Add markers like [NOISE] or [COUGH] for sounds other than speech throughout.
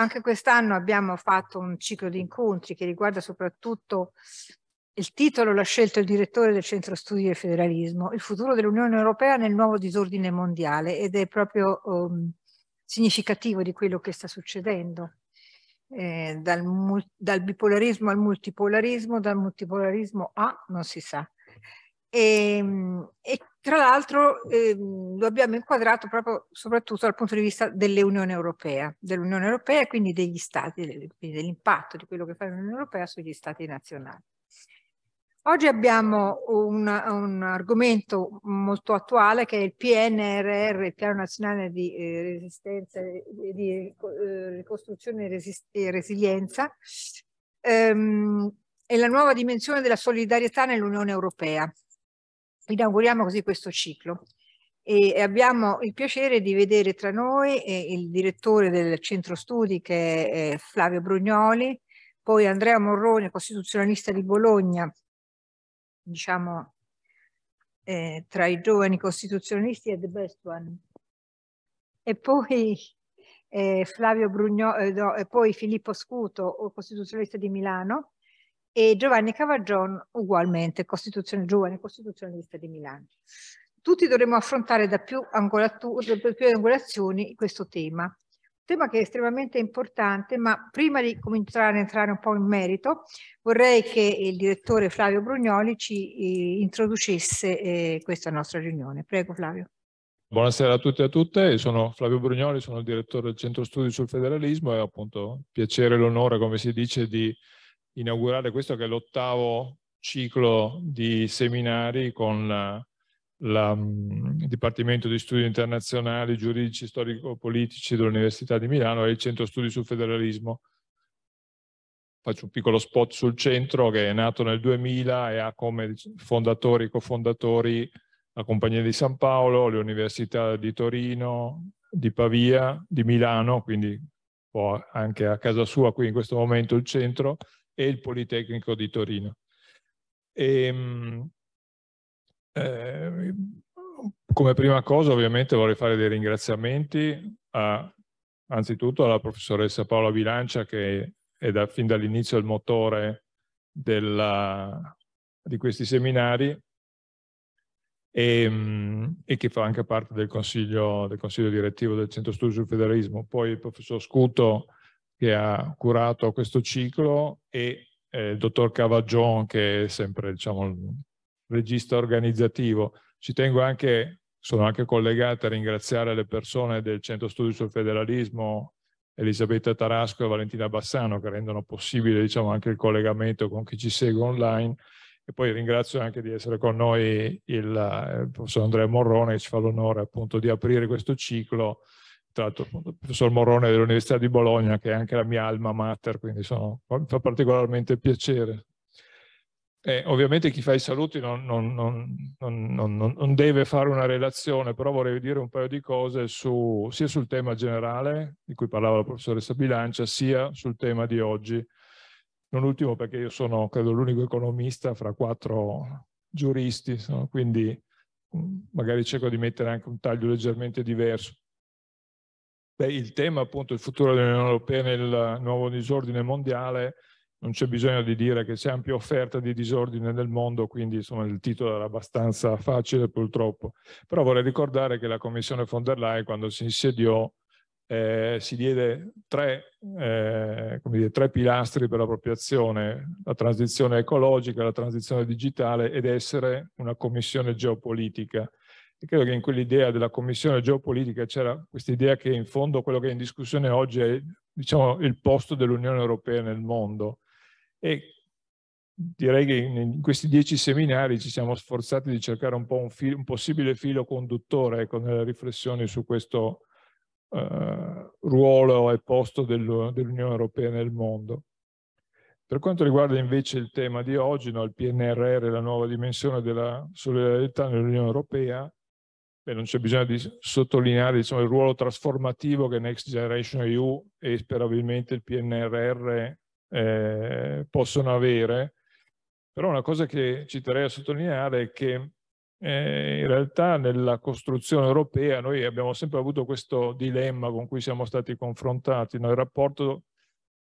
Anche quest'anno abbiamo fatto un ciclo di incontri che riguarda soprattutto il titolo l'ha scelto il direttore del Centro Studi del Federalismo, il futuro dell'Unione Europea nel nuovo disordine mondiale ed è proprio um, significativo di quello che sta succedendo. Eh, dal, dal bipolarismo al multipolarismo, dal multipolarismo a non si sa. E, ehm, e tra l'altro eh, lo abbiamo inquadrato proprio soprattutto dal punto di vista dell'Unione Europea, dell'Unione Europea e quindi degli stati, quindi dell'impatto di quello che fa l'Unione Europea sugli stati nazionali. Oggi abbiamo un, un, argomento molto attuale che è il PNRR, il Piano Nazionale di, eh, resistenza, di eh, Ricostruzione e, resist e Resilienza, ehm, e la nuova dimensione della solidarietà nell'Unione Europea inauguriamo così questo ciclo e abbiamo il piacere di vedere tra noi eh, il direttore del centro studi che è eh, Flavio Brugnoli, poi Andrea Morrone, costituzionalista di Bologna, diciamo eh, tra i giovani costituzionalisti è the best one, e poi, eh, Flavio Brugnoli, eh, no, e poi Filippo Scuto, costituzionalista di Milano, e Giovanni Cavagion ugualmente, Costituzione Giovane, Costituzionalista di Milano. Tutti dovremo affrontare da più, da più angolazioni questo tema, tema che è estremamente importante, ma prima di cominciare a entrare un po' in merito, vorrei che il direttore Flavio Brugnoli ci eh, introducesse eh, questa nostra riunione. Prego Flavio. Buonasera a tutti e a tutte, sono Flavio Brugnoli, sono il direttore del Centro Studi sul Federalismo e ho appunto piacere e l'onore, come si dice, di inaugurare questo che è l'ottavo ciclo di seminari con il eh, mm, Dipartimento di Studi Internazionali, Giuridici, Storico-Politici dell'Università di Milano e il Centro Studi sul Federalismo. Faccio un piccolo spot sul centro che è nato nel 2000 e ha come fondatori e cofondatori la Compagnia di San Paolo, le università di Torino, di Pavia, di Milano, quindi anche a casa sua qui in questo momento il centro, e il Politecnico di Torino. E, ehm, eh, come prima cosa ovviamente vorrei fare dei ringraziamenti a, anzitutto alla professoressa Paola Bilancia che è da, fin dall'inizio il motore della, di questi seminari e, ehm, e, che fa anche parte del consiglio, del consiglio direttivo del Centro Studi sul Federalismo. Poi il professor Scuto che ha curato questo ciclo e eh, il dottor Cavagion che è sempre diciamo, il regista organizzativo. Ci tengo anche, sono anche collegate a ringraziare le persone del Centro Studi sul Federalismo, Elisabetta Tarasco e Valentina Bassano che rendono possibile diciamo, anche il collegamento con chi ci segue online. E poi ringrazio anche di essere con noi il, eh, il professor Andrea Morrone che ci fa l'onore appunto di aprire questo ciclo tra l'altro il professor Morone dell'Università di Bologna, che è anche la mia alma mater, quindi sono, mi fa particolarmente piacere. E ovviamente chi fa i saluti non, non, non, non, deve fare una relazione, però vorrei dire un paio di cose su, sia sul tema generale, di cui parlava la professoressa Bilancia, sia sul tema di oggi. Non ultimo perché io sono, credo, l'unico economista fra quattro giuristi, quindi mm, magari cerco di mettere anche un taglio leggermente diverso. Beh, il tema appunto il futuro dell'Unione Europea nel nuovo disordine mondiale, non c'è bisogno di dire che c'è ampia offerta di disordine nel mondo, quindi insomma il titolo era abbastanza facile purtroppo. Però vorrei ricordare che la Commissione von der Leyen quando si insediò eh, si diede tre, eh, dire, tre pilastri per la propria azione, la transizione ecologica, la transizione digitale ed essere una commissione geopolitica. E credo che in quell'idea della commissione geopolitica c'era questa idea che in fondo quello che è in discussione oggi è diciamo, il posto dell'Unione Europea nel mondo. E direi che in questi dieci seminari ci siamo sforzati di cercare un, un, filo, un possibile filo conduttore ecco, nelle riflessioni su questo eh, ruolo e posto del, dell'Unione Europea nel mondo. Per quanto riguarda invece il tema di oggi, no, il PNRR, la nuova dimensione della solidarietà nell'Unione Europea, e non c'è bisogno di sottolineare diciamo, il ruolo trasformativo che Next Generation EU e sperabilmente il PNRR eh, possono avere, però una cosa che ci terrei a sottolineare è che eh, in realtà nella costruzione europea noi abbiamo sempre avuto questo dilemma con cui siamo stati confrontati, no? il rapporto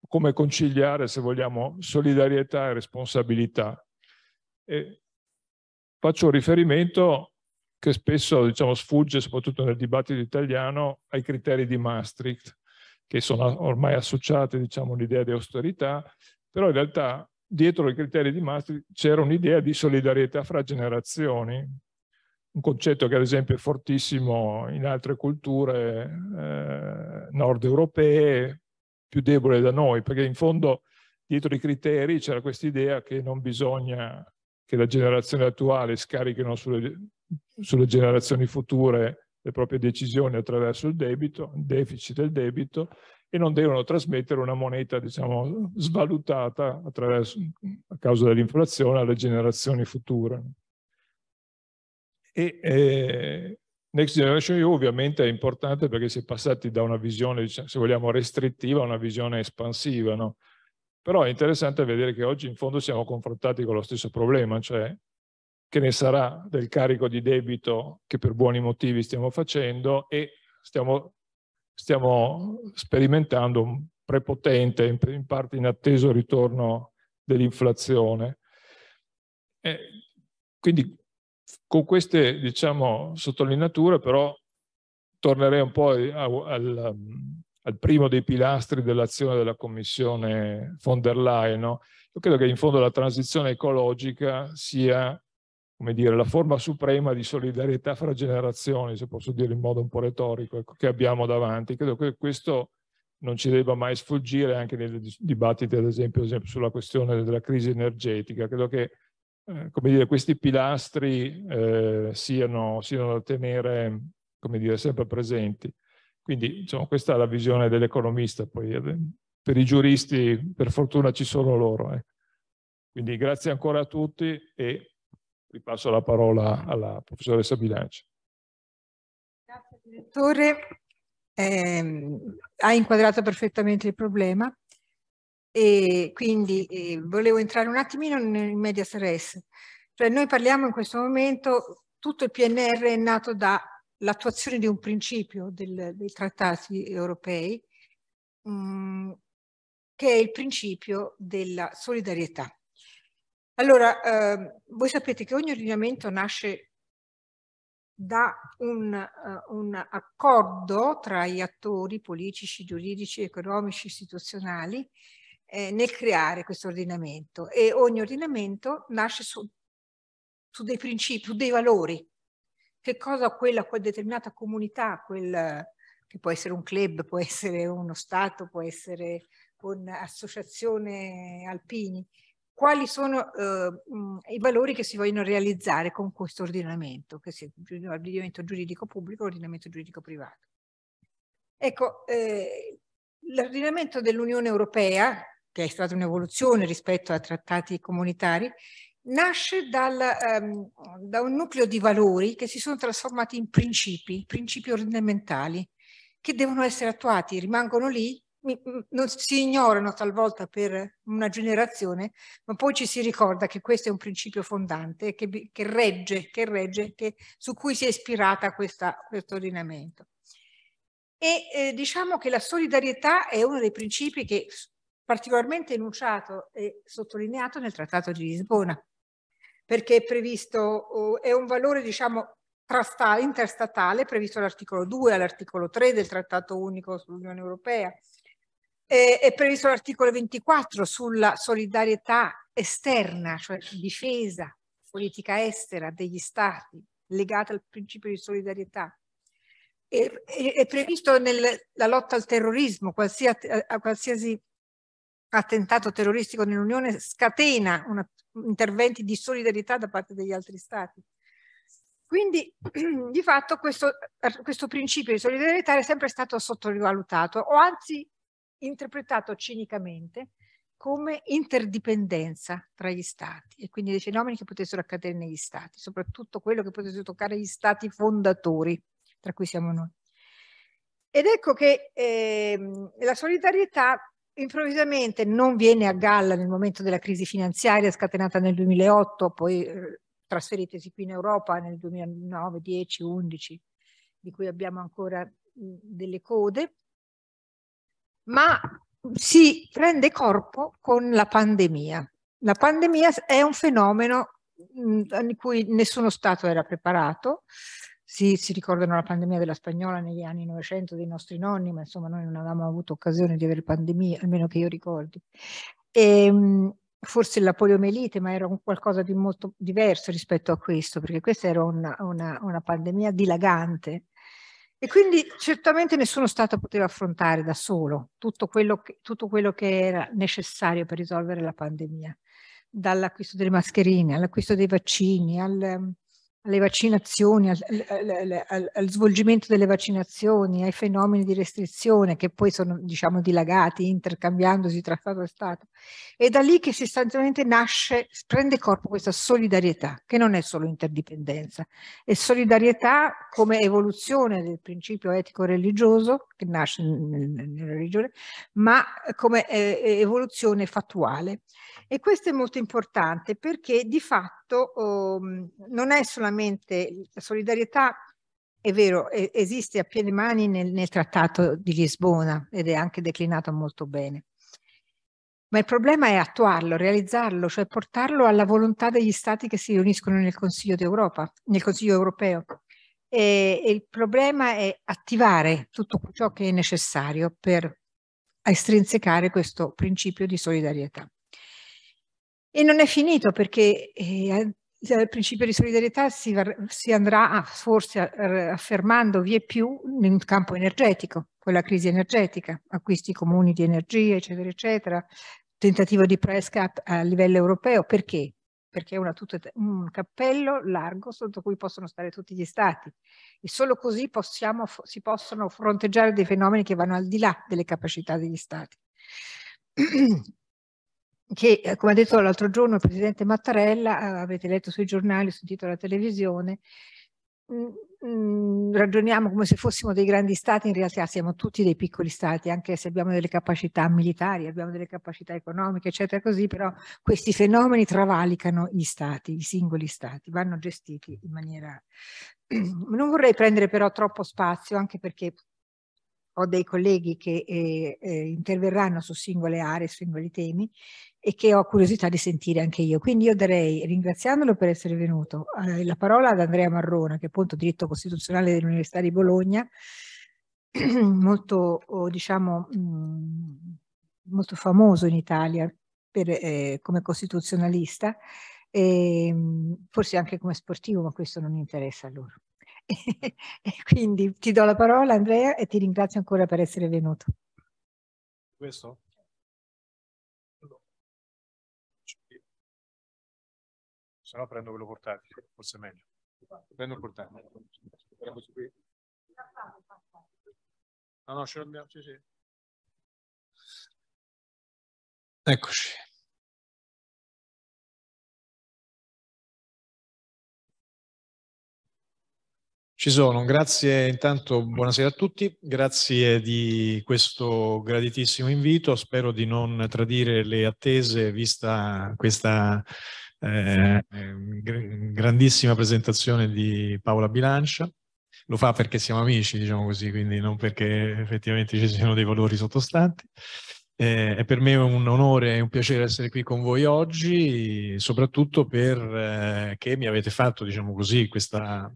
come conciliare, se vogliamo, solidarietà e responsabilità. E faccio riferimento che spesso diciamo, sfugge, soprattutto nel dibattito italiano, ai criteri di Maastricht, che sono ormai associati diciamo, all'idea di austerità, però in realtà dietro i criteri di Maastricht c'era un'idea di solidarietà fra generazioni, un concetto che ad esempio è fortissimo in altre culture eh, nord europee, più debole da noi, perché in fondo dietro i criteri c'era questa idea che non bisogna che la generazione attuale scarichino sulle sulle generazioni future le proprie decisioni attraverso il debito, il deficit del debito, e non devono trasmettere una moneta, diciamo, svalutata a causa dell'inflazione alle generazioni future. E, eh, Next Generation EU ovviamente è importante perché si è passati da una visione, diciamo, se vogliamo, restrittiva a una visione espansiva, no? Però è interessante vedere che oggi in fondo siamo confrontati con lo stesso problema, cioè che ne sarà del carico di debito che per buoni motivi stiamo facendo e stiamo, stiamo sperimentando un prepotente, in parte inatteso ritorno dell'inflazione. quindi con queste diciamo, sottolineature però tornerei un po' al, al primo dei pilastri dell'azione della Commissione von der Leyen. No? Io credo che in fondo la transizione ecologica sia come dire, la forma suprema di solidarietà fra generazioni, se posso dire in modo un po' retorico, ecco, che abbiamo davanti. Credo che questo non ci debba mai sfuggire anche nei dibattiti, ad esempio, esempio sulla questione della crisi energetica. Credo che eh, come dire, questi pilastri eh, siano, siano, da tenere come dire, sempre presenti. Quindi diciamo, questa è la visione dell'economista, poi eh, per i giuristi per fortuna ci sono loro. Eh. Quindi grazie ancora a tutti e ripasso la parola alla professoressa Bilanci. Grazie direttore, eh, ha inquadrato perfettamente il problema e quindi eh, volevo entrare un attimino nel media stress. Cioè noi parliamo in questo momento, tutto il PNR è nato dall'attuazione di un principio del, dei trattati europei, mh, mm, che è il principio della solidarietà. Allora, eh, voi sapete che ogni ordinamento nasce da un, uh, un, accordo tra gli attori politici, giuridici, economici, istituzionali eh, nel creare questo ordinamento e ogni ordinamento nasce su, su dei principi, su dei valori. Che cosa quella, quella determinata comunità, quel, che può essere un club, può essere uno Stato, può essere un'associazione alpini, quali sono eh, i valori che si vogliono realizzare con questo ordinamento, che sia ordinamento giuridico pubblico o ordinamento giuridico privato. Ecco, eh, l'ordinamento dell'Unione Europea, che è stata un'evoluzione rispetto a trattati comunitari, nasce dal, ehm, da un nucleo di valori che si sono trasformati in principi, principi ordinamentali, che devono essere attuati, rimangono lì non si ignorano talvolta per una generazione, ma poi ci si ricorda che questo è un principio fondante che, che regge, che regge che, su cui si è ispirata questa, questo ordinamento. E eh, diciamo che la solidarietà è uno dei principi che particolarmente enunciato e sottolineato nel Trattato di Lisbona, perché è previsto, è un valore diciamo interstatale previsto all'articolo 2 all'articolo 3 del Trattato unico sull'Unione Europea eh, è previsto l'articolo 24 sulla solidarietà esterna, cioè difesa, politica estera degli stati legata al principio di solidarietà. È, è, è previsto nella lotta al terrorismo, qualsiasi, a, a qualsiasi attentato terroristico nell'Unione scatena una, interventi di solidarietà da parte degli altri stati. Quindi [CLEARS THROAT] di fatto questo, questo, principio di solidarietà è sempre stato sottovalutato o anzi interpretato cinicamente come interdipendenza tra gli stati e quindi dei fenomeni che potessero accadere negli stati, soprattutto quello che potesse toccare gli stati fondatori, tra cui siamo noi. Ed ecco che eh, la solidarietà improvvisamente non viene a galla nel momento della crisi finanziaria scatenata nel 2008, poi eh, trasferitesi qui in Europa nel 2009, 10, 11, di cui abbiamo ancora mh, delle code, ma si prende corpo con la pandemia. La pandemia è un fenomeno di cui nessuno Stato era preparato. Si, si, ricordano la pandemia della spagnola negli anni 900 dei nostri nonni, ma insomma noi non avevamo avuto occasione di avere pandemie, almeno che io ricordi. E, ehm, forse la poliomielite, ma era qualcosa di molto diverso rispetto a questo, perché questa era una, una, una pandemia dilagante e quindi certamente nessuno Stato poteva affrontare da solo tutto quello che, tutto quello che era necessario per risolvere la pandemia, dall'acquisto delle mascherine all'acquisto dei vaccini, al, alle vaccinazioni, al, al, al, al, svolgimento delle vaccinazioni, ai fenomeni di restrizione che poi sono diciamo dilagati, intercambiandosi tra Stato e Stato. È da lì che sostanzialmente nasce, prende corpo questa solidarietà, che non è solo interdipendenza, è solidarietà come evoluzione del principio etico-religioso, che nasce nella religione, ma come eh, evoluzione fattuale. E questo è molto importante perché di fatto oh, non è solamente effettivamente la solidarietà è vero, esiste a piene mani nel, nel, trattato di Lisbona ed è anche declinato molto bene. Ma il problema è attuarlo, realizzarlo, cioè portarlo alla volontà degli stati che si riuniscono nel Consiglio d'Europa, nel Consiglio europeo. E, e il problema è attivare tutto ciò che è necessario per estrinsecare questo principio di solidarietà. E non è finito perché eh, il principio di solidarietà si, si andrà a, forse affermando via più in campo energetico, quella crisi energetica, acquisti comuni di energia, eccetera, eccetera, tentativo di price cap a livello europeo, perché? Perché è una tuta, un cappello largo sotto cui possono stare tutti gli stati e solo così possiamo, si possono fronteggiare dei fenomeni che vanno al di là delle capacità degli stati. [CLEARS THROAT] che, eh, come ha detto l'altro giorno il presidente Mattarella, eh, avete letto sui giornali, sentito la televisione, mm, mm, ragioniamo come se fossimo dei grandi stati, in realtà siamo tutti dei piccoli stati, anche se abbiamo delle capacità militari, abbiamo delle capacità economiche, eccetera, così, però questi fenomeni travalicano gli stati, i singoli stati, vanno gestiti in maniera... [CLEARS THROAT] Non vorrei prendere però troppo spazio, anche perché ho dei colleghi che eh, eh, interverranno su singole aree, su singoli temi, e che ho curiosità di sentire anche io. Quindi io darei, ringraziandolo per essere venuto, eh, la parola ad Andrea Marrona, che è appunto diritto costituzionale dell'Università di Bologna, [CLEARS THROAT] molto, oh, diciamo, mm, molto famoso in Italia per, eh, come costituzionalista, e, ehm, forse anche come sportivo, ma questo non interessa a loro. [LAUGHS] quindi ti do la parola Andrea e ti ringrazio ancora per essere venuto. Questo? se no prendo quello portatile, forse è meglio. Prendo il portatile. No, no, ce l'abbiamo, sì, sì. Eccoci. Ci sono, grazie intanto, buonasera a tutti, grazie di questo graditissimo invito, spero di non tradire le attese vista questa eh, grandissima presentazione di Paola Bilancia, lo fa perché siamo amici, diciamo così, quindi non perché effettivamente ci siano dei valori sottostanti. Eh, è per me un onore e un piacere essere qui con voi oggi, soprattutto perché eh, mi avete fatto, diciamo così, questa,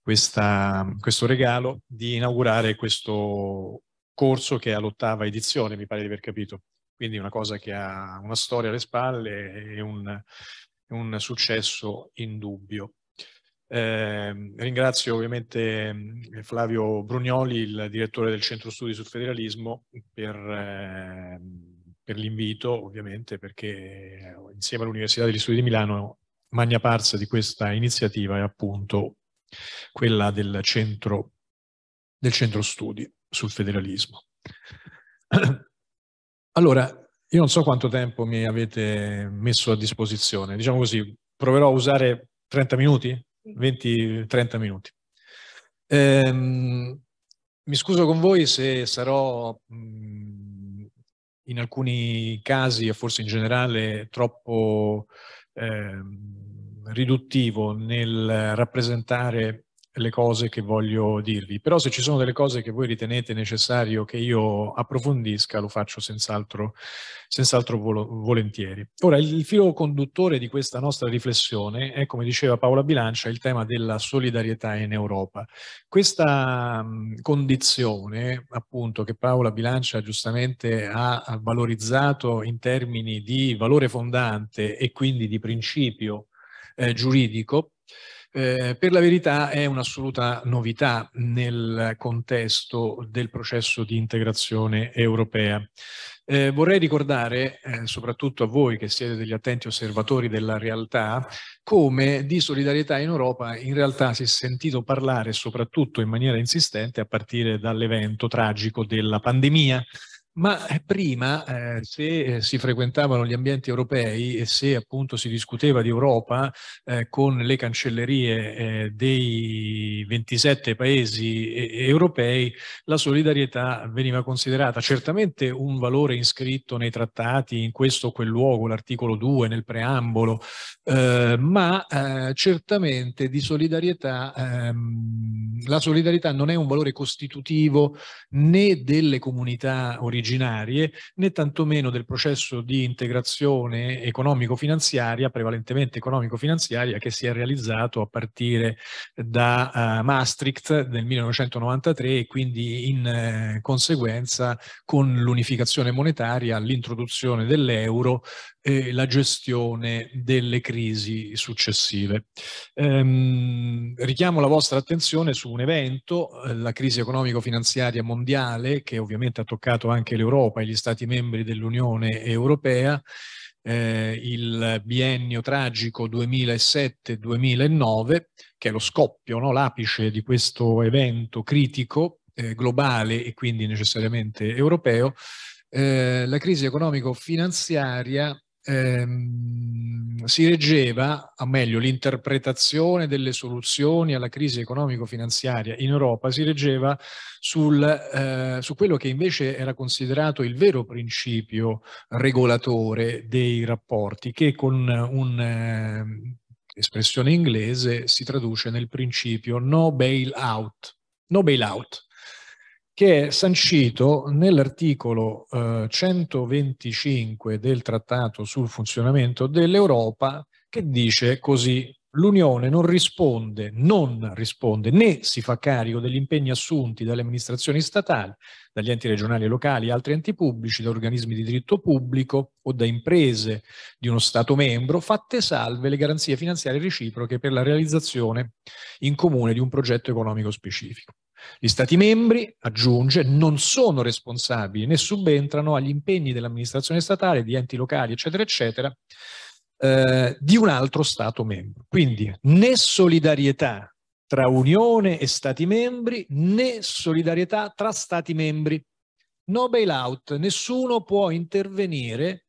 questa, questo regalo di inaugurare questo corso che è all'ottava edizione, mi pare di aver capito. Quindi una cosa che ha una storia alle spalle e un, un successo indubbio. Eh, ringrazio ovviamente ehm, Flavio Brugnoli, il direttore del Centro Studi sul Federalismo, per, eh, per l'invito, ovviamente, perché eh, insieme all'Università degli Studi di Milano magna parsa di questa iniziativa è appunto quella del Centro, del centro Studi sul Federalismo. [CLEARS THROAT] Allora, io non so quanto tempo mi avete messo a disposizione, diciamo così, proverò a usare 30 minuti, 20-30 minuti. Ehm, mi scuso con voi se sarò mhmm, in alcuni casi e forse in generale troppo eh, riduttivo nel rappresentare le cose che voglio dirvi, però se ci sono delle cose che voi ritenete necessario che io approfondisca, lo faccio senz'altro, senz'altro vol volentieri. Ora, il filo conduttore di questa nostra riflessione è, come diceva Paola Bilancia, il tema della solidarietà in Europa. Questa mh, condizione, appunto, che Paola Bilancia giustamente ha valorizzato in termini di valore fondante e quindi di principio eh, giuridico, eh, per la verità è un'assoluta novità nel contesto del processo di integrazione europea. Eh, vorrei ricordare, eh, soprattutto a voi che siete degli attenti osservatori della realtà, come di solidarietà in Europa in realtà si è sentito parlare soprattutto in maniera insistente a partire dall'evento tragico della pandemia ma eh, prima, eh, se eh, si frequentavano gli ambienti europei e se appunto si discuteva di Europa eh, con le cancellerie eh, dei 27 paesi e- eh, europei, la solidarietà veniva considerata certamente un valore iscritto nei trattati, in questo o quel luogo, l'articolo 2, nel preambolo, ma certamente di solidarietà, ehm, la solidarietà non è un valore costitutivo né delle comunità originali originarie, né tantomeno del processo di integrazione economico-finanziaria, prevalentemente economico-finanziaria, che si è realizzato a partire da uh, Maastricht nel 1993 e quindi in uh, conseguenza con l'unificazione monetaria, l'introduzione dell'euro e la gestione delle crisi successive. Ehm, richiamo la vostra attenzione su un evento, eh, la crisi economico-finanziaria mondiale, che ovviamente ha toccato anche l'Europa e gli Stati membri dell'Unione Europea, eh, il biennio tragico 2007-2009, che è lo scoppio, no? l'apice di questo evento critico eh, globale e quindi necessariamente europeo, eh, la crisi economico-finanziaria ehm, si reggeva, o meglio l'interpretazione delle soluzioni alla crisi economico-finanziaria in Europa si reggeva sul, eh, su quello che invece era considerato il vero principio regolatore dei rapporti, che con un'espressione Eh, inglese si traduce nel principio no bailout, no bailout, che è sancito nell'articolo eh, 125 del Trattato sul funzionamento dell'Europa che dice così l'Unione non risponde, non risponde né si fa carico degli impegni assunti dalle amministrazioni statali, dagli enti regionali e locali altri enti pubblici, da organismi di diritto pubblico o da imprese di uno Stato membro, fatte salve le garanzie finanziarie reciproche per la realizzazione in comune di un progetto economico specifico. Gli Stati membri, aggiunge, non sono responsabili né subentrano agli impegni dell'amministrazione statale, di enti locali, eccetera, eccetera, eh, di un altro Stato membro. Quindi né solidarietà tra Unione e Stati membri, né solidarietà tra Stati membri. No bailout, nessuno può intervenire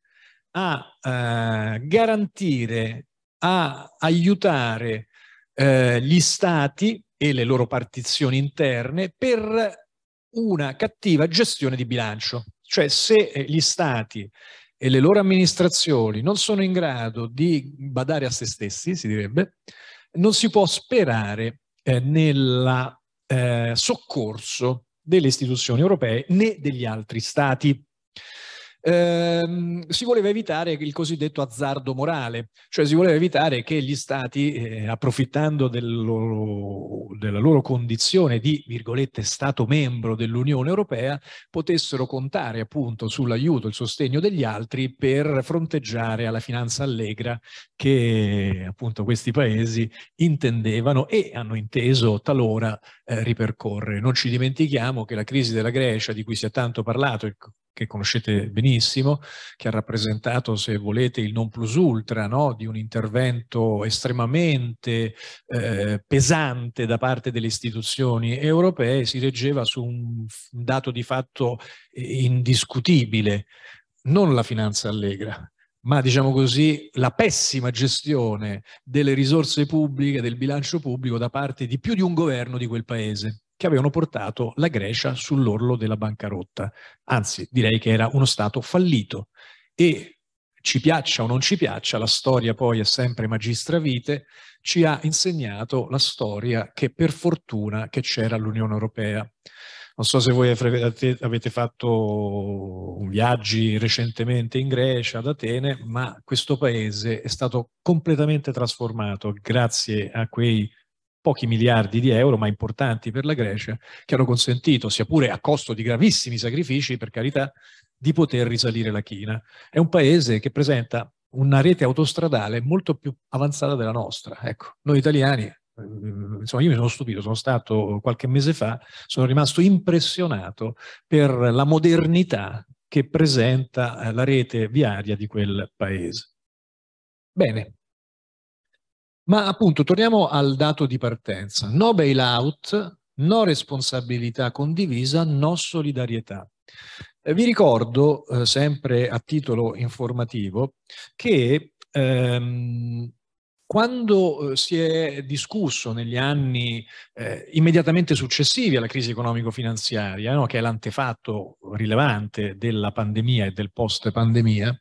a eh, garantire, a aiutare eh, gli Stati e le loro partizioni interne per una cattiva gestione di bilancio. Cioè se eh, gli stati e le loro amministrazioni non sono in grado di badare a se stessi, si direbbe, non si può sperare eh, nel eh, soccorso delle istituzioni europee né degli altri stati ehm, si voleva evitare il cosiddetto azzardo morale, cioè si voleva evitare che gli stati, eh, approfittando del loro, della loro condizione di, virgolette, Stato membro dell'Unione Europea, potessero contare appunto sull'aiuto, il sostegno degli altri per fronteggiare alla finanza allegra che appunto questi paesi intendevano e hanno inteso talora eh, ripercorrere. Non ci dimentichiamo che la crisi della Grecia, di cui si è tanto parlato, che conoscete benissimo, che ha rappresentato, se volete, il non plus ultra no? di un intervento estremamente eh, pesante da parte delle istituzioni europee, si reggeva su un dato di fatto eh, indiscutibile, non la finanza allegra, ma diciamo così la pessima gestione delle risorse pubbliche, del bilancio pubblico da parte di più di un governo di quel paese che avevano portato la Grecia sull'orlo della bancarotta, anzi direi che era uno Stato fallito e ci piaccia o non ci piaccia, la storia poi è sempre magistra vite, ci ha insegnato la storia che per fortuna che c'era l'Unione Europea. Non so se voi avete fatto viaggi recentemente in Grecia, ad Atene, ma questo paese è stato completamente trasformato grazie a quei pochi miliardi di euro, ma importanti per la Grecia, che hanno consentito, sia pure a costo di gravissimi sacrifici, per carità, di poter risalire la china. È un paese che presenta una rete autostradale molto più avanzata della nostra. Ecco, noi italiani, mm, insomma, io mi sono stupito, sono stato qualche mese fa, sono rimasto impressionato per la modernità che presenta eh, la rete viaria di quel paese. Bene, ma appunto, torniamo al dato di partenza. No bailout, no responsabilità condivisa, no solidarietà. Eh, vi ricordo, eh, sempre a titolo informativo, che ehm, quando eh, si è discusso negli anni eh, immediatamente successivi alla crisi economico-finanziaria, no, che è l'antefatto rilevante della pandemia e del post-pandemia,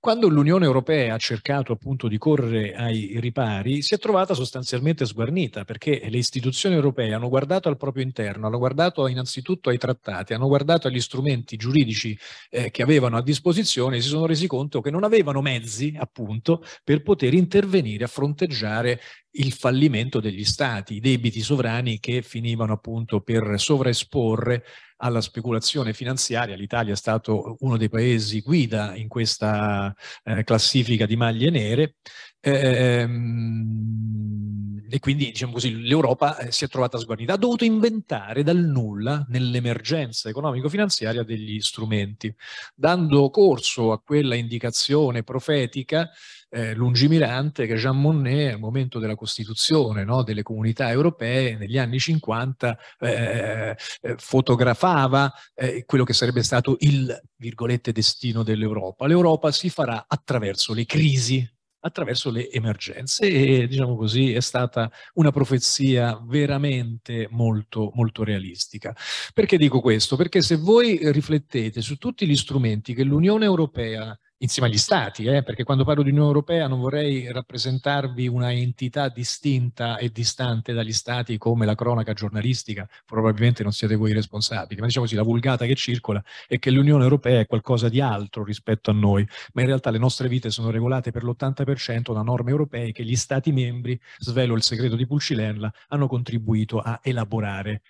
quando l'Unione Europea ha cercato appunto di correre ai ripari, si è trovata sostanzialmente sguarnita perché le istituzioni europee hanno guardato al proprio interno, hanno guardato innanzitutto ai trattati, hanno guardato agli strumenti giuridici eh, che avevano a disposizione e si sono resi conto che non avevano mezzi appunto per poter intervenire a fronteggiare il fallimento degli stati, i debiti sovrani che finivano appunto per sovraesporre alla speculazione finanziaria. L'Italia è stato uno dei paesi guida in questa eh, classifica di maglie nere ehm, e quindi diciamo così, l'Europa eh, si è trovata sguarnita. Ha dovuto inventare dal nulla, nell'emergenza economico-finanziaria, degli strumenti, dando corso a quella indicazione profetica eh, lungimirante che Jean Monnet al momento della costituzione no, delle comunità europee negli anni 50 eh, eh, fotografava eh, quello che sarebbe stato il virgolette destino dell'Europa. L'Europa si farà attraverso le crisi attraverso le emergenze e diciamo così è stata una profezia veramente molto molto realistica. Perché dico questo? Perché se voi riflettete su tutti gli strumenti che l'Unione Europea insieme agli Stati, eh, perché quando parlo di Unione Europea non vorrei rappresentarvi una entità distinta e distante dagli Stati come la cronaca giornalistica, probabilmente non siete voi i responsabili, ma diciamo così, la vulgata che circola è che l'Unione Europea è qualcosa di altro rispetto a noi, ma in realtà le nostre vite sono regolate per l'80% da norme europee che gli Stati membri, svelo il segreto di Pulcinella, hanno contribuito a elaborare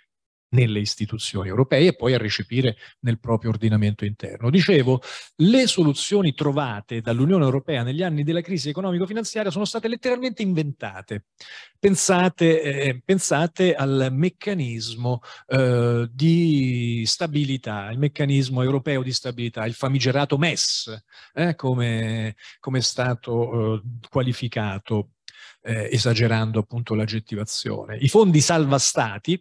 nelle istituzioni europee e poi a recepire nel proprio ordinamento interno. Dicevo, le soluzioni trovate dall'Unione Europea negli anni della crisi economico-finanziaria sono state letteralmente inventate. Pensate, eh, pensate al meccanismo eh, di stabilità, il meccanismo europeo di stabilità, il famigerato MES, eh, come, come, è stato eh, qualificato eh, esagerando appunto l'aggettivazione. I fondi salva stati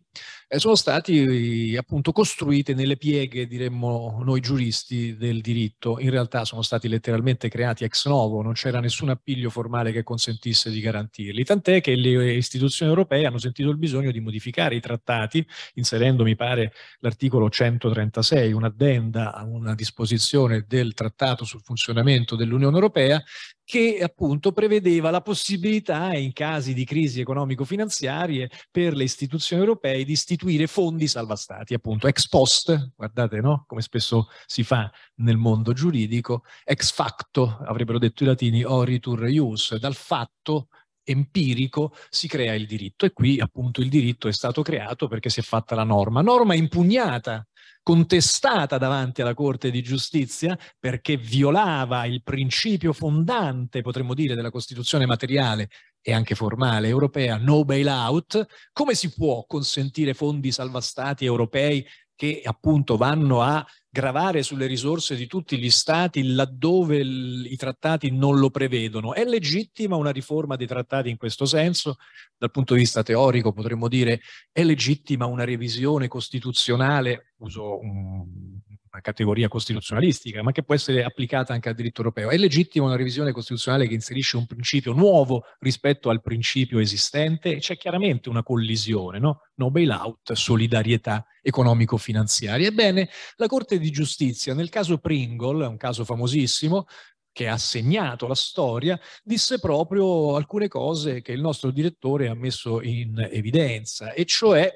eh, sono stati appunto costruiti nelle pieghe, diremmo noi giuristi, del diritto. In realtà sono stati letteralmente creati ex novo, non c'era nessun appiglio formale che consentisse di garantirli, tant'è che le istituzioni europee hanno sentito il bisogno di modificare i trattati, inserendo, mi pare, l'articolo 136, un'addenda a una disposizione del trattato sul funzionamento dell'Unione Europea, che appunto prevedeva la possibilità in casi di crisi economico-finanziarie per le istituzioni europee di istituire restituire fondi stati, appunto, ex post, guardate no? come spesso si fa nel mondo giuridico, ex facto, avrebbero detto i latini, o ritur reius, dal fatto empirico si crea il diritto e qui appunto il diritto è stato creato perché si è fatta la norma, norma impugnata, contestata davanti alla Corte di Giustizia perché violava il principio fondante, potremmo dire, della Costituzione materiale e anche formale europea, no bailout, come si può consentire fondi salvastati europei che appunto vanno a gravare sulle risorse di tutti gli stati laddove i trattati non lo prevedono. È legittima una riforma dei trattati in questo senso? Dal punto di vista teorico potremmo dire è legittima una revisione costituzionale, uso un una categoria costituzionalistica, ma che può essere applicata anche al diritto europeo. È legittima una revisione costituzionale che inserisce un principio nuovo rispetto al principio esistente? C'è chiaramente una collisione, no? No bailout, solidarietà economico-finanziaria. Ebbene, la Corte di Giustizia, nel caso Pringle, un caso famosissimo, che ha segnato la storia, disse proprio alcune cose che il nostro direttore ha messo in evidenza, e cioè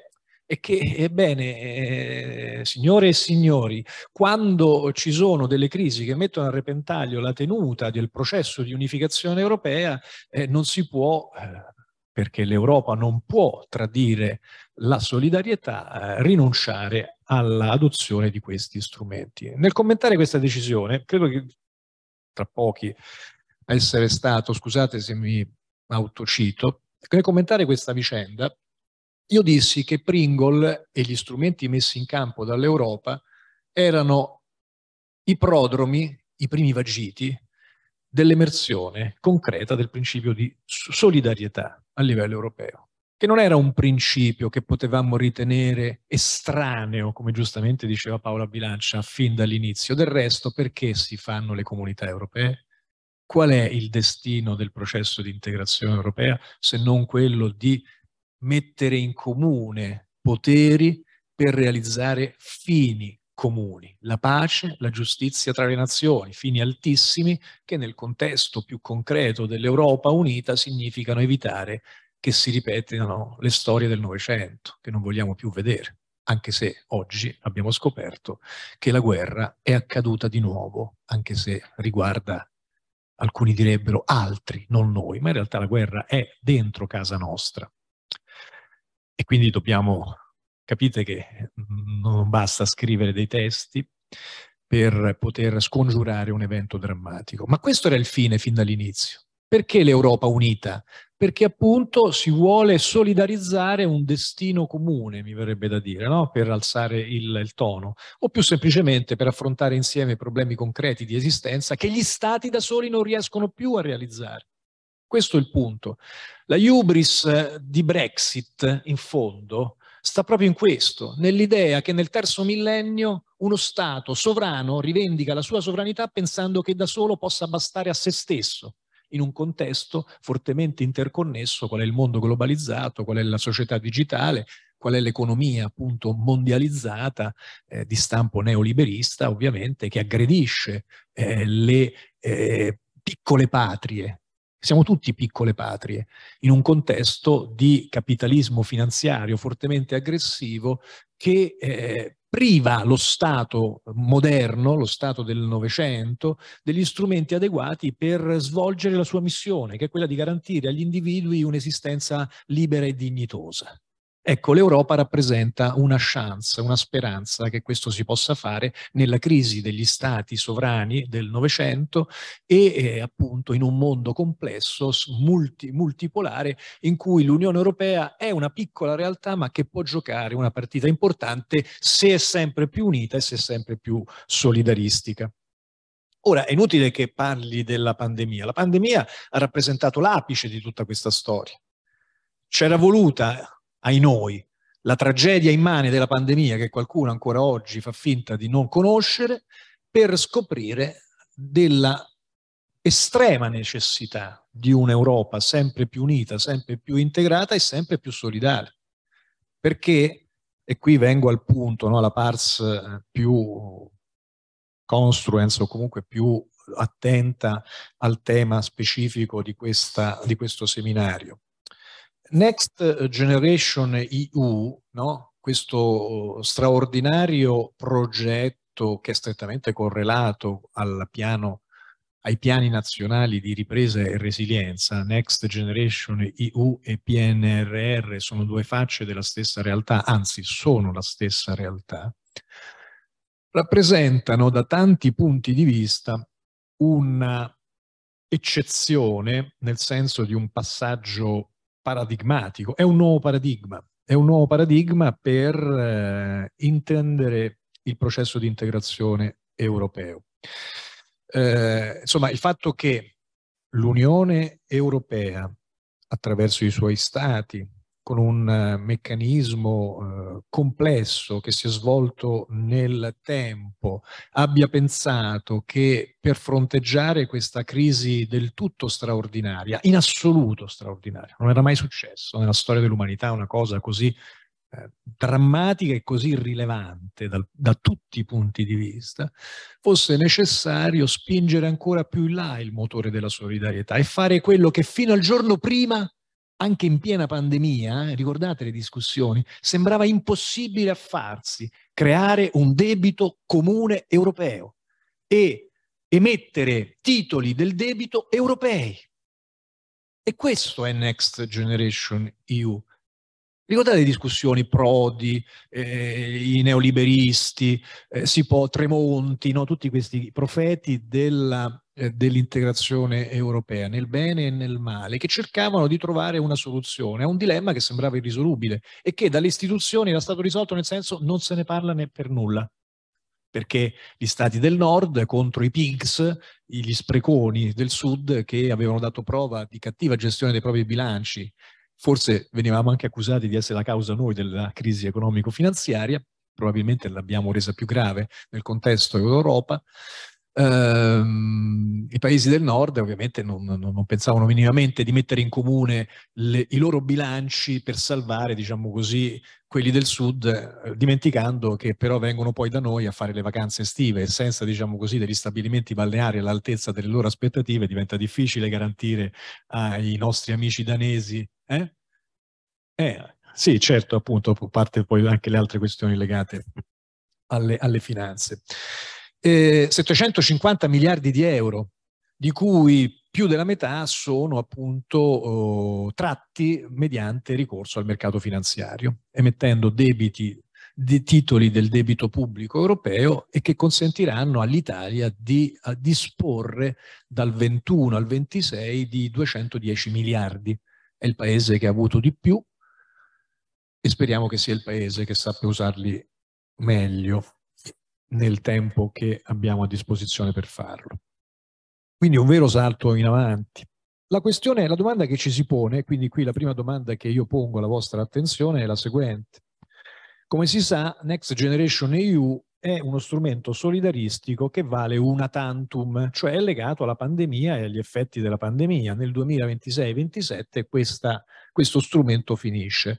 è che, ebbene, eh, signore e signori, quando ci sono delle crisi che mettono a repentaglio la tenuta del processo di unificazione europea, eh, non si può, eh, perché l'Europa non può tradire la solidarietà, eh, rinunciare all'adozione di questi strumenti. Nel commentare questa decisione, credo che tra pochi essere stato, scusate se mi autocito, nel commentare questa vicenda, io dissi che Pringle e gli strumenti messi in campo dall'Europa erano i prodromi, i primi vagiti dell'emersione concreta del principio di solidarietà a livello europeo, che non era un principio che potevamo ritenere estraneo, come giustamente diceva Paola Bilancia fin dall'inizio. Del resto, perché si fanno le comunità europee? Qual è il destino del processo di integrazione europea se non quello di mettere in comune poteri per realizzare fini comuni, la pace, la giustizia tra le nazioni, fini altissimi che nel contesto più concreto dell'Europa unita significano evitare che si ripetano le storie del Novecento, che non vogliamo più vedere, anche se oggi abbiamo scoperto che la guerra è accaduta di nuovo, anche se riguarda alcuni direbbero altri, non noi, ma in realtà la guerra è dentro casa nostra e quindi dobbiamo capite che non basta scrivere dei testi per poter scongiurare un evento drammatico, ma questo era il fine fin dall'inizio. Perché l'Europa unita? Perché appunto si vuole solidarizzare un destino comune, mi verrebbe da dire, no? per alzare il, il tono, o più semplicemente per affrontare insieme problemi concreti di esistenza che gli stati da soli non riescono più a realizzare. Questo è il punto. La hubris eh, di Brexit, in fondo, sta proprio in questo, nell'idea che nel terzo millennio uno Stato sovrano rivendica la sua sovranità pensando che da solo possa bastare a se stesso in un contesto fortemente interconnesso qual è il mondo globalizzato, qual è la società digitale, qual è l'economia appunto mondializzata eh, di stampo neoliberista ovviamente che aggredisce eh, le eh, piccole patrie siamo tutti piccole patrie in un contesto di capitalismo finanziario fortemente aggressivo che eh, priva lo Stato moderno, lo Stato del Novecento, degli strumenti adeguati per svolgere la sua missione, che è quella di garantire agli individui un'esistenza libera e dignitosa. Ecco, l'Europa rappresenta una chance, una speranza che questo si possa fare nella crisi degli stati sovrani del Novecento e eh, appunto in un mondo complesso, multi, multipolare, in cui l'Unione Europea è una piccola realtà ma che può giocare una partita importante se è sempre più unita e se è sempre più solidaristica. Ora, è inutile che parli della pandemia. La pandemia ha rappresentato l'apice di tutta questa storia. C'era voluta ai noi, la tragedia immane della pandemia che qualcuno ancora oggi fa finta di non conoscere, per scoprire della estrema necessità di un'Europa sempre più unita, sempre più integrata e sempre più solidale. Perché, e qui vengo al punto, no, alla pars eh, più construence o comunque più attenta al tema specifico di, questa, di questo seminario. Next Generation EU, no? questo straordinario progetto che è strettamente correlato piano, ai piani nazionali di ripresa e resilienza, Next Generation EU e PNRR sono due facce della stessa realtà, anzi sono la stessa realtà, rappresentano da tanti punti di vista una eccezione nel senso di un passaggio paradigmatico, è un nuovo paradigma, è un nuovo paradigma per eh, intendere il processo di integrazione europeo. Eh, insomma, il fatto che l'Unione Europea, attraverso i suoi stati, con un eh, meccanismo eh, complesso che si è svolto nel tempo, abbia pensato che per fronteggiare questa crisi del tutto straordinaria, in assoluto straordinaria, non era mai successo nella storia dell'umanità una cosa così eh, drammatica e così rilevante da, da tutti i punti di vista, fosse necessario spingere ancora più in là il motore della solidarietà e fare quello che fino al giorno prima anche in piena pandemia, eh, ricordate le discussioni, sembrava impossibile a farsi creare un debito comune europeo e emettere titoli del debito europei. E questo è Next Generation EU. Ricordate le discussioni Prodi, eh, i neoliberisti, eh, si può, Tremonti, no? tutti questi profeti della eh, dell'integrazione europea, nel bene e nel male, che cercavano di trovare una soluzione a un dilemma che sembrava irrisolubile e che dalle istituzioni era stato risolto nel senso non se ne parla né per nulla perché gli stati del nord contro i pigs, gli spreconi del sud che avevano dato prova di cattiva gestione dei propri bilanci, forse venivamo anche accusati di essere la causa noi della crisi economico-finanziaria, probabilmente l'abbiamo resa più grave nel contesto dell'Europa, Ehm, I paesi del nord ovviamente non, non, pensavano minimamente di mettere in comune le, i loro bilanci per salvare, diciamo così, quelli del sud, eh, dimenticando che però vengono poi da noi a fare le vacanze estive e senza, diciamo così, degli stabilimenti balneari all'altezza delle loro aspettative diventa difficile garantire ai nostri amici danesi. Eh? Eh, sì, certo, appunto, parte poi anche le altre questioni legate alle, alle finanze eh, 750 miliardi di euro, di cui più della metà sono appunto eh, tratti mediante ricorso al mercato finanziario, emettendo debiti di titoli del debito pubblico europeo e che consentiranno all'Italia di disporre dal 21 al 26 di 210 miliardi. È il paese che ha avuto di più e speriamo che sia il paese che sappia usarli meglio nel tempo che abbiamo a disposizione per farlo. Quindi un vero salto in avanti. La questione, la domanda che ci si pone, quindi qui la prima domanda che io pongo alla vostra attenzione è la seguente. Come si sa, Next Generation EU è uno strumento solidaristico che vale una tantum, cioè è legato alla pandemia e agli effetti della pandemia. Nel 2026-27 questo strumento finisce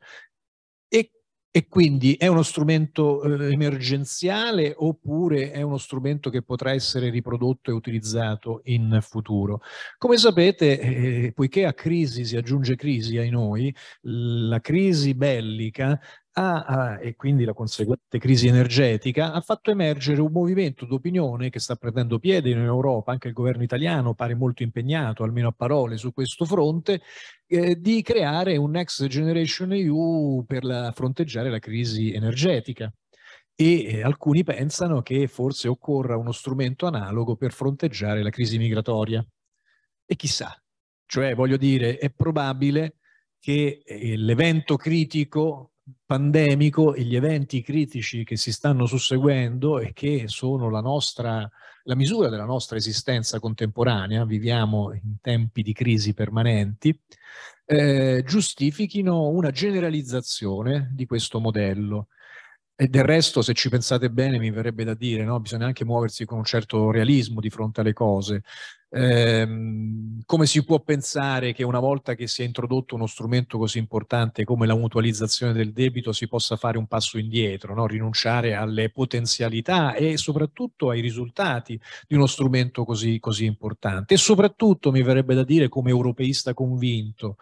e quindi è uno strumento eh, emergenziale oppure è uno strumento che potrà essere riprodotto e utilizzato in futuro? Come sapete, eh, poiché a crisi si aggiunge crisi ai noi, la crisi bellica ha, ah, ah, e quindi la conseguente crisi energetica, ha fatto emergere un movimento d'opinione che sta prendendo piede in Europa, anche il governo italiano pare molto impegnato, almeno a parole, su questo fronte, eh, di creare un Next Generation EU per la, fronteggiare la crisi energetica. E eh, alcuni pensano che forse occorra uno strumento analogo per fronteggiare la crisi migratoria. E chissà, cioè voglio dire, è probabile che eh, l'evento critico pandemico e gli eventi critici che si stanno susseguendo e che sono la, nostra, la misura della nostra esistenza contemporanea, viviamo in tempi di crisi permanenti, eh, giustifichino una generalizzazione di questo modello. E del resto, se ci pensate bene, mi verrebbe da dire, no? bisogna anche muoversi con un certo realismo di fronte alle cose. Ehm, come si può pensare che una volta che si è introdotto uno strumento così importante come la mutualizzazione del debito si possa fare un passo indietro, no? rinunciare alle potenzialità e soprattutto ai risultati di uno strumento così, così importante? E soprattutto mi verrebbe da dire come europeista convinto,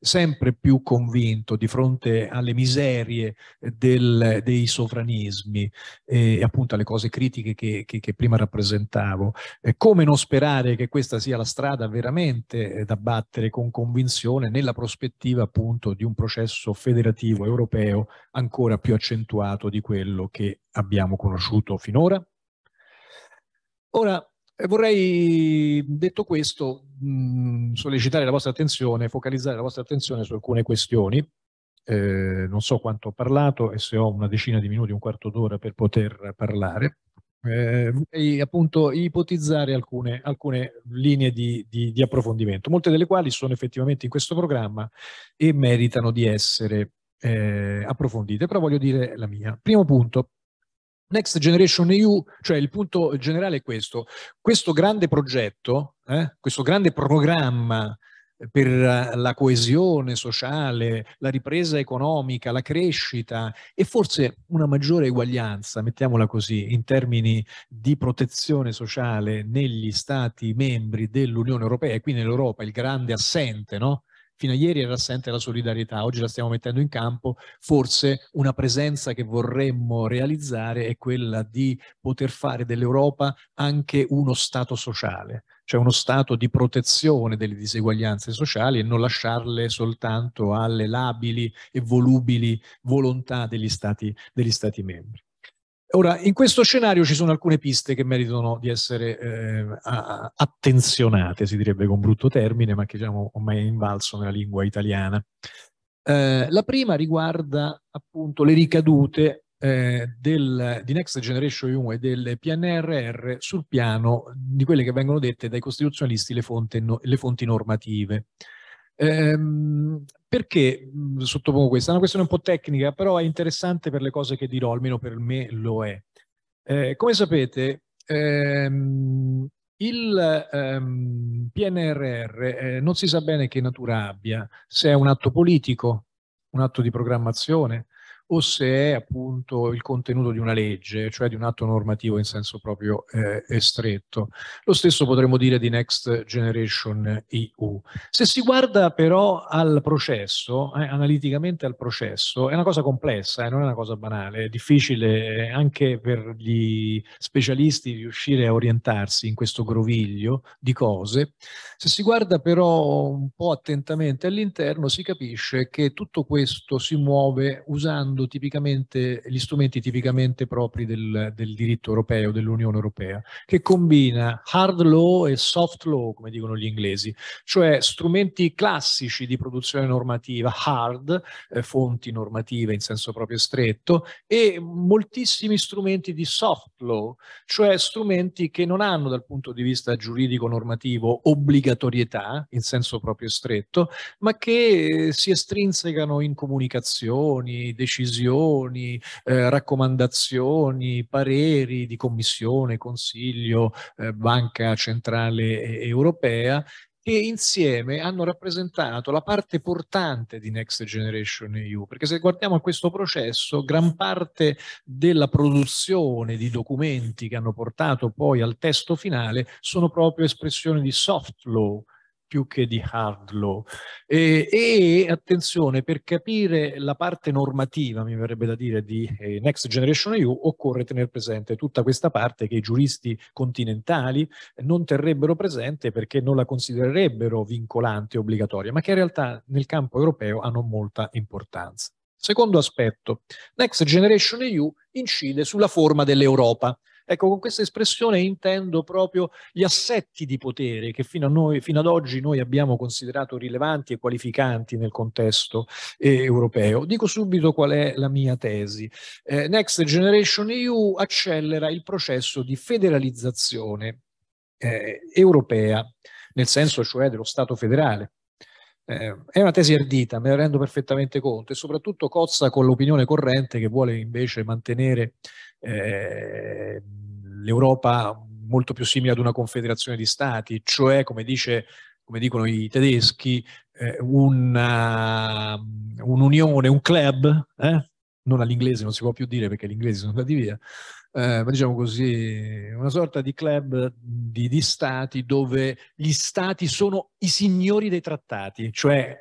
sempre più convinto di fronte alle miserie del, dei sovranismi e appunto alle cose critiche che, che, che prima rappresentavo, come non sperare che questa sia la strada veramente eh, da battere con convinzione nella prospettiva appunto di un processo federativo europeo ancora più accentuato di quello che abbiamo conosciuto finora? Ora, eh, vorrei, detto questo, mh, mm, sollecitare la vostra attenzione, focalizzare la vostra attenzione su alcune questioni. Eh, non so quanto ho parlato e se ho una decina di minuti, un quarto d'ora per poter parlare eh, vorrei appunto ipotizzare alcune, alcune linee di, di, di, approfondimento, molte delle quali sono effettivamente in questo programma e meritano di essere eh, approfondite, però voglio dire la mia. Primo punto, Next Generation EU, cioè il punto generale è questo, questo grande progetto, eh, questo grande programma per eh, la coesione sociale, la ripresa economica, la crescita e forse una maggiore eguaglianza, mettiamola così, in termini di protezione sociale negli stati membri dell'Unione Europea e qui nell'Europa il grande assente, no? fino a ieri era assente la solidarietà, oggi la stiamo mettendo in campo, forse una presenza che vorremmo realizzare è quella di poter fare dell'Europa anche uno Stato sociale, cioè uno stato di protezione delle diseguaglianze sociali e non lasciarle soltanto alle labili e volubili volontà degli stati, degli stati membri. Ora, in questo scenario ci sono alcune piste che meritano di essere eh, attenzionate, si direbbe con brutto termine, ma che diciamo ormai è invalso nella lingua italiana. Eh, la prima riguarda appunto le ricadute eh, del, di Next Generation EU e del PNRR sul piano di quelle che vengono dette dai costituzionalisti le, fonte, le fonti normative. Ehm, perché sottopongo questa? È una questione un po' tecnica, però è interessante per le cose che dirò, almeno per me lo è. Eh, come sapete, ehm, il ehm, PNRR eh, non si sa bene che natura abbia, se è un atto politico, un atto di programmazione, o se è appunto il contenuto di una legge, cioè di un atto normativo in senso proprio eh, stretto. Lo stesso potremmo dire di Next Generation EU. Se si guarda però al processo, eh, analiticamente al processo, è una cosa complessa, eh, non è una cosa banale, è difficile eh, anche per gli specialisti riuscire a orientarsi in questo groviglio di cose. Se si guarda però un po' attentamente all'interno si capisce che tutto questo si muove usando usando gli strumenti tipicamente propri del, del diritto europeo, dell'Unione Europea, che combina hard law e soft law, come dicono gli inglesi, cioè strumenti classici di produzione normativa, hard, eh, fonti normative in senso proprio stretto, e moltissimi strumenti di soft law, cioè strumenti che non hanno dal punto di vista giuridico-normativo obbligatorietà in senso proprio stretto, ma che si estrinsecano in comunicazioni, decisioni, decisioni, eh, raccomandazioni, pareri di commissione, consiglio, eh, Banca Centrale Europea che insieme hanno rappresentato la parte portante di Next Generation EU, perché se guardiamo a questo processo, gran parte della produzione di documenti che hanno portato poi al testo finale sono proprio espressioni di soft law, più che di hard law. E, e, attenzione, per capire la parte normativa, mi verrebbe da dire, di eh, Next Generation EU, occorre tenere presente tutta questa parte che i giuristi continentali non terrebbero presente perché non la considererebbero vincolante obbligatoria, ma che in realtà nel campo europeo hanno molta importanza. Secondo aspetto, Next Generation EU incide sulla forma dell'Europa. Ecco, con questa espressione intendo proprio gli assetti di potere che fino, noi, fino ad oggi noi abbiamo considerato rilevanti e qualificanti nel contesto eh, europeo. Dico subito qual è la mia tesi. Eh, Next Generation EU accelera il processo di federalizzazione eh, europea, nel senso cioè dello Stato federale. Eh, è una tesi ardita, me ne rendo perfettamente conto e soprattutto cozza con l'opinione corrente che vuole invece mantenere eh, l'Europa molto più simile ad una confederazione di stati, cioè come, dice, come dicono i tedeschi, eh, una, un'unione, un club, eh? non all'inglese non si può più dire perché gli inglesi sono andati via, eh, ma diciamo così, una sorta di club di, di stati dove gli stati sono i signori dei trattati, cioè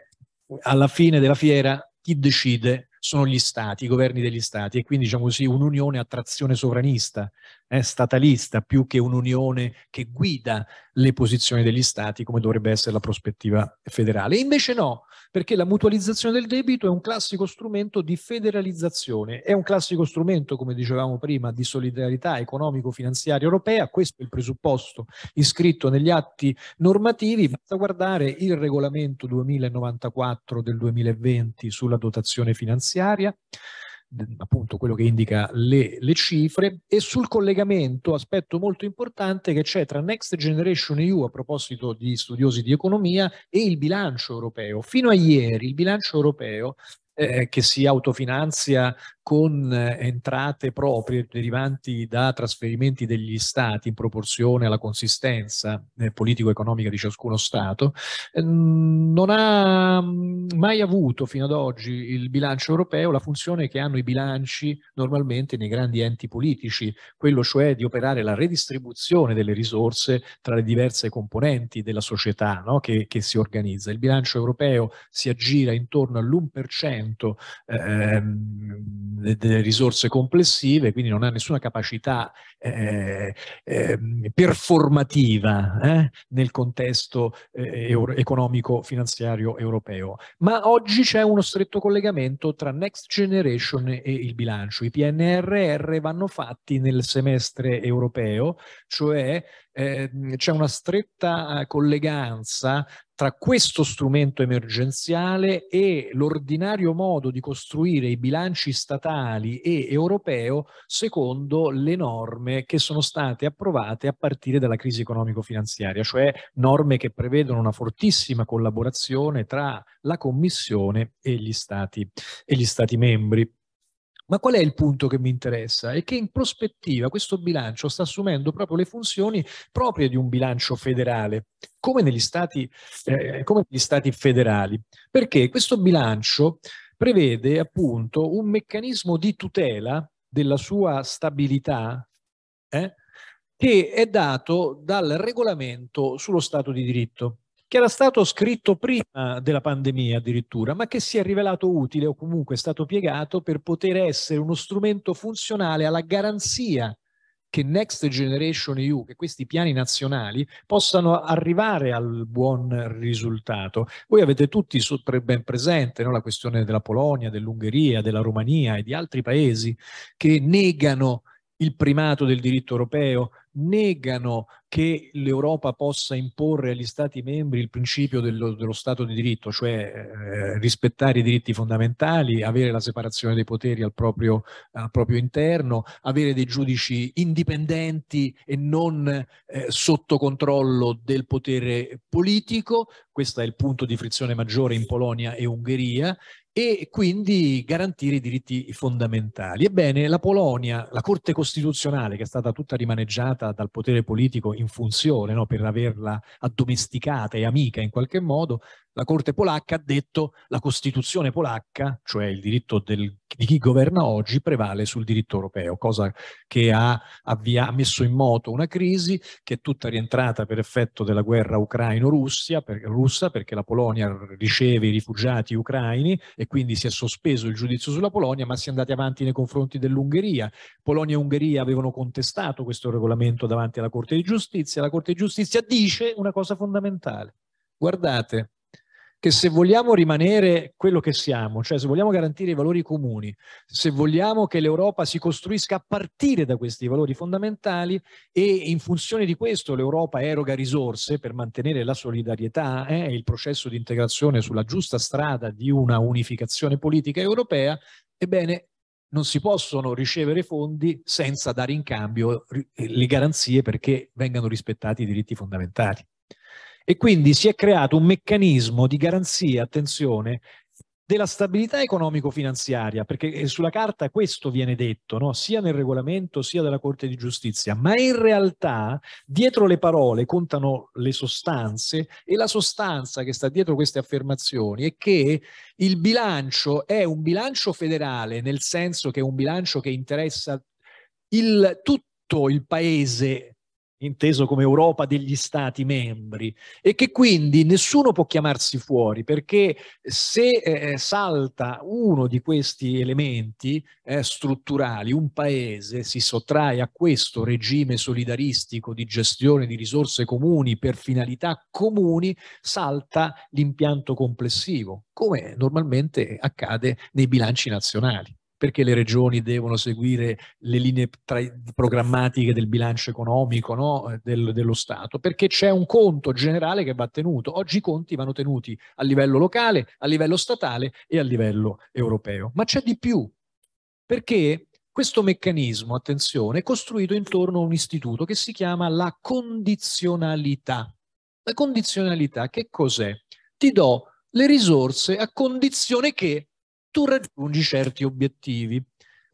alla fine della fiera chi decide sono gli stati, i governi degli stati e quindi diciamo così un'unione a trazione sovranista, eh, statalista, più che un'unione che guida le posizioni degli stati come dovrebbe essere la prospettiva federale. E invece no, perché la mutualizzazione del debito è un classico strumento di federalizzazione, è un classico strumento, come dicevamo prima, di solidarietà economico-finanziaria europea, questo è il presupposto iscritto negli atti normativi, basta guardare il regolamento 2094 del 2020 sulla dotazione finanziaria, appunto quello che indica le, le, cifre, e sul collegamento, aspetto molto importante, che c'è tra Next Generation EU a proposito di studiosi di economia e il bilancio europeo. Fino a ieri il bilancio europeo eh, che si autofinanzia con eh, entrate proprie derivanti da trasferimenti degli stati in proporzione alla consistenza eh, politico-economica di ciascuno stato, eh, non ha mm, mai avuto fino ad oggi il bilancio europeo la funzione che hanno i bilanci normalmente nei grandi enti politici, quello cioè di operare la redistribuzione delle risorse tra le diverse componenti della società no? che, che, si organizza. Il bilancio europeo si aggira intorno all'1% ehm, delle risorse complessive, quindi non ha nessuna capacità eh, eh, performativa eh, nel contesto eh, economico-finanziario europeo. Ma oggi c'è uno stretto collegamento tra Next Generation e il bilancio. I PNRR vanno fatti nel semestre europeo, cioè eh, c'è una stretta eh, colleganza tra questo strumento emergenziale e l'ordinario modo di costruire i bilanci statali e europeo secondo le norme che sono state approvate a partire dalla crisi economico-finanziaria, cioè norme che prevedono una fortissima collaborazione tra la Commissione e gli Stati, e gli stati membri. Ma qual è il punto che mi interessa? È che in prospettiva questo bilancio sta assumendo proprio le funzioni proprie di un bilancio federale, come negli stati, eh, come negli stati federali, perché questo bilancio prevede appunto un meccanismo di tutela della sua stabilità eh, che è dato dal regolamento sullo Stato di diritto che era stato scritto prima della pandemia addirittura, ma che si è rivelato utile o comunque è stato piegato per poter essere uno strumento funzionale alla garanzia che Next Generation EU, che questi piani nazionali possano arrivare al buon risultato. Voi avete tutti ben presente no? la questione della Polonia, dell'Ungheria, della Romania e di altri paesi che negano il primato del diritto europeo negano che l'Europa possa imporre agli Stati membri il principio dello, dello Stato di diritto, cioè eh, rispettare i diritti fondamentali, avere la separazione dei poteri al proprio, al proprio interno, avere dei giudici indipendenti e non eh, sotto controllo del potere politico, questo è il punto di frizione maggiore in Polonia e Ungheria e quindi garantire i diritti fondamentali. Ebbene, la Polonia, la Corte Costituzionale, che è stata tutta rimaneggiata dal potere politico in funzione no, per averla addomesticata e amica in qualche modo, la Corte polacca ha detto la Costituzione polacca, cioè il diritto del, di chi governa oggi, prevale sul diritto europeo, cosa che ha, avvia, ha messo in moto una crisi che è tutta rientrata per effetto della guerra ucraino-russa, per, perché la Polonia riceve i rifugiati ucraini e quindi si è sospeso il giudizio sulla Polonia, ma si è andati avanti nei confronti dell'Ungheria. Polonia e Ungheria avevano contestato questo regolamento davanti alla Corte di Giustizia, la Corte di Giustizia dice una cosa fondamentale. Guardate, che se vogliamo rimanere quello che siamo, cioè se vogliamo garantire i valori comuni, se vogliamo che l'Europa si costruisca a partire da questi valori fondamentali e in funzione di questo l'Europa eroga risorse per mantenere la solidarietà eh, e eh, il processo di integrazione sulla giusta strada di una unificazione politica europea, ebbene non si possono ricevere fondi senza dare in cambio le garanzie perché vengano rispettati i diritti fondamentali. E quindi si è creato un meccanismo di garanzia, attenzione, della stabilità economico-finanziaria, perché eh, sulla carta questo viene detto, no? sia nel regolamento sia dalla Corte di Giustizia, ma in realtà dietro le parole contano le sostanze e la sostanza che sta dietro queste affermazioni è che il bilancio è un bilancio federale, nel senso che è un bilancio che interessa il, tutto il paese inteso come Europa degli Stati membri, e che quindi nessuno può chiamarsi fuori, perché se eh, salta uno di questi elementi eh, strutturali, un paese si sottrae a questo regime solidaristico di gestione di risorse comuni per finalità comuni, salta l'impianto complessivo, come normalmente accade nei bilanci nazionali perché le regioni devono seguire le linee tra- programmatiche del bilancio economico no? Eh, del, dello Stato, perché c'è un conto generale che va tenuto. Oggi i conti vanno tenuti a livello locale, a livello statale e a livello europeo. Ma c'è di più, perché questo meccanismo, attenzione, è costruito intorno a un istituto che si chiama la condizionalità. La condizionalità che cos'è? Ti do le risorse a condizione che tu raggiungi certi obiettivi.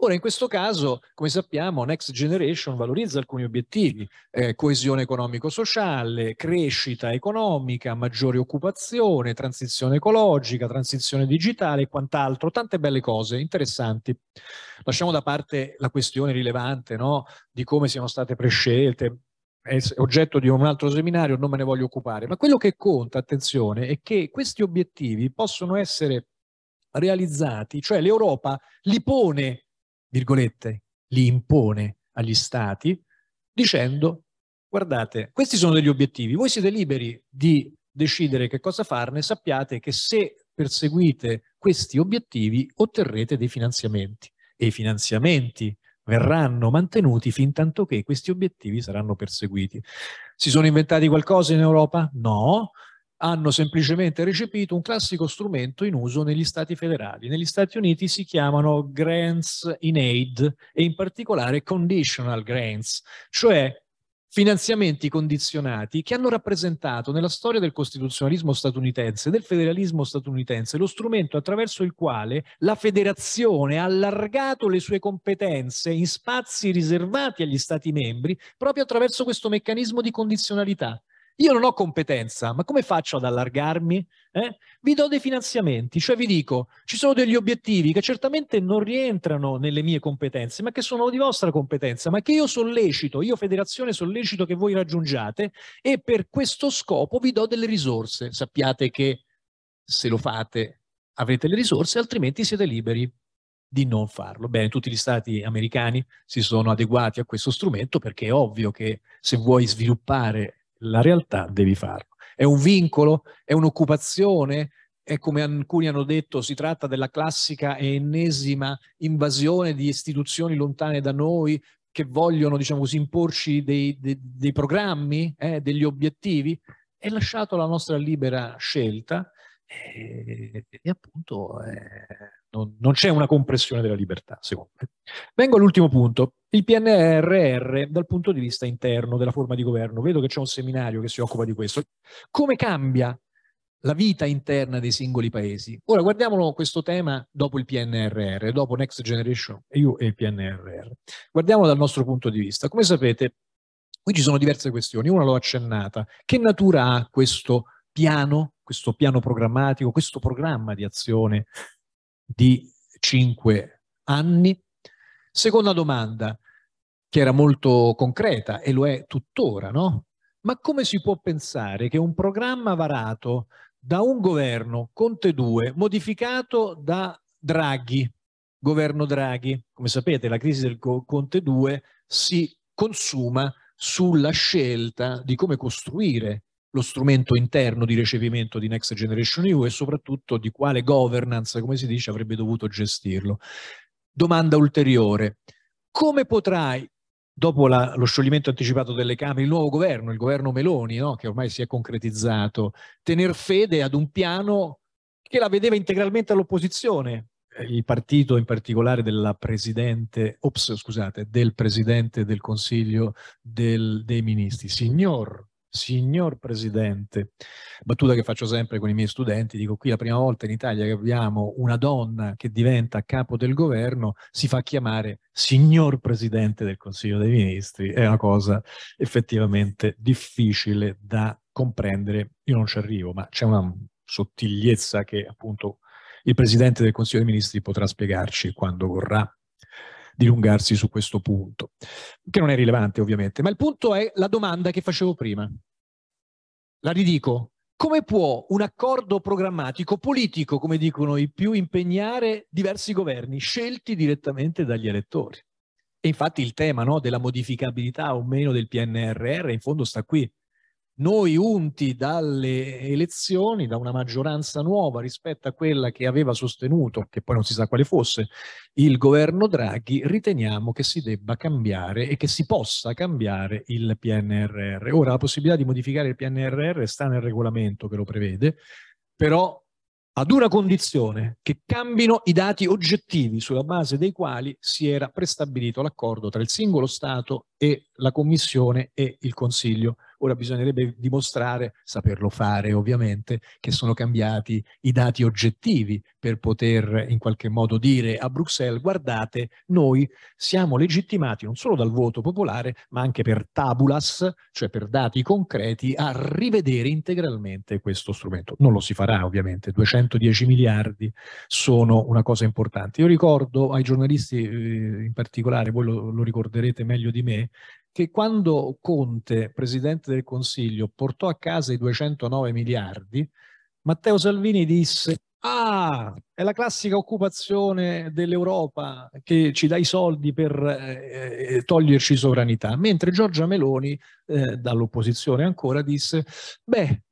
Ora, in questo caso, come sappiamo, Next Generation valorizza alcuni obiettivi, eh, coesione economico-sociale, crescita economica, maggiore occupazione, transizione ecologica, transizione digitale e quant'altro, tante belle cose interessanti. Lasciamo da parte la questione rilevante no? di come siano state prescelte, è oggetto di un altro seminario, non me ne voglio occupare, ma quello che conta, attenzione, è che questi obiettivi possono essere realizzati, cioè l'Europa li pone, virgolette, li impone agli stati dicendo guardate, questi sono degli obiettivi, voi siete liberi di decidere che cosa farne, sappiate che se perseguite questi obiettivi otterrete dei finanziamenti e i finanziamenti verranno mantenuti fin tanto che questi obiettivi saranno perseguiti. Si sono inventati qualcosa in Europa? No, hanno semplicemente recepito un classico strumento in uso negli Stati federali. Negli Stati Uniti si chiamano grants in aid e in particolare conditional grants, cioè finanziamenti condizionati che hanno rappresentato nella storia del costituzionalismo statunitense, del federalismo statunitense, lo strumento attraverso il quale la federazione ha allargato le sue competenze in spazi riservati agli stati membri proprio attraverso questo meccanismo di condizionalità. Io non ho competenza, ma come faccio ad allargarmi? Eh? Vi do dei finanziamenti, cioè vi dico, ci sono degli obiettivi che certamente non rientrano nelle mie competenze, ma che sono di vostra competenza, ma che io sollecito, io federazione sollecito che voi raggiungiate e per questo scopo vi do delle risorse. Sappiate che se lo fate avrete le risorse, altrimenti siete liberi di non farlo. Bene, tutti gli stati americani si sono adeguati a questo strumento perché è ovvio che se vuoi sviluppare la realtà devi farlo. È un vincolo? È un'occupazione? È come alcuni hanno detto, si tratta della classica e ennesima invasione di istituzioni lontane da noi che vogliono, diciamo così, imporci dei, dei, dei programmi, eh, degli obiettivi? È lasciato alla nostra libera scelta e, eh, e appunto... Eh, non, non c'è una compressione della libertà, secondo me. Vengo all'ultimo punto, il PNRR dal punto di vista interno della forma di governo. Vedo che c'è un seminario che si occupa di questo. Come cambia la vita interna dei singoli paesi. Ora guardiamolo questo tema dopo il PNRR, dopo Next Generation EU e il PNRR. Guardiamolo dal nostro punto di vista. Come sapete, qui ci sono diverse questioni, una l'ho accennata. Che natura ha questo piano, questo piano programmatico, questo programma di azione di 5 anni? Seconda domanda, che era molto concreta e lo è tuttora, no? Ma come si può pensare che un programma varato da un governo, Conte 2, modificato da Draghi, governo Draghi, come sapete la crisi del Conte 2 si consuma sulla scelta di come costruire lo strumento interno di recepimento di Next Generation EU e soprattutto di quale governance, come si dice, avrebbe dovuto gestirlo. Domanda ulteriore, come potrai, dopo la, lo scioglimento anticipato delle Camere, il nuovo governo, il governo Meloni, no, che ormai si è concretizzato, tener fede ad un piano che la vedeva integralmente all'opposizione, eh, il partito in particolare presidente, ops, scusate, del Presidente del Consiglio del, dei Ministri, signor signor Presidente, battuta che faccio sempre con i miei studenti, dico qui la prima volta in Italia che abbiamo una donna che diventa capo del governo, si fa chiamare signor Presidente del Consiglio dei Ministri, è una cosa effettivamente difficile da comprendere, io non ci arrivo, ma c'è una sottigliezza che appunto il Presidente del Consiglio dei Ministri potrà spiegarci quando vorrà dilungarsi su questo punto, che non è rilevante ovviamente, ma il punto è la domanda che facevo prima. La ridico. Come può un accordo programmatico politico, come dicono i più, impegnare diversi governi scelti direttamente dagli elettori? E infatti il tema no, della modificabilità o meno del PNRR in fondo sta qui noi unti dalle elezioni, da una maggioranza nuova rispetto a quella che aveva sostenuto, che poi non si sa quale fosse, il governo Draghi, riteniamo che si debba cambiare e che si possa cambiare il PNRR. Ora, la possibilità di modificare il PNRR sta nel regolamento che lo prevede, però ad una condizione che cambino i dati oggettivi sulla base dei quali si era prestabilito l'accordo tra il singolo Stato e la Commissione e il Consiglio. Ora bisognerebbe dimostrare, saperlo fare ovviamente, che sono cambiati i dati oggettivi per poter in qualche modo dire a Bruxelles guardate, noi siamo legittimati non solo dal voto popolare, ma anche per tabulas, cioè per dati concreti, a rivedere integralmente questo strumento. Non lo si farà ovviamente, 210 miliardi sono una cosa importante. Io ricordo ai giornalisti eh, in particolare, voi lo, lo ricorderete meglio di me, che quando Conte, presidente del Consiglio, portò a casa i 209 miliardi, Matteo Salvini disse Ah, è la classica occupazione dell'Europa che ci dà i soldi per eh, eh toglierci sovranità, mentre Giorgia Meloni, eh, dall'opposizione ancora, disse, beh,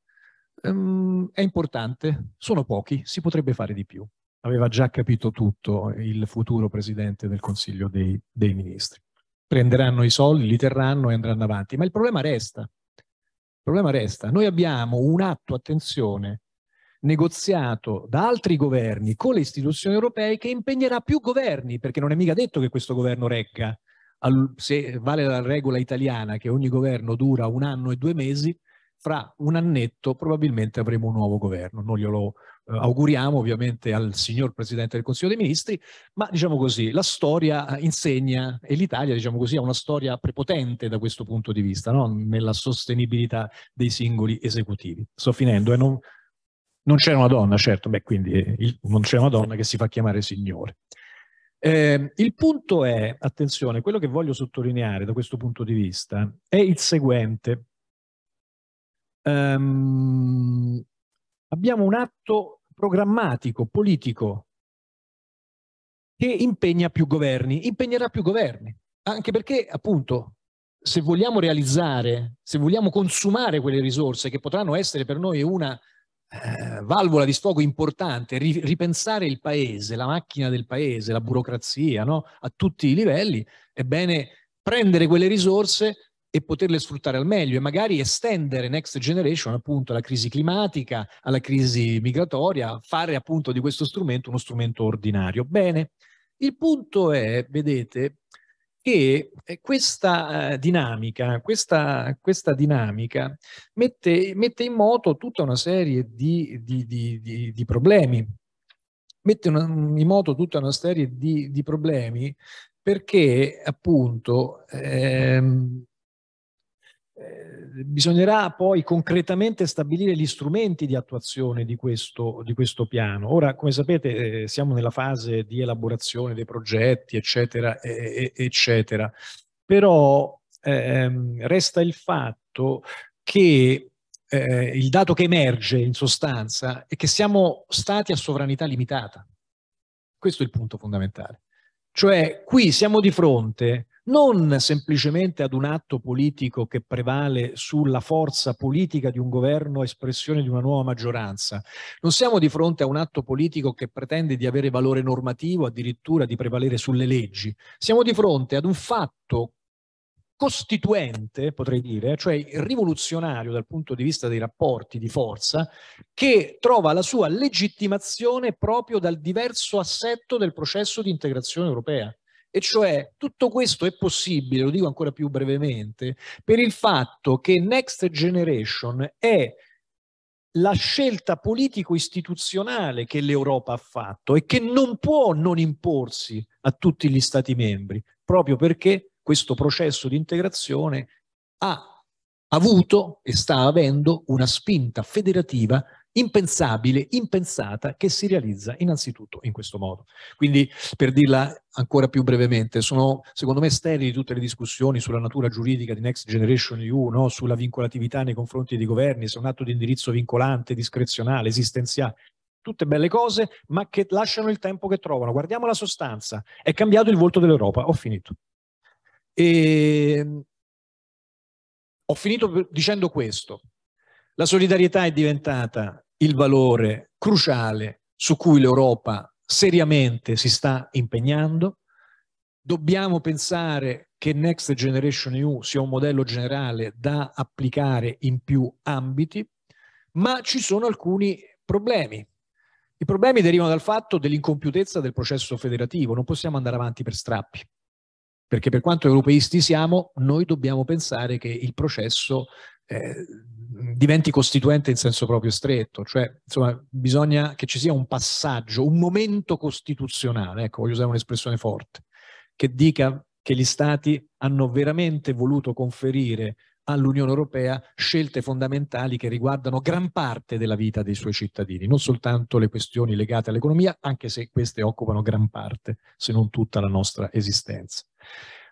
um, è importante, sono pochi, si potrebbe fare di più. Aveva già capito tutto il futuro Presidente del Consiglio dei, dei Ministri prenderanno i soldi, li terranno e andranno avanti, ma il problema resta. Il problema resta. Noi abbiamo un atto, attenzione, negoziato da altri governi con le istituzioni europee che impegnerà più governi, perché non è mica detto che questo governo regga. Se vale la regola italiana che ogni governo dura un anno e due mesi, fra un annetto probabilmente avremo un nuovo governo. Non glielo eh, auguriamo ovviamente al signor Presidente del Consiglio dei Ministri, ma diciamo così, la storia eh, insegna e l'Italia diciamo così ha una storia prepotente da questo punto di vista, no? nella sostenibilità dei singoli esecutivi. Sto finendo e eh, non, non c'era una donna, certo, beh quindi il, non c'è una donna che si fa chiamare signore. Eh, il punto è, attenzione, quello che voglio sottolineare da questo punto di vista è il seguente. Ehm, abbiamo un atto programmatico, politico, che impegna più governi, impegnerà più governi, anche perché appunto se vogliamo realizzare, se vogliamo consumare quelle risorse che potranno essere per noi una eh, valvola di sfogo importante, ri ripensare il paese, la macchina del paese, la burocrazia no? a tutti i livelli, ebbene prendere quelle risorse e poterle sfruttare al meglio e magari estendere Next Generation appunto alla crisi climatica, alla crisi migratoria, fare appunto di questo strumento uno strumento ordinario. Bene, il punto è, vedete, che eh, questa eh, dinamica, questa, questa dinamica mette, mette, in moto tutta una serie di, di, di, di problemi, mette una, in moto tutta una serie di, problemi perché appunto ehm, eh, bisognerà poi concretamente stabilire gli strumenti di attuazione di questo, di questo piano. Ora, come sapete, eh, siamo nella fase di elaborazione dei progetti, eccetera, eh, eccetera. Però ehm, resta il fatto che eh, il dato che emerge in sostanza è che siamo stati a sovranità limitata. Questo è il punto fondamentale. Cioè, qui siamo di fronte non semplicemente ad un atto politico che prevale sulla forza politica di un governo espressione di una nuova maggioranza. Non siamo di fronte a un atto politico che pretende di avere valore normativo, addirittura di prevalere sulle leggi. Siamo di fronte ad un fatto costituente, potrei dire, cioè rivoluzionario dal punto di vista dei rapporti di forza, che trova la sua legittimazione proprio dal diverso assetto del processo di integrazione europea. E cioè tutto questo è possibile, lo dico ancora più brevemente, per il fatto che Next Generation è la scelta politico-istituzionale che l'Europa ha fatto e che non può non imporsi a tutti gli Stati membri, proprio perché questo processo di integrazione ha avuto e sta avendo una spinta federativa impensabile, impensata, che si realizza innanzitutto in questo modo. Quindi, per dirla ancora più brevemente, sono secondo me sterili tutte le discussioni sulla natura giuridica di Next Generation EU, no? sulla vincolatività nei confronti dei governi, se è un atto di indirizzo vincolante, discrezionale, esistenziale. Tutte belle cose, ma che lasciano il tempo che trovano. Guardiamo la sostanza. È cambiato il volto dell'Europa. Ho finito. E... Ehm, ho finito dicendo questo. La solidarietà è diventata il valore cruciale su cui l'Europa seriamente si sta impegnando. Dobbiamo pensare che Next Generation EU sia un modello generale da applicare in più ambiti, ma ci sono alcuni problemi. I problemi derivano dal fatto dell'incompiutezza del processo federativo, non possiamo andare avanti per strappi, perché per quanto europeisti siamo, noi dobbiamo pensare che il processo eh, diventi costituente in senso proprio stretto, cioè insomma, bisogna che ci sia un passaggio, un momento costituzionale, ecco, voglio usare un'espressione forte, che dica che gli stati hanno veramente voluto conferire all'Unione Europea scelte fondamentali che riguardano gran parte della vita dei suoi cittadini, non soltanto le questioni legate all'economia, anche se queste occupano gran parte, se non tutta la nostra esistenza.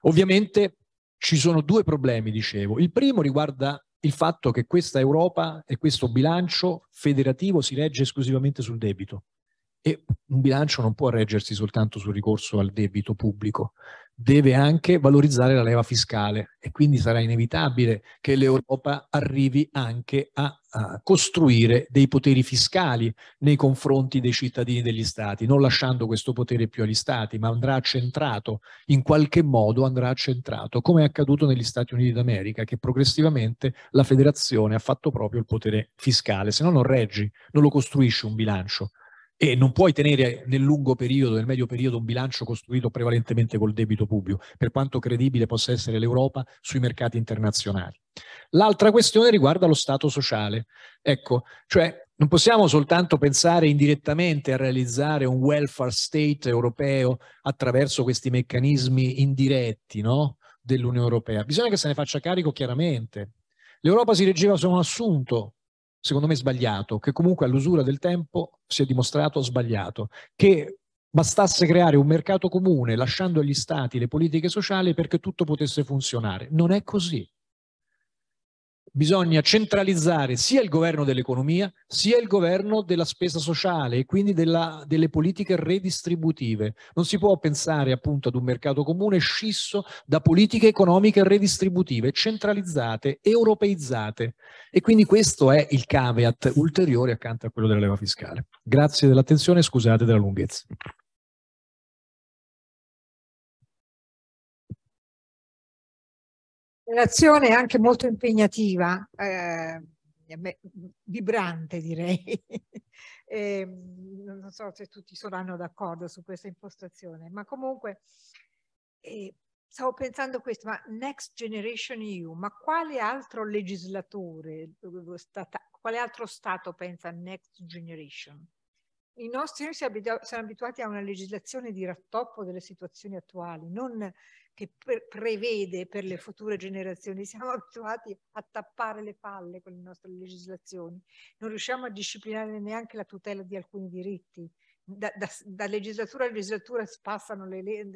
Ovviamente ci sono due problemi, dicevo. Il primo riguarda il fatto che questa Europa e questo bilancio federativo si regge esclusivamente sul debito e un bilancio non può reggersi soltanto sul ricorso al debito pubblico deve anche valorizzare la leva fiscale e quindi sarà inevitabile che l'Europa arrivi anche a, a, costruire dei poteri fiscali nei confronti dei cittadini degli Stati, non lasciando questo potere più agli Stati, ma andrà accentrato, in qualche modo andrà accentrato, come è accaduto negli Stati Uniti d'America, che progressivamente la federazione ha fatto proprio il potere fiscale, se no non reggi, non lo costruisce un bilancio, e non puoi tenere nel lungo periodo, nel medio periodo, un bilancio costruito prevalentemente col debito pubblico, per quanto credibile possa essere l'Europa sui mercati internazionali. L'altra questione riguarda lo Stato sociale. Ecco, cioè non possiamo soltanto pensare indirettamente a realizzare un welfare state europeo attraverso questi meccanismi indiretti no? dell'Unione Europea. Bisogna che se ne faccia carico chiaramente. L'Europa si reggeva su un assunto secondo me sbagliato, che comunque all'usura del tempo si è dimostrato sbagliato, che bastasse creare un mercato comune lasciando agli stati le politiche sociali perché tutto potesse funzionare. Non è così bisogna centralizzare sia il governo dell'economia sia il governo della spesa sociale e quindi della, delle politiche redistributive. Non si può pensare appunto ad un mercato comune scisso da politiche economiche redistributive, centralizzate, europeizzate. E quindi questo è il caveat ulteriore accanto a quello della leva fiscale. Grazie dell'attenzione e scusate della lunghezza. Relazione anche molto impegnativa, eh, vibrante direi. [LAUGHS] e, non so se tutti saranno d'accordo su questa impostazione, ma comunque eh, stavo pensando questo, ma Next Generation EU, ma quale altro legislatore, quale altro Stato pensa Next Generation? I nostri noi siamo abituati a una legislazione di rattoppo delle situazioni attuali, non che per, prevede per le future generazioni. [LAUGHS] Siamo abituati a tappare le palle con le nostre legislazioni, non riusciamo a disciplinare neanche la tutela di alcuni diritti. Da, da, da legislatura a legislatura si passano le, le,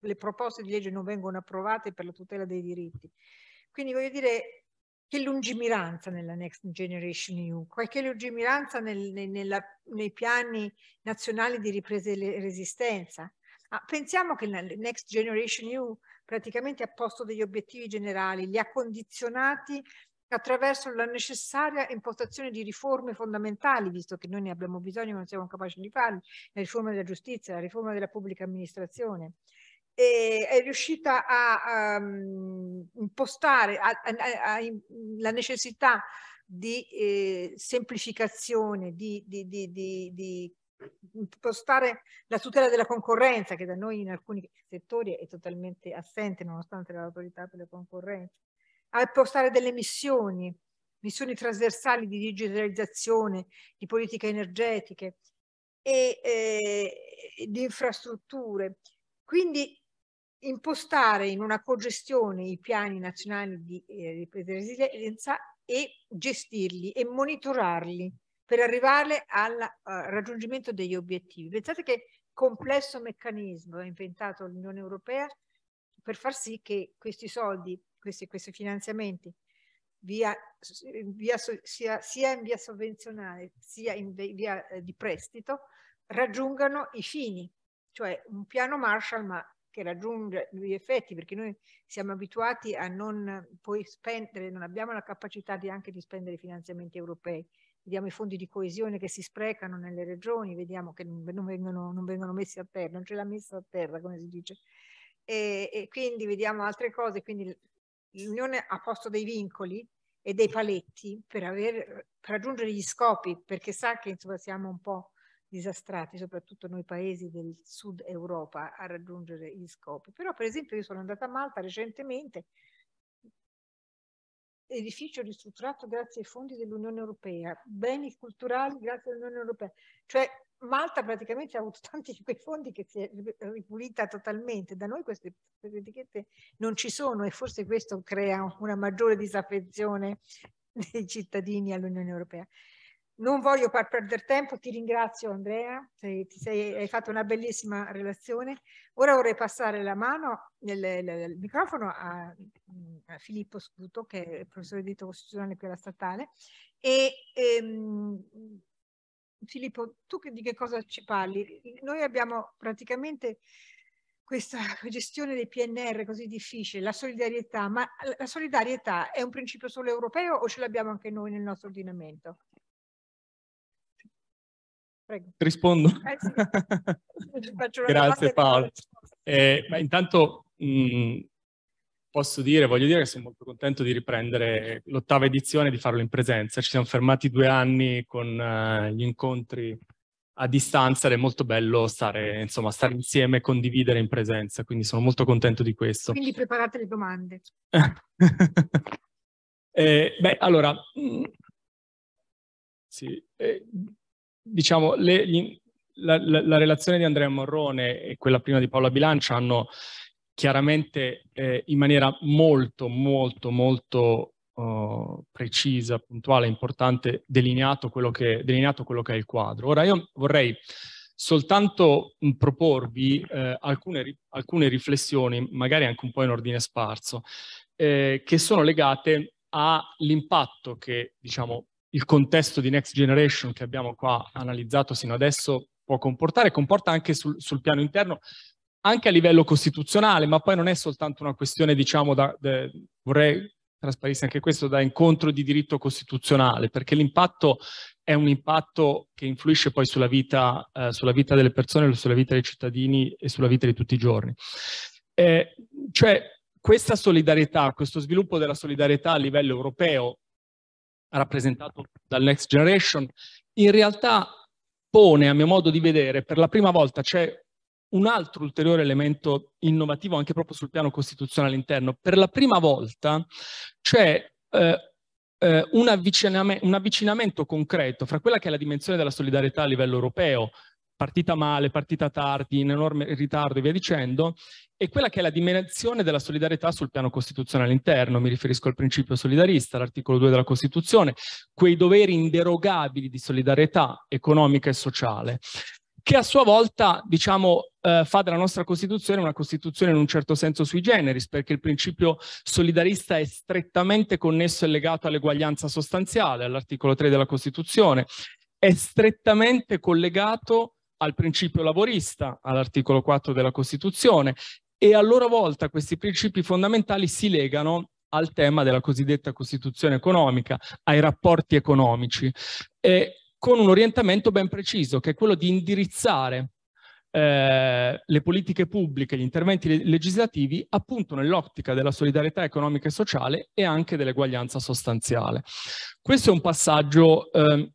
le proposte di legge non vengono approvate per la tutela dei diritti. Quindi voglio dire, che lungimiranza nella Next Generation EU, qualche lungimiranza nel, nel, nella, nei piani nazionali di ripresa e resistenza, Ah, pensiamo che il Next Generation EU praticamente ha posto degli obiettivi generali, li ha condizionati attraverso la necessaria impostazione di riforme fondamentali, visto che noi ne abbiamo bisogno e non siamo capaci di farli, la riforma della giustizia, la riforma della pubblica amministrazione. E è riuscita a, um, impostare a, a, a, la necessità di eh, semplificazione, di, di, di, di spostare la tutela della concorrenza, che da noi in alcuni settori è totalmente assente, nonostante l'autorità per la concorrenza, a ah, postare delle missioni, missioni trasversali di digitalizzazione, di politiche energetiche e eh, di infrastrutture. Quindi impostare in una cogestione i piani nazionali di ripresa eh, e resilienza e gestirli e monitorarli per arrivare al eh, raggiungimento degli obiettivi. Pensate che complesso meccanismo ha inventato l'Unione Europea per far sì che questi soldi, questi, questi finanziamenti, via, via, sia, sia, in via sovvenzionale sia in via eh, di prestito, raggiungano i fini, cioè un piano Marshall ma che raggiunge gli effetti, perché noi siamo abituati a non eh, poi spendere, non abbiamo la capacità di anche di spendere i finanziamenti europei vediamo i fondi di coesione che si sprecano nelle regioni, vediamo che non, vengono, non vengono, messi a terra, non ce l'ha messa a terra, come si dice. E, e quindi vediamo altre cose, quindi l'Unione ha posto dei vincoli e dei paletti per, aver, per raggiungere gli scopi, perché sa che insomma, siamo un po' disastrati, soprattutto noi paesi del sud Europa, a raggiungere gli scopi. Però per esempio io sono andata a Malta recentemente, edificio ristrutturato grazie ai fondi dell'Unione Europea, beni culturali grazie all'Unione Europea. Cioè Malta praticamente ha avuto [LAUGHS] tanti di quei fondi che si è ripulita totalmente. Da noi queste, queste etichette non ci sono e forse questo crea una maggiore disaffezione dei cittadini all'Unione Europea non voglio far perdere tempo, ti ringrazio Andrea, sei, sei, hai fatto una bellissima relazione. Ora vorrei passare la mano, il, microfono a, a, Filippo Scuto, che è professore di diritto costituzionale qui alla statale. E, ehm, Filippo, tu che, di che cosa ci parli? Noi abbiamo praticamente questa [LAUGHS] gestione dei PNR così difficile, la solidarietà, ma la solidarietà è un principio solo europeo o ce l'abbiamo anche noi nel nostro ordinamento? Prego. Rispondo. Eh sì. Grazie Paolo. Eh, ma intanto mh, mm, posso dire, voglio dire che sono molto contento di riprendere l'ottava edizione e di farlo in presenza. Ci siamo fermati due anni con uh, gli incontri a distanza ed è molto bello stare, insomma, stare insieme, e condividere in presenza, quindi sono molto contento di questo. Quindi preparate le domande. [LAUGHS] eh, beh, allora, mh, mm, sì, eh, diciamo, le, gli, la, la, la, relazione di Andrea Morrone e quella prima di Paola Bilancia hanno chiaramente eh, in maniera molto, molto, molto uh, precisa, puntuale, importante, delineato quello, che, delineato quello, che, è il quadro. Ora io vorrei soltanto proporvi eh, alcune, alcune, riflessioni, magari anche un po' in ordine sparso, eh, che sono legate all'impatto che, diciamo, il contesto di Next Generation che abbiamo qua analizzato sino adesso può comportare, comporta anche sul, sul piano interno, anche a livello costituzionale, ma poi non è soltanto una questione, diciamo, da, de, vorrei trasparisse anche questo, da incontro di diritto costituzionale, perché l'impatto è un impatto che influisce poi sulla vita, eh, sulla vita delle persone, sulla vita dei cittadini e sulla vita di tutti i giorni. Eh, cioè, questa solidarietà, questo sviluppo della solidarietà a livello europeo rappresentato dal Next Generation, in realtà pone, a mio modo di vedere, per la prima volta c'è un altro ulteriore elemento innovativo anche proprio sul piano costituzionale interno. Per la prima volta c'è eh, eh, un, avvicinamento, un avvicinamento concreto fra quella che è la dimensione della solidarietà a livello europeo, partita male, partita tardi, in enorme ritardo e via dicendo, e quella che è la dimensione della solidarietà sul piano costituzionale interno, mi riferisco al principio solidarista, l'articolo 2 della Costituzione, quei doveri inderogabili di solidarietà economica e sociale che a sua volta diciamo, eh, fa della nostra Costituzione una Costituzione in un certo senso sui generis, perché il principio solidarista è strettamente connesso e legato all'eguaglianza sostanziale, all'articolo 3 della Costituzione, è strettamente collegato al principio lavorista, all'articolo 4 della Costituzione e a loro volta questi principi fondamentali si legano al tema della cosiddetta Costituzione economica, ai rapporti economici, e con un orientamento ben preciso che è quello di indirizzare eh, le politiche pubbliche, gli interventi legislativi appunto nell'ottica della solidarietà economica e sociale e anche dell'eguaglianza sostanziale. Questo è un passaggio eh,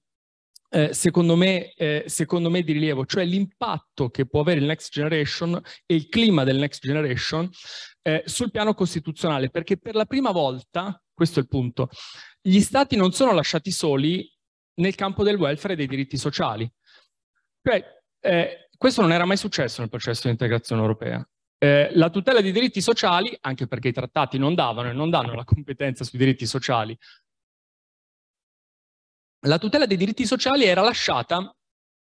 eh, secondo, me, eh, secondo me di rilievo, cioè l'impatto che può avere il Next Generation e il clima del Next Generation eh, sul piano costituzionale, perché per la prima volta, questo è il punto, gli stati non sono lasciati soli nel campo del welfare e dei diritti sociali. Cioè, eh, questo non era mai successo nel processo di integrazione europea. Eh, la tutela dei diritti sociali, anche perché i trattati non davano e non danno la competenza sui diritti sociali la tutela dei diritti sociali era lasciata,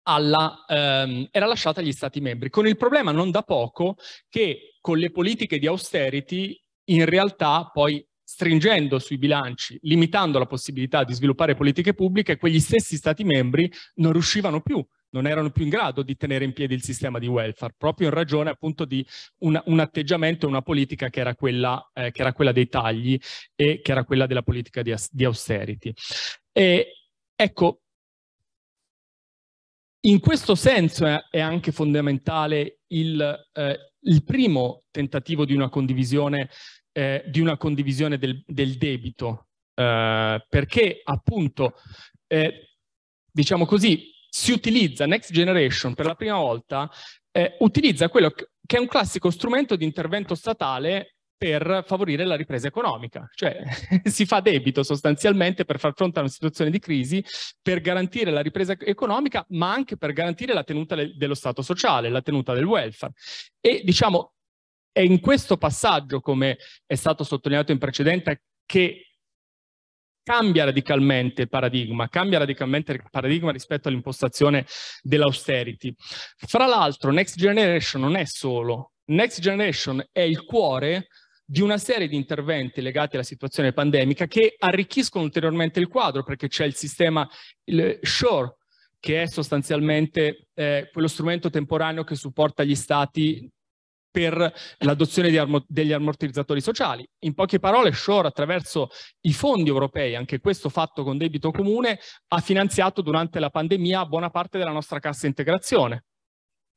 alla, ehm, era lasciata agli Stati membri, con il problema non da poco che con le politiche di austerity in realtà poi stringendo sui bilanci, limitando la possibilità di sviluppare politiche pubbliche, quegli stessi Stati membri non riuscivano più, non erano più in grado di tenere in piedi il sistema di welfare, proprio in ragione appunto di una, un atteggiamento e una politica che era, quella, eh, che era, quella, dei tagli e che era quella della politica di, di austerity. E, Ecco, in questo senso è anche fondamentale il, eh, il primo tentativo di una condivisione, eh, di una condivisione del, del debito, eh, perché appunto, eh, diciamo così, si utilizza Next Generation per la prima volta, eh, utilizza quello che è un classico strumento di intervento statale per favorire la ripresa economica, cioè [LAUGHS] si fa debito sostanzialmente per far fronte a una situazione di crisi, per garantire la ripresa economica, ma anche per garantire la tenuta dello Stato sociale, la tenuta del welfare. E diciamo, è in questo passaggio, come è stato sottolineato in precedenza, che cambia radicalmente il paradigma, cambia radicalmente il paradigma rispetto all'impostazione dell'austerity. Fra l'altro, Next Generation non è solo. Next Generation è il cuore di una serie di interventi legati alla situazione pandemica che arricchiscono ulteriormente il quadro perché c'è il sistema il SHORE che è sostanzialmente eh, quello strumento temporaneo che supporta gli stati per l'adozione degli ammortizzatori sociali. In poche parole, Shore attraverso i fondi europei, anche questo fatto con debito comune, ha finanziato durante la pandemia buona parte della nostra cassa integrazione.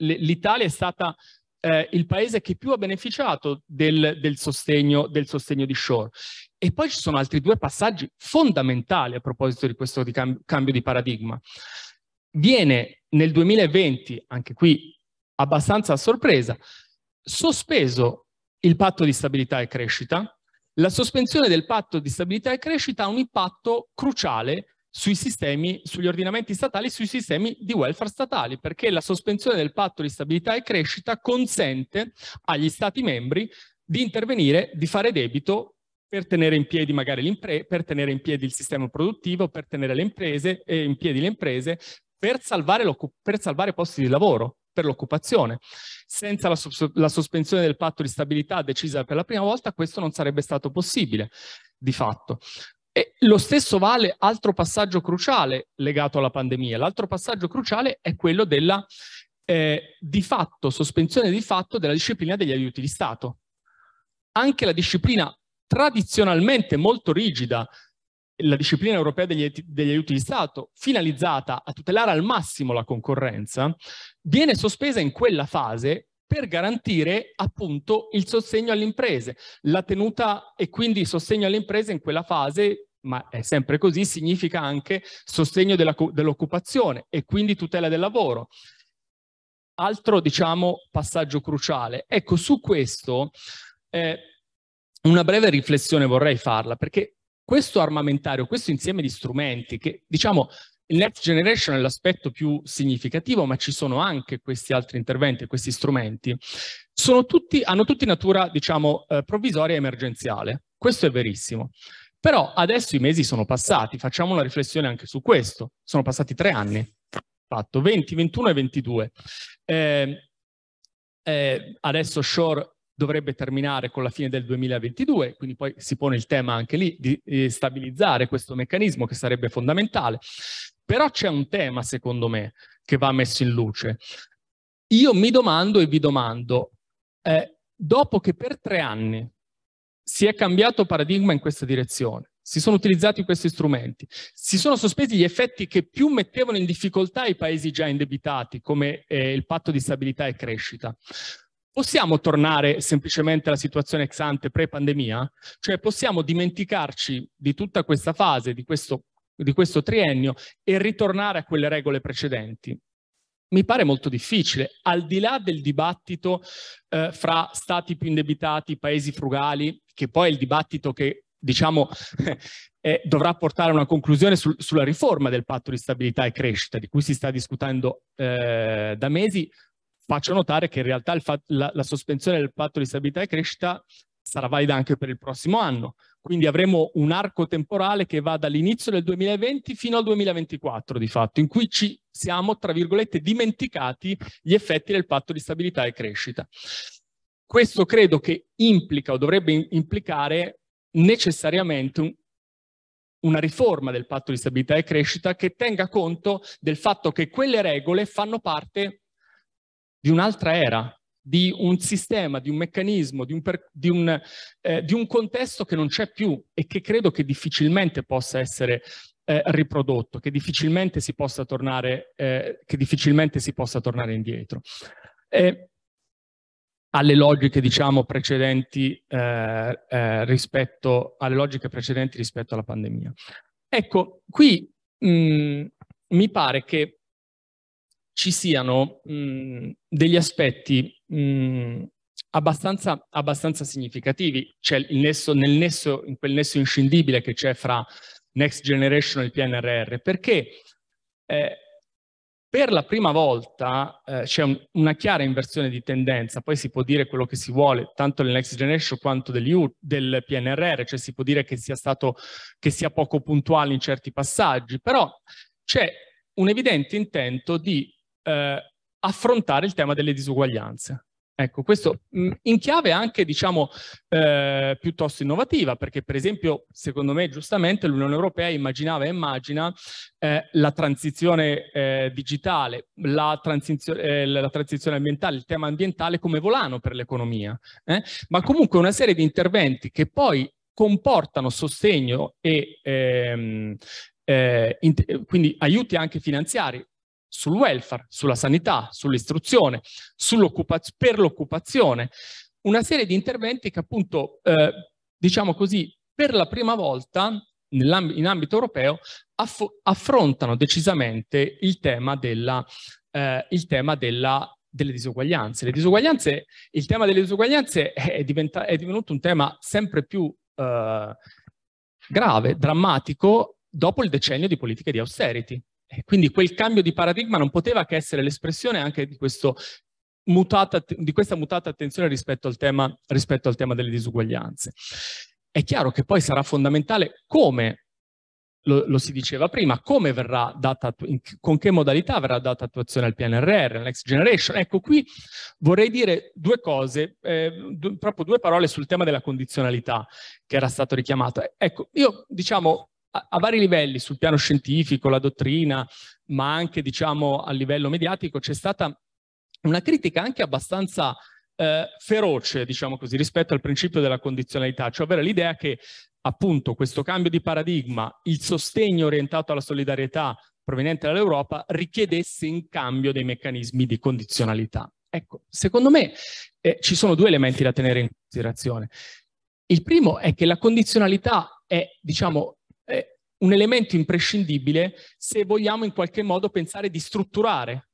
L'Italia è stata eh, il paese che più ha beneficiato del, del, sostegno, del, sostegno, di Shore. E poi ci sono altri due passaggi fondamentali a proposito di questo di cam cambio di paradigma. Viene nel 2020, anche qui abbastanza a sorpresa, sospeso il patto di stabilità e crescita. La sospensione del patto di stabilità e crescita ha un impatto cruciale sui sistemi, sugli ordinamenti statali, sui sistemi di welfare statali, perché la sospensione del patto di stabilità e crescita consente agli Stati membri di intervenire, di fare debito per tenere in piedi magari l'impresa, per tenere in piedi il sistema produttivo, per tenere le imprese, eh, in piedi le imprese, per salvare, per salvare posti di lavoro, per l'occupazione. Senza la, la sospensione del patto di stabilità decisa per la prima volta questo non sarebbe stato possibile, di fatto. E lo stesso vale altro passaggio cruciale legato alla pandemia. L'altro passaggio cruciale è quello della eh, di fatto, sospensione di fatto della disciplina degli aiuti di Stato. Anche la disciplina tradizionalmente molto rigida, la disciplina europea degli, degli aiuti di Stato, finalizzata a tutelare al massimo la concorrenza, viene sospesa in quella fase per garantire appunto il sostegno alle imprese. La tenuta e quindi sostegno alle imprese in quella fase ma è sempre così, significa anche sostegno dell'occupazione e quindi tutela del lavoro. Altro, diciamo, passaggio cruciale. Ecco, su questo eh, una breve riflessione vorrei farla, perché questo armamentario, questo insieme di strumenti che, diciamo, Next Generation è l'aspetto più significativo, ma ci sono anche questi altri interventi, questi strumenti. Tutti, hanno tutti natura, diciamo, eh, provvisoria e emergenziale. Questo è verissimo. Però adesso i mesi sono passati, facciamo una riflessione anche su questo. Sono passati tre anni, fatto 20, 21 e 22. Eh, eh, adesso Shore dovrebbe terminare con la fine del 2022, quindi poi si pone il tema anche lì di, di stabilizzare questo meccanismo che sarebbe fondamentale. Però c'è un tema, secondo me, che va messo in luce. Io mi domando e vi domando, eh, dopo che per tre anni si è cambiato paradigma in questa direzione, si sono utilizzati questi strumenti, si sono sospesi gli effetti che più mettevano in difficoltà i paesi già indebitati, come eh, il patto di stabilità e crescita. Possiamo tornare semplicemente alla situazione ex ante pre-pandemia? Cioè possiamo dimenticarci di tutta questa fase, di questo di questo triennio e ritornare a quelle regole precedenti mi pare molto difficile, al di là del dibattito eh, fra stati più indebitati, paesi frugali, che poi è il dibattito che diciamo [LAUGHS] eh, dovrà portare a una conclusione sul, sulla riforma del patto di stabilità e crescita, di cui si sta discutendo eh, da mesi, faccio notare che in realtà la, la sospensione del patto di stabilità e crescita sarà valida anche per il prossimo anno, quindi avremo un arco temporale che va dall'inizio del 2020 fino al 2024 di fatto, in cui ci siamo, tra virgolette, dimenticati gli effetti del patto di stabilità e crescita. Questo credo che implica o dovrebbe implicare necessariamente un, una riforma del patto di stabilità e crescita che tenga conto del fatto che quelle regole fanno parte di un'altra era, di un sistema, di un meccanismo, di un, per, di un, eh, di un contesto che non c'è più e che credo che difficilmente possa essere eh, riprodotto, che difficilmente si possa tornare, eh, che difficilmente si possa tornare indietro. Eh, alle logiche, diciamo, precedenti eh, eh, rispetto alle logiche precedenti rispetto alla pandemia. Ecco, qui mh, mm, mi pare che ci siano mh, mm, degli aspetti mh, mm, abbastanza, abbastanza, significativi. C'è nesso, nel nesso, in quel nesso inscindibile che c'è fra Next Generation e il PNRR, perché eh, per la prima volta eh, c'è un, una chiara inversione di tendenza, poi si può dire quello che si vuole, tanto del Next Generation quanto del PNRR, cioè si può dire che sia, stato, che sia poco puntuale in certi passaggi, però c'è un evidente intento di eh, affrontare il tema delle disuguaglianze. Ecco, questo mm, in chiave anche, diciamo, eh, piuttosto innovativa, perché per esempio, secondo me, giustamente, l'Unione Europea immaginava e immagina eh, la transizione eh, digitale, la transizione, eh, la transizione, ambientale, il tema ambientale come volano per l'economia, eh? ma comunque una serie di interventi che poi comportano sostegno e ehm, eh, quindi aiuti anche finanziari sul welfare, sulla sanità, sull'istruzione, per l'occupazione, una serie di interventi che appunto, eh, diciamo così, per la prima volta in ambito europeo aff affrontano decisamente il tema, della, eh, il tema della, delle disuguaglianze. disuguaglianze. Il tema delle disuguaglianze è, è divenuto un tema sempre più eh, grave, drammatico, dopo il decennio di politiche di austerity quindi quel cambio di paradigma non poteva che essere l'espressione anche di, mutata, di questa mutata attenzione rispetto al, tema, rispetto al tema delle disuguaglianze. È chiaro che poi sarà fondamentale come lo, lo, si diceva prima, come verrà data, con che modalità verrà data attuazione al PNRR, al Next Generation. Ecco, qui vorrei dire due cose, eh, proprio due parole sul tema della condizionalità che era stato richiamato. Ecco, io diciamo a, vari livelli, sul piano scientifico, la dottrina, ma anche diciamo a livello mediatico, c'è stata una critica anche abbastanza eh, feroce, diciamo così, rispetto al principio della condizionalità, cioè ovvero l'idea che appunto questo cambio di paradigma, il sostegno orientato alla solidarietà proveniente dall'Europa, richiedesse in cambio dei meccanismi di condizionalità. Ecco, secondo me eh, ci sono due elementi da tenere in considerazione. Il primo è che la condizionalità è, diciamo, un elemento imprescindibile se vogliamo in qualche modo pensare di strutturare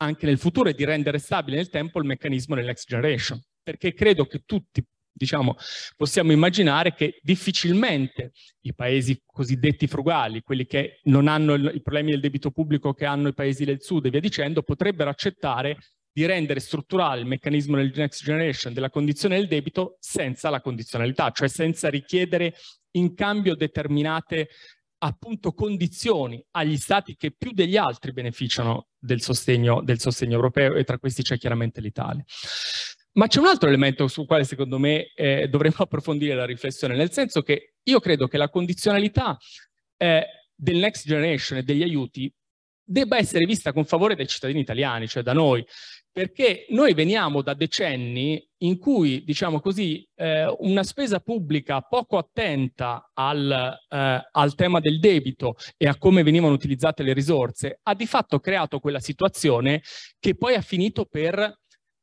anche nel futuro e di rendere stabile nel tempo il meccanismo del next generation, perché credo che tutti diciamo, possiamo immaginare che difficilmente i paesi cosiddetti frugali, quelli che non hanno i problemi del debito pubblico che hanno i paesi del sud e via dicendo, potrebbero accettare di rendere strutturale il meccanismo del next generation della condizione del debito senza la condizionalità, cioè senza richiedere in cambio determinate appunto condizioni agli stati che più degli altri beneficiano del sostegno, del sostegno europeo e tra questi c'è chiaramente l'Italia. Ma c'è un altro elemento sul quale secondo me eh, dovremmo [LAUGHS] approfondire la riflessione, nel senso che io credo che la condizionalità eh, del next generation e degli aiuti debba essere vista con favore dai cittadini italiani, cioè da noi, perché noi veniamo da decenni in cui, diciamo così, eh, una spesa pubblica poco attenta al, eh, al, tema del debito e a come venivano utilizzate le risorse ha di fatto creato quella situazione che poi ha finito per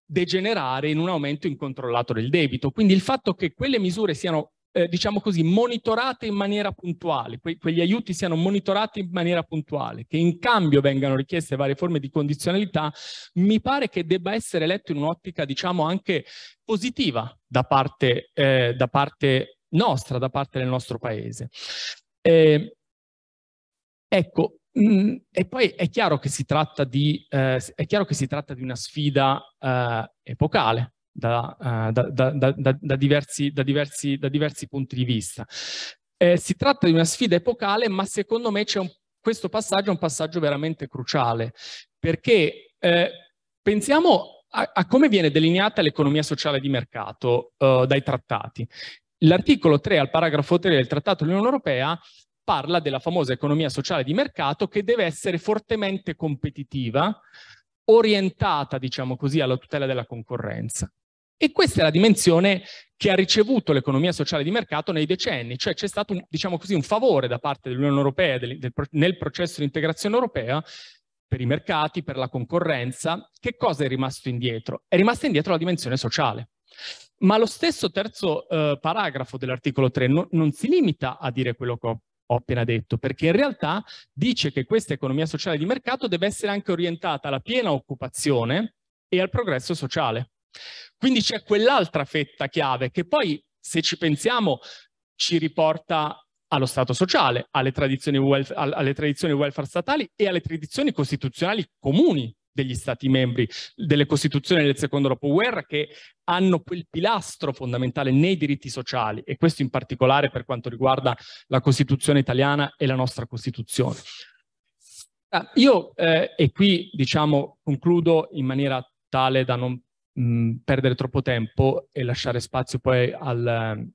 degenerare in un aumento incontrollato del debito. Quindi il fatto che quelle misure siano eh, diciamo così, monitorate in maniera puntuale, que quegli aiuti siano monitorati in maniera puntuale, che in cambio vengano richieste varie forme di condizionalità, mi pare che debba essere letto in un'ottica, diciamo, anche positiva da parte, eh, da parte, nostra, da parte del nostro paese. Eh, ecco, mh, mm, e poi è chiaro che si tratta di, eh, si tratta di una sfida eh, epocale, da, uh, da, da, diversi, diversi, da, diversi, punti di vista. Eh, si tratta di una sfida epocale, ma secondo me un, questo passaggio è un passaggio veramente cruciale, perché eh, pensiamo a, a, come viene delineata l'economia sociale di mercato uh, dai trattati. L'articolo 3 al paragrafo 3 del Trattato dell'Unione Europea parla della famosa economia sociale di mercato che deve essere fortemente competitiva, orientata, diciamo così, alla tutela della concorrenza. E questa è la dimensione che ha ricevuto l'economia sociale di mercato nei decenni, cioè c'è stato un, diciamo così, un favore da parte dell'Unione Europea del, del, nel processo di integrazione europea per i mercati, per la concorrenza. Che cosa è rimasto indietro? È rimasta indietro la dimensione sociale. Ma lo stesso terzo eh, paragrafo dell'articolo 3 no, non si limita a dire quello che ho ho appena detto, perché in realtà dice che questa economia sociale di mercato deve essere anche orientata alla piena occupazione e al progresso sociale. Quindi c'è quell'altra fetta chiave che poi, se ci pensiamo, ci riporta allo Stato sociale, alle tradizioni, welfare, alle tradizioni welfare statali e alle tradizioni costituzionali comuni degli Stati membri, delle Costituzioni del secondo dopoguerra che hanno quel pilastro fondamentale nei diritti sociali e questo in particolare per quanto riguarda la Costituzione italiana e la nostra Costituzione. Ah, io, eh, e qui diciamo, concludo in maniera tale da non mh, perdere troppo tempo e lasciare spazio poi al, ehm,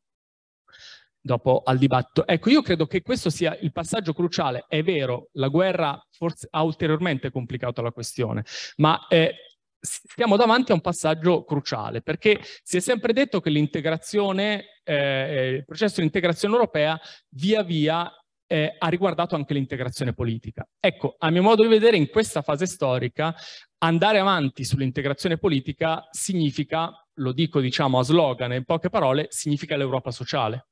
dopo al dibattito. Ecco, io credo che questo sia il passaggio cruciale. È vero, la guerra forse ha ulteriormente complicato la questione, ma eh, stiamo davanti a un passaggio cruciale, perché si è sempre detto che l'integrazione, eh, eh il processo di integrazione europea via via eh, ha riguardato anche l'integrazione politica. Ecco, a mio modo di vedere, in questa fase storica, andare avanti sull'integrazione politica significa, lo dico diciamo a slogan, in poche parole, significa l'Europa sociale.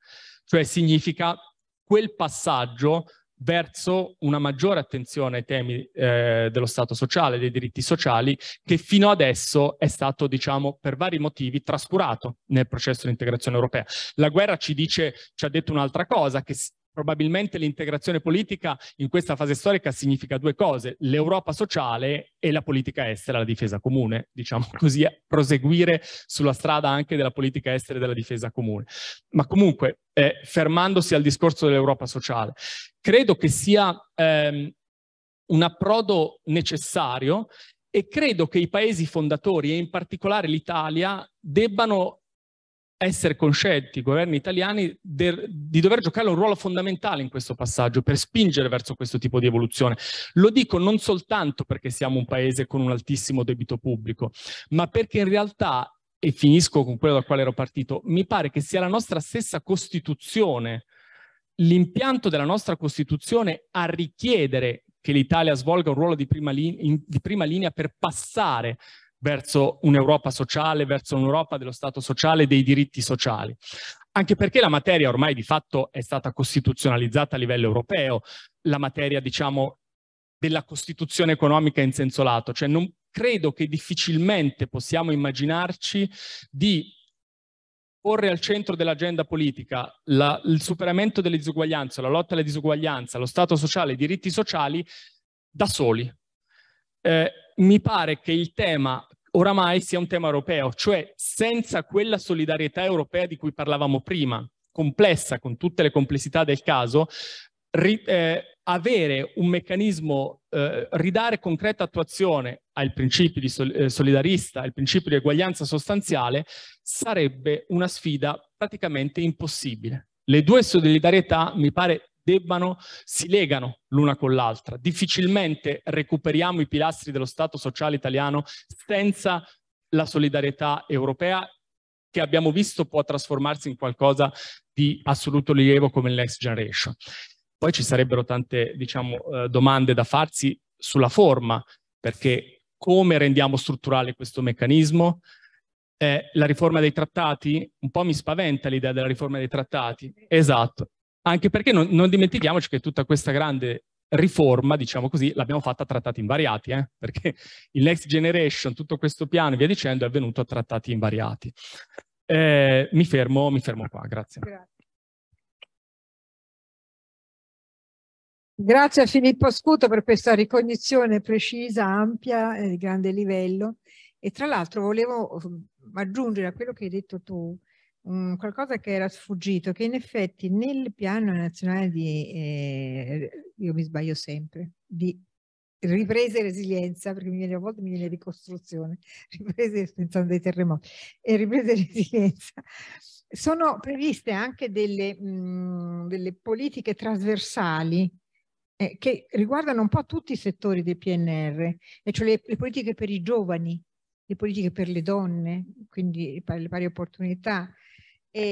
Cioè significa quel passaggio verso una maggiore attenzione ai temi eh, dello Stato sociale, dei diritti sociali, che fino adesso è stato, diciamo, per vari motivi trascurato nel processo di integrazione europea. La guerra ci dice, ci ha detto un'altra cosa, che Probabilmente l'integrazione politica in questa fase storica significa due cose, l'Europa sociale e la politica estera, la difesa comune, diciamo così, eh, proseguire sulla strada anche della politica estera e della difesa comune. Ma comunque, eh, fermandosi al discorso dell'Europa sociale, credo che sia ehm, un approdo necessario e credo che i paesi fondatori e in particolare l'Italia debbano essere conscienti, i governi italiani, de, di dover giocare un ruolo fondamentale in questo passaggio per spingere verso questo tipo di evoluzione. Lo dico non soltanto perché siamo un paese con un altissimo debito pubblico, ma perché in realtà, e finisco con quello dal quale ero partito, mi pare che sia la nostra stessa Costituzione, l'impianto della nostra Costituzione a richiedere che l'Italia svolga un ruolo di prima, linea, di prima linea per passare verso un'Europa sociale, verso un'Europa dello Stato sociale e dei diritti sociali. Anche perché la materia ormai di fatto è stata costituzionalizzata a livello europeo, la materia, diciamo, della Costituzione economica in senso lato, cioè non credo che difficilmente possiamo immaginarci di porre al centro dell'agenda politica la, il superamento delle disuguaglianze, la lotta alla disuguaglianza, lo Stato sociale, i diritti sociali da soli. Eh, mi pare che il tema oramai sia un tema europeo, cioè senza quella solidarietà europea di cui parlavamo prima, complessa con tutte le complessità del caso, ri, eh, avere un meccanismo, eh, ridare concreta attuazione al principio di sol- eh, solidarista, al principio di eguaglianza sostanziale, sarebbe una sfida praticamente impossibile. Le due solidarietà mi pare debbano, si legano l'una con l'altra. Difficilmente recuperiamo i pilastri dello Stato sociale italiano senza la solidarietà europea che abbiamo visto può trasformarsi in qualcosa di assoluto rilievo come il Next Generation. Poi ci sarebbero tante diciamo, eh, domande da farsi sulla forma, perché come rendiamo strutturale questo meccanismo? Eh, la riforma dei trattati? Un po' mi spaventa l'idea della riforma dei trattati. Esatto anche perché non, non dimentichiamoci che tutta questa grande riforma, diciamo così, l'abbiamo fatta a trattati invariati, eh? perché [LAUGHS] il Next Generation, tutto questo piano e via dicendo è avvenuto a trattati invariati. Eh, mi, fermo, mi fermo qua, grazie. grazie. a Filippo Scuto per questa ricognizione precisa, ampia e di grande livello. E tra l'altro volevo ehm, aggiungere a quello che hai detto tu mh, qualcosa che era sfuggito, che in effetti nel piano nazionale di, eh, io mi sbaglio sempre, di ripresa e resilienza, perché mi viene, a volte mi viene ricostruzione, [LAUGHS] riprese pensando dei terremoti, e ripresa e resilienza, sono previste anche delle, mh, mm, delle politiche trasversali eh, che riguardano un po' tutti i settori del PNR, e cioè le, le politiche per i giovani, le politiche per le donne, quindi le pari opportunità, e,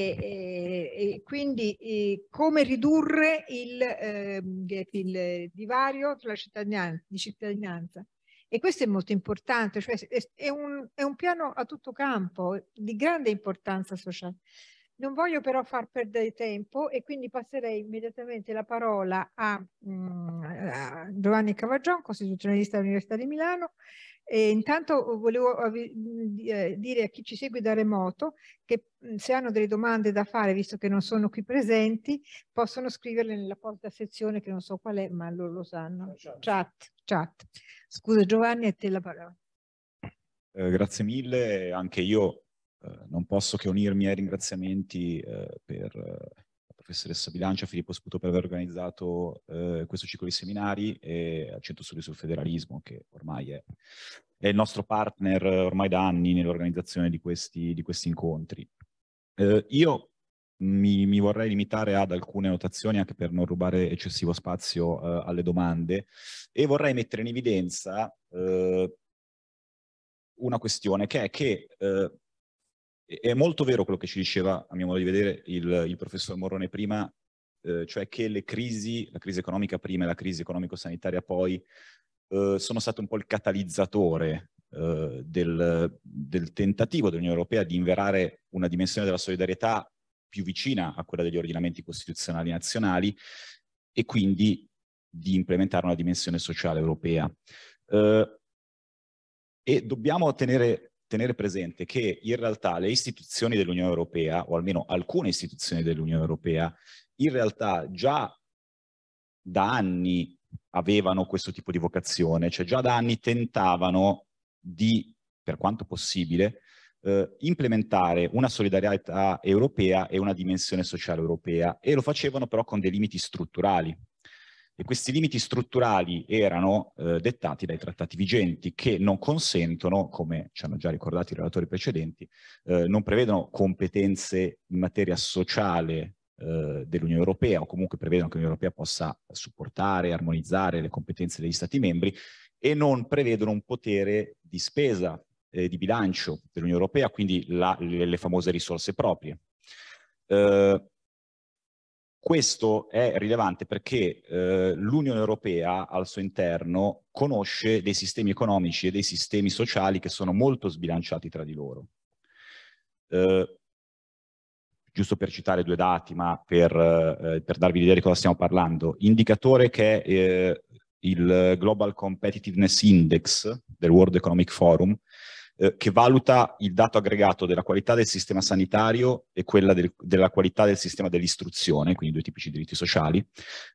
e, quindi e eh, come ridurre il, eh, il, divario tra la cittadinanza, di cittadinanza. E questo è molto importante, cioè è un, è un piano a tutto campo di grande importanza sociale. Non voglio però far perdere tempo e quindi passerei immediatamente la parola a, mm, a Giovanni Cavagion, costituzionalista dell'Università di Milano, e intanto uh, volevo mm, eh, dire a chi ci segue da remoto che mm, se hanno delle domande da fare, visto che non sono qui presenti, possono scriverle nella porta sezione che non so qual è, ma loro lo sanno. Chat, chat. Scusa Giovanni, a te la parola. Eh, grazie mille, anche io eh, non posso che unirmi ai ringraziamenti eh, per eh, professoressa Bilancia, Filippo Sputo per aver organizzato eh, questo ciclo di seminari e al Centro Studi sul Federalismo, che ormai è, è, il nostro partner eh, ormai da anni nell'organizzazione di questi, di questi incontri. Eh, io mi, mi, vorrei limitare ad alcune notazioni anche per non rubare eccessivo spazio eh, alle domande e vorrei mettere in evidenza eh, una questione che è che eh, è molto vero quello che ci diceva, a mio modo di vedere, il, il professor Morrone prima, eh, cioè che le crisi, la crisi economica prima e la crisi economico-sanitaria poi, eh, sono state un po' il catalizzatore eh, del, del tentativo dell'Unione Europea di inverare una dimensione della solidarietà più vicina a quella degli ordinamenti costituzionali nazionali e quindi di implementare una dimensione sociale europea. Eh, e dobbiamo tenere tenere presente che in realtà le istituzioni dell'Unione Europea, o almeno alcune istituzioni dell'Unione Europea, in realtà già da anni avevano questo tipo di vocazione, cioè già da anni tentavano di, per quanto possibile, eh, implementare una solidarietà europea e una dimensione sociale europea e lo facevano però con dei limiti strutturali, e questi limiti strutturali erano eh, dettati dai trattati vigenti che non consentono, come ci hanno già ricordato i relatori precedenti, eh, non prevedono competenze in materia sociale eh, dell'Unione Europea o comunque prevedono che l'Unione Europea possa supportare, armonizzare le competenze degli Stati membri e non prevedono un potere di spesa eh, di bilancio dell'Unione Europea, quindi la, le, le famose risorse proprie. Eh, questo è rilevante perché eh, l'Unione Europea al suo interno conosce dei sistemi economici e dei sistemi sociali che sono molto sbilanciati tra di loro. Eh, giusto per citare due dati, ma per, eh, per, darvi l'idea di cosa stiamo parlando, indicatore che è eh, il Global Competitiveness Index del World Economic Forum, eh, che valuta il dato aggregato della qualità del sistema sanitario e quella del, della qualità del sistema dell'istruzione, quindi due tipici diritti sociali.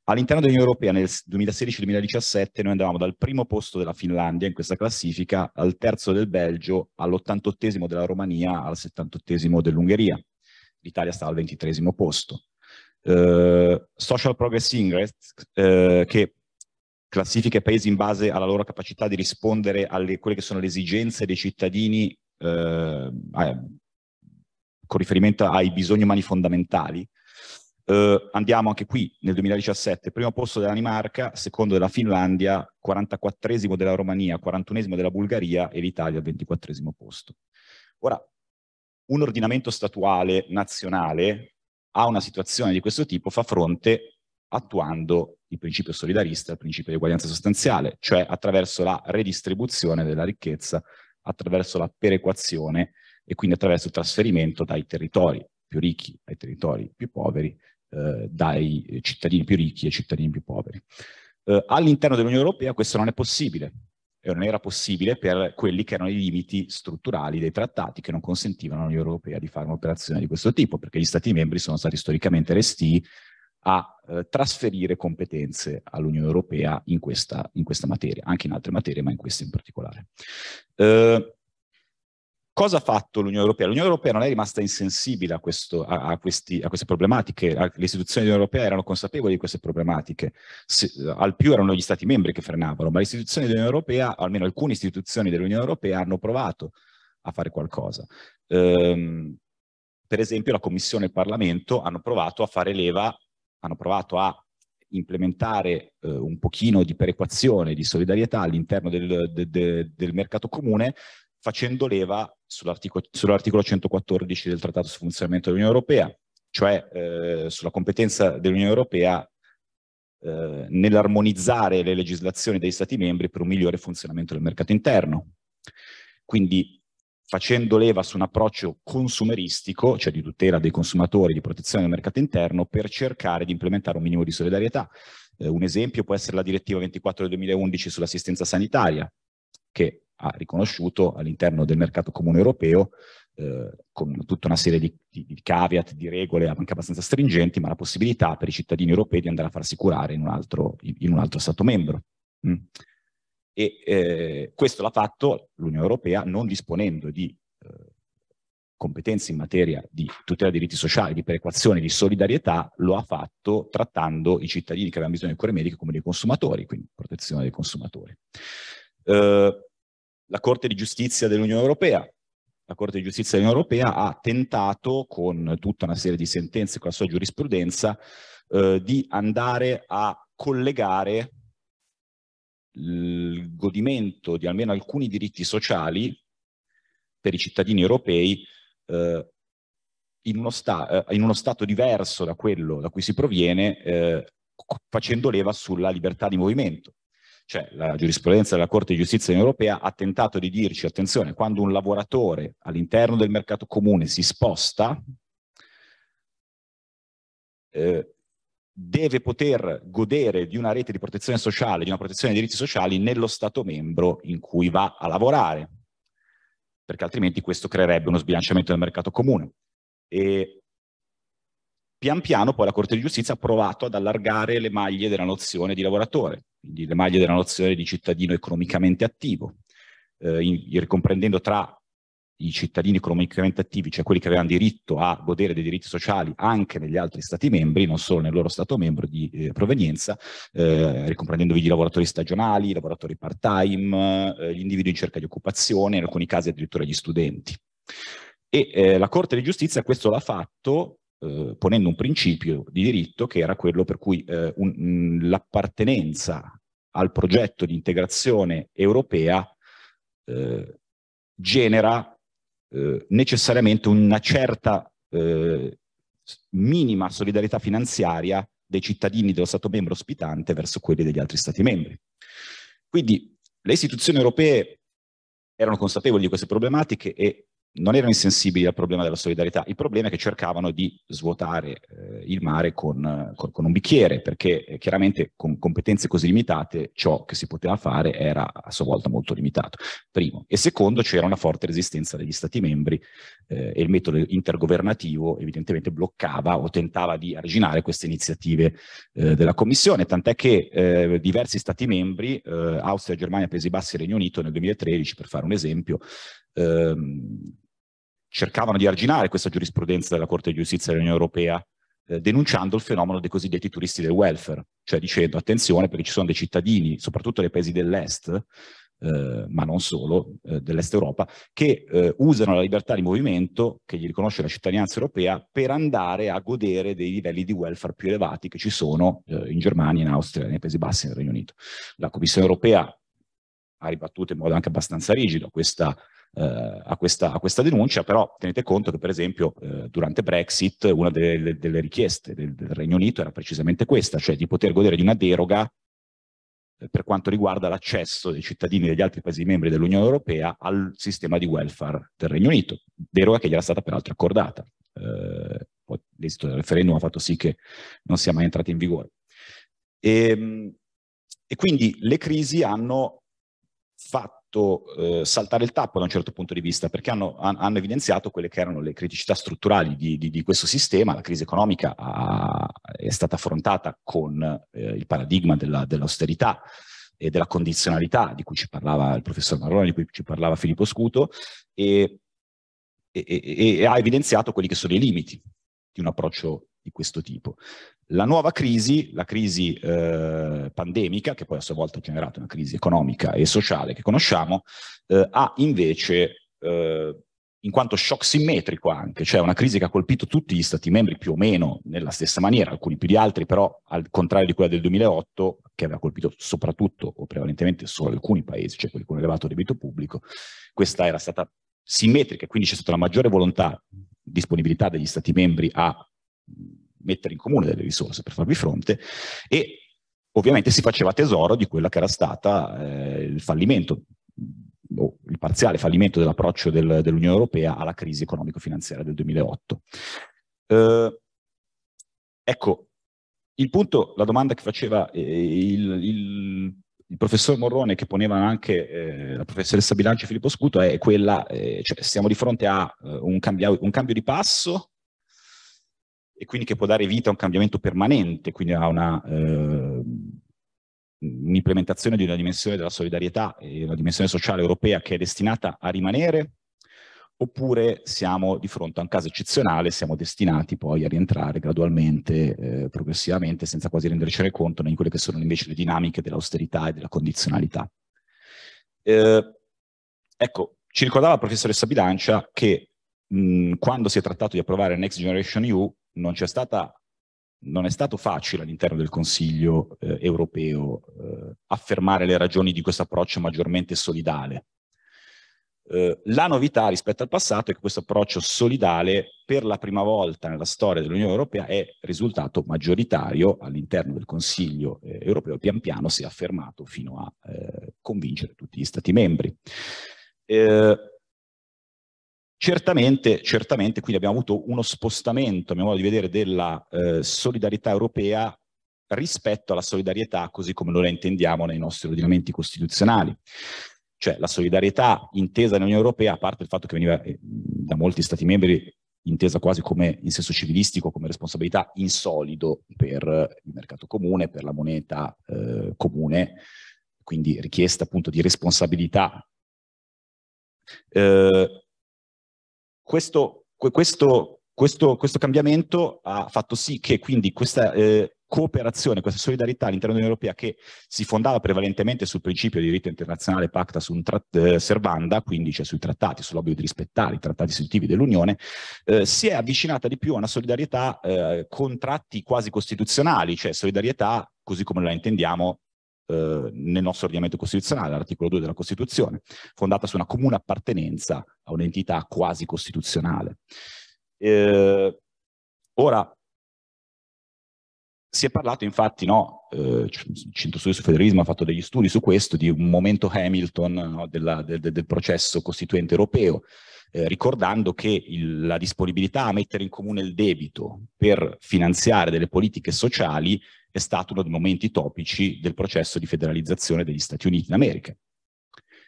All'interno dell'Unione Europea nel 2016-2017 noi andavamo dal primo posto della Finlandia in questa classifica, al terzo del Belgio, all88 della Romania, al 78 dell'Ungheria. L'Italia stava al 23 posto. Uh, Social Progress Ingress, uh, eh, che classifica i paesi in base alla loro capacità di rispondere alle quelle che sono le esigenze dei cittadini eh, con riferimento ai bisogni umani fondamentali. Eh, andiamo anche qui nel 2017, primo posto della Danimarca, secondo della Finlandia, 44 della Romania, 41 della Bulgaria e l'Italia al 24 posto. Ora, un ordinamento statuale nazionale a una situazione di questo tipo fa fronte attuando il principio solidarista, il principio di uguaglianza sostanziale, cioè attraverso la redistribuzione della ricchezza, attraverso la perequazione e quindi attraverso il trasferimento dai territori più ricchi ai territori più poveri, eh, dai eh, cittadini più ricchi ai cittadini più poveri. Eh, all'interno dell'Unione Europea questo non è possibile, e non era possibile per quelli che erano i limiti strutturali dei trattati che non consentivano all'Unione Europea di fare un'operazione di questo tipo, perché gli Stati membri sono stati storicamente restii a eh, trasferire competenze all'Unione Europea in questa, in questa, materia, anche in altre materie, ma in questa in particolare. Eh, cosa ha fatto l'Unione Europea? L'Unione Europea non è rimasta insensibile a, questo, a, a, questi, a queste problematiche, le istituzioni dell'Unione Europea erano consapevoli di queste problematiche, Se, al più erano gli Stati membri che frenavano, ma le istituzioni dell'Unione Europea, almeno alcune istituzioni dell'Unione Europea, hanno provato a fare qualcosa. Eh, per esempio la Commissione e il Parlamento hanno provato a fare leva hanno provato a implementare eh, un pochino di perequazione, di solidarietà all'interno del, de, de, del, mercato comune, facendo leva sull'articolo 114 del Trattato sul funzionamento dell'Unione Europea, cioè eh, sulla competenza dell'Unione Europea eh, nell'armonizzare le legislazioni dei Stati membri per un migliore funzionamento del mercato interno. Quindi facendo leva su un approccio consumeristico, cioè di tutela dei consumatori, di protezione del mercato interno, per cercare di implementare un minimo di solidarietà. Eh, un esempio può essere la direttiva 24 del 2011 sull'assistenza sanitaria, che ha riconosciuto all'interno del mercato comune europeo eh, con tutta una serie di, di, di, caveat, di regole anche abbastanza stringenti, ma la possibilità per i cittadini europei di andare a farsi curare in un altro, in, in un altro Stato membro. Mm e eh, questo l'ha fatto l'Unione Europea non disponendo di eh, competenze in materia di tutela dei diritti sociali, di perequazione, di solidarietà, lo ha fatto trattando i cittadini che avevano bisogno di cure mediche come dei consumatori, quindi protezione dei consumatori. Eh, la Corte di Giustizia dell'Unione Europea, la Corte di Giustizia dell'Unione Europea ha tentato con tutta una serie di sentenze, con la sua giurisprudenza, eh, di andare a collegare il godimento di almeno alcuni diritti sociali per i cittadini europei eh, in, uno sta, eh, in, uno stato diverso da quello da cui si proviene, eh, facendo leva sulla libertà di movimento. Cioè la giurisprudenza della Corte di giustizia europea ha tentato di dirci, attenzione, quando un lavoratore all'interno del mercato comune si sposta, eh, deve poter godere di una rete di protezione sociale, di una protezione dei diritti sociali nello Stato membro in cui va a lavorare, perché altrimenti questo creerebbe uno sbilanciamento del mercato comune. E pian piano poi la Corte di Giustizia ha provato ad allargare le maglie della nozione di lavoratore, quindi le maglie della nozione di cittadino economicamente attivo, eh, in, in, comprendendo tra i cittadini economicamente attivi, cioè quelli che avevano diritto a godere dei diritti sociali anche negli altri Stati membri, non solo nel loro Stato membro di eh, provenienza, eh, ricomprendendovi i lavoratori stagionali, i lavoratori part-time, eh, gli individui in cerca di occupazione, in alcuni casi addirittura gli studenti. E eh, la Corte di Giustizia questo l'ha fatto eh, ponendo un principio di diritto che era quello per cui eh, mm, l'appartenenza al progetto di integrazione europea genera eh, necessariamente una certa eh, minima solidarietà finanziaria dei cittadini dello Stato membro ospitante verso quelli degli altri Stati membri. Quindi le istituzioni europee erano consapevoli di queste problematiche e non erano insensibili al problema della solidarietà, il problema è che cercavano di svuotare eh, il mare con, con, con, un bicchiere, perché eh, chiaramente con competenze così limitate ciò che si poteva fare era a sua volta molto limitato, primo. E secondo c'era una forte resistenza degli Stati membri eh, e il metodo intergovernativo evidentemente bloccava o tentava di arginare queste iniziative eh, della Commissione, tant'è che eh, diversi Stati membri, eh, Austria, Germania, Paesi Bassi e Regno Unito nel 2013, per fare un esempio, ehm, cercavano di arginare questa giurisprudenza della Corte di Giustizia dell'Unione Europea eh, denunciando il fenomeno dei cosiddetti turisti del welfare, cioè dicendo attenzione perché ci sono dei cittadini, soprattutto dei paesi dell'est, eh, ma non solo, eh, dell'est Europa, che eh, usano la libertà di movimento che gli riconosce la cittadinanza europea per andare a godere dei livelli di welfare più elevati che ci sono eh, in Germania, in Austria, nei Paesi Bassi, nel Regno Unito. La Commissione europea ha ribattuto in modo anche abbastanza rigido questa eh, a questa, a, questa, denuncia, però tenete conto che per esempio eh, durante Brexit una delle, delle richieste del, del Regno Unito era precisamente questa, cioè di poter godere di una deroga eh, per quanto riguarda l'accesso dei cittadini degli altri Paesi membri dell'Unione Europea al sistema di welfare del Regno Unito, deroga che gli era stata peraltro accordata. Eh, poi l'esito del referendum ha fatto sì che non sia mai entrata in vigore. E, ehm, e quindi le crisi hanno fatto fatto eh, saltare il tappo da un certo punto di vista, perché hanno, hanno evidenziato quelle che erano le criticità strutturali di, di, di questo sistema. La crisi economica ha, è stata affrontata con eh, il paradigma della, dell'austerità e della condizionalità di cui ci parlava il professor Marroni, di cui ci parlava Filippo Scuto, e, e, e, e ha evidenziato quelli che sono i limiti di un approccio di questo tipo. La nuova crisi, la crisi eh, pandemica, che poi a sua volta ha generato una crisi economica e sociale che conosciamo, eh, ha invece, eh, in quanto shock simmetrico anche, cioè una crisi che ha colpito tutti gli Stati membri più o meno nella stessa maniera, alcuni più di altri, però al contrario di quella del 2008, che aveva colpito soprattutto o prevalentemente solo alcuni paesi, cioè quelli con elevato debito pubblico, questa era stata simmetrica, quindi c'è stata una maggiore volontà, disponibilità degli Stati membri a mettere in comune delle risorse per farvi fronte e ovviamente si faceva tesoro di quella che era stata eh, il fallimento o il parziale fallimento dell'approccio del, dell'Unione Europea alla crisi economico-finanziaria del 2008. Eh, ecco, il punto, la domanda che faceva eh, il, il, il, professor Morrone, che ponevano anche eh, la professoressa Bilancio e Filippo Scuto, è quella, eh, cioè siamo di fronte a uh, un, cambia, un, cambio di passo e quindi che può dare vita a un cambiamento permanente, quindi a una, eh, un'implementazione di una dimensione della solidarietà e una dimensione sociale europea che è destinata a rimanere, oppure siamo di fronte a un caso eccezionale, siamo destinati poi a rientrare gradualmente, eh, progressivamente, senza quasi rendercene conto, in quelle che sono invece le dinamiche dell'austerità e della condizionalità. Eh, ecco, ci ricordava la professoressa Bilancia che mh, quando si è trattato di approvare Next Generation EU non, è, stata, non è stato facile all'interno del Consiglio eh, europeo eh, affermare le ragioni di questo approccio maggiormente solidale. Eh, la novità rispetto al passato è che questo approccio solidale per la prima volta nella storia dell'Unione Europea è risultato maggioritario all'interno del Consiglio eh, europeo, pian piano si è affermato fino a eh, convincere tutti gli Stati membri. Eh, Certamente, certamente, quindi abbiamo avuto uno spostamento, a mio modo di vedere, della eh, solidarietà europea rispetto alla solidarietà così come noi la intendiamo nei nostri ordinamenti costituzionali. Cioè la solidarietà intesa nell'Unione Europea, a parte il fatto che veniva eh, da molti Stati membri intesa quasi come in senso civilistico, come responsabilità in solido per eh, il mercato comune, per la moneta eh, comune, quindi richiesta appunto di responsabilità. Eh, questo, questo, questo, questo cambiamento ha fatto sì che quindi questa eh, cooperazione, questa solidarietà all'interno dell'Unione Europea che si fondava prevalentemente sul principio di diritto internazionale pacta su un eh, servanda, quindi cioè sui trattati, sull'obbligo di rispettare i trattati istitutivi dell'Unione, eh, si è avvicinata di più a una solidarietà eh, con tratti quasi costituzionali, cioè solidarietà così come la intendiamo eh, nel nostro ordinamento costituzionale, l'articolo 2 della Costituzione, fondata su una comune appartenenza a un'entità quasi costituzionale. Eh, ora, si è parlato infatti, no, eh, il Centro Studi su Federalismo ha fatto degli studi su questo, di un momento Hamilton no, della, del, del, processo costituente europeo, eh, ricordando che il, la disponibilità a mettere in comune il debito per finanziare delle politiche sociali è stato uno dei momenti topici del processo di federalizzazione degli Stati Uniti in America.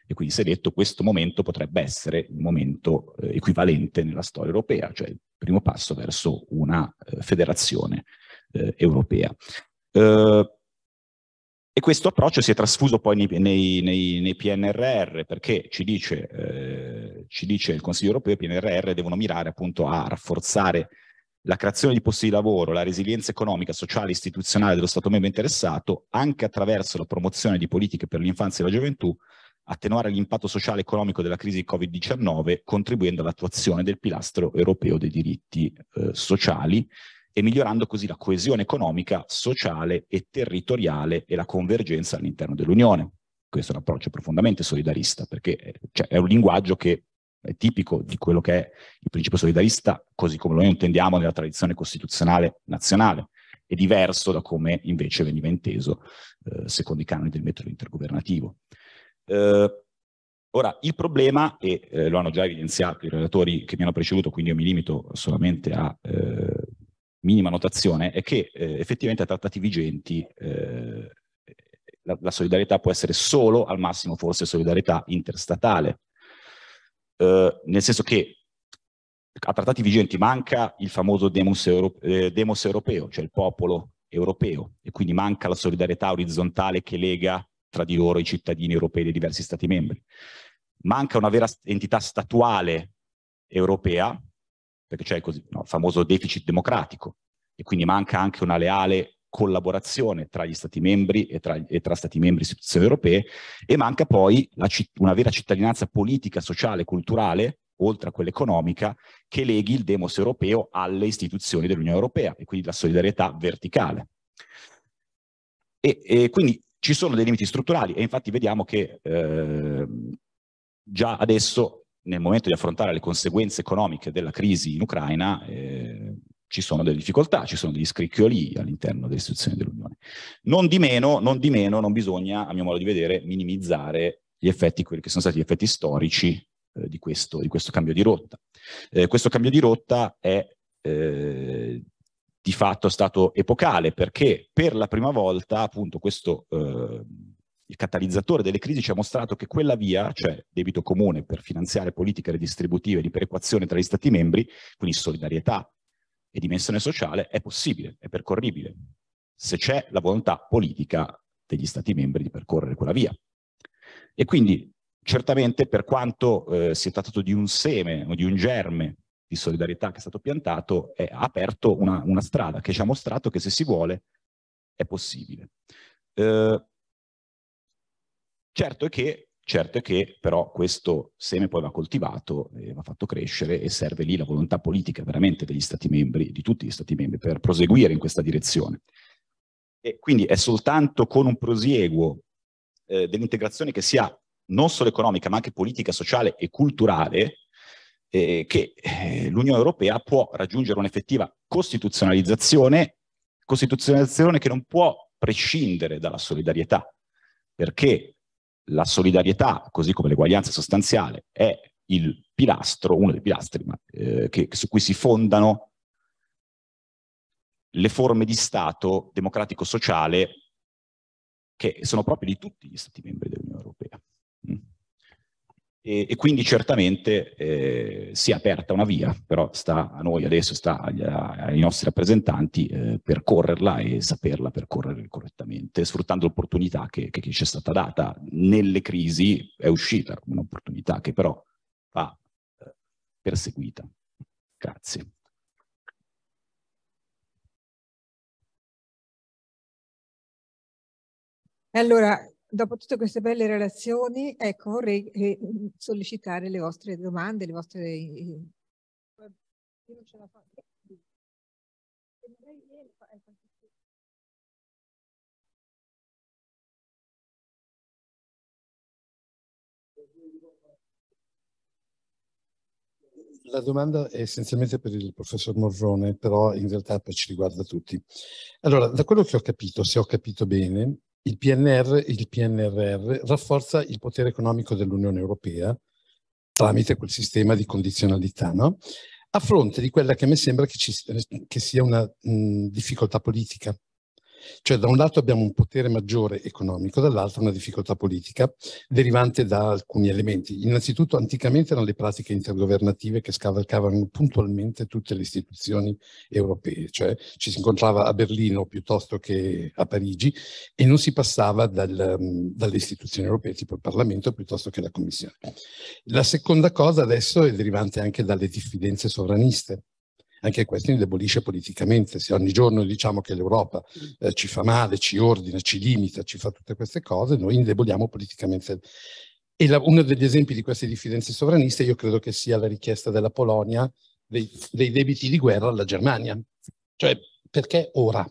E quindi si è detto questo momento potrebbe essere un momento eh, equivalente nella storia europea, cioè il primo passo verso una eh, federazione eh, europea. Eh, e questo approccio si è trasfuso poi nei, nei, nei, nei PNRR perché ci dice, eh, ci dice, il Consiglio europeo, i PNRR devono mirare appunto a rafforzare la creazione di posti di lavoro, la resilienza economica, sociale e istituzionale dello Stato membro interessato, anche attraverso la promozione di politiche per l'infanzia e la gioventù, attenuare l'impatto sociale e economico della crisi Covid-19, contribuendo all'attuazione del pilastro europeo dei diritti eh, sociali e migliorando così la coesione economica, sociale e territoriale e la convergenza all'interno dell'Unione. Questo è un approccio profondamente solidarista, perché eh, cioè, è un linguaggio che è tipico di quello che è il principio solidarista, così come lo intendiamo nella tradizione costituzionale nazionale, è diverso da come invece veniva inteso eh, secondo i canoni del metodo intergovernativo. Eh, ora, il problema, e eh, lo hanno già evidenziato i relatori che mi hanno preceduto, quindi io mi limito solamente a eh, minima notazione, è che eh, effettivamente a trattati vigenti eh, la, la solidarietà può essere solo, al massimo forse, solidarietà interstatale, eh, nel senso che a trattati vigenti manca il famoso demos, euro, eh, demos europeo, cioè il popolo europeo, e quindi manca la solidarietà orizzontale che lega tra di loro i cittadini europei dei diversi Stati membri. Manca una vera entità statuale europea, perché c'è il, no, il famoso deficit democratico, e quindi manca anche una leale collaborazione tra gli Stati membri e tra, e tra Stati membri e istituzioni europee e manca poi la, una vera cittadinanza politica, sociale, culturale oltre a quella economica, che leghi il demos europeo alle istituzioni dell'Unione Europea e quindi la solidarietà verticale. E, e, quindi ci sono dei limiti strutturali e infatti vediamo che eh, già adesso, nel momento di affrontare le conseguenze economiche della crisi in Ucraina, eh, ci sono delle difficoltà, ci sono degli scricchioli all'interno delle istituzioni dell'Unione. Non di meno, non di meno, non bisogna, a mio modo di vedere, minimizzare gli effetti, quelli che sono stati gli effetti storici eh, di, questo, di, questo, cambio di rotta. Eh, questo cambio di rotta è eh, di fatto stato epocale perché per la prima volta appunto questo eh, il catalizzatore delle crisi ci ha mostrato che quella via, cioè debito comune per finanziare politiche redistributive di perequazione tra gli stati membri, quindi solidarietà e dimensione sociale è possibile, è percorribile, se c'è la volontà politica degli Stati membri di percorrere quella via. E quindi certamente per quanto eh, sia trattato di un seme o di un germe di solidarietà che è stato piantato, è, aperto una, una, strada che ci ha mostrato che se si vuole è possibile. Eh, certo è che Certo è che però questo seme poi va coltivato, eh, va fatto crescere e serve lì la volontà politica veramente degli Stati membri, di tutti gli Stati membri, per proseguire in questa direzione. E quindi è soltanto con un prosieguo eh, dell'integrazione che sia non solo economica, ma anche politica, sociale e culturale, eh, che eh, l'Unione Europea può raggiungere un'effettiva costituzionalizzazione, costituzionalizzazione che non può prescindere dalla solidarietà, perché la solidarietà, così come l'eguaglianza sostanziale, è il pilastro, uno dei pilastri ma, eh, che, su cui si fondano le forme di Stato democratico-sociale che sono proprio di tutti gli Stati membri dell'Unione. E, e quindi certamente eh, si è aperta una via, però sta a noi adesso, sta agli, ai nostri rappresentanti eh, percorrerla e saperla percorrere correttamente, sfruttando l'opportunità che, che ci è stata data. Nelle crisi è uscita un'opportunità che però va eh, perseguita. Grazie. Allora, dopo tutte queste belle relazioni, ecco, vorrei eh, sollecitare le vostre domande, le vostre... Eh, eh, la domanda è essenzialmente per il professor Morrone, però in realtà ci riguarda tutti. Allora, da quello che ho capito, se ho capito bene, il, PNR, il PNRR rafforza il potere economico dell'Unione Europea tramite quel sistema di condizionalità, no? a fronte di quella che a me sembra che, ci, che sia una mh, difficoltà politica cioè da un lato abbiamo un potere maggiore economico, dall'altro una difficoltà politica derivante da alcuni elementi. Innanzitutto anticamente erano le pratiche intergovernative che scavalcavano puntualmente tutte le istituzioni europee, cioè ci si incontrava a Berlino piuttosto che a Parigi e non si passava dal, mm, dalle istituzioni europee tipo il Parlamento piuttosto che la Commissione. La seconda cosa adesso è derivante anche dalle diffidenze sovraniste anche questo indebolisce politicamente. Se ogni giorno diciamo che l'Europa eh, ci fa male, ci ordina, ci limita, ci fa tutte queste cose, noi indeboliamo politicamente. E la, uno degli esempi di queste diffidenze sovraniste io credo che sia la richiesta della Polonia dei, dei debiti di guerra alla Germania. Cioè, perché ora?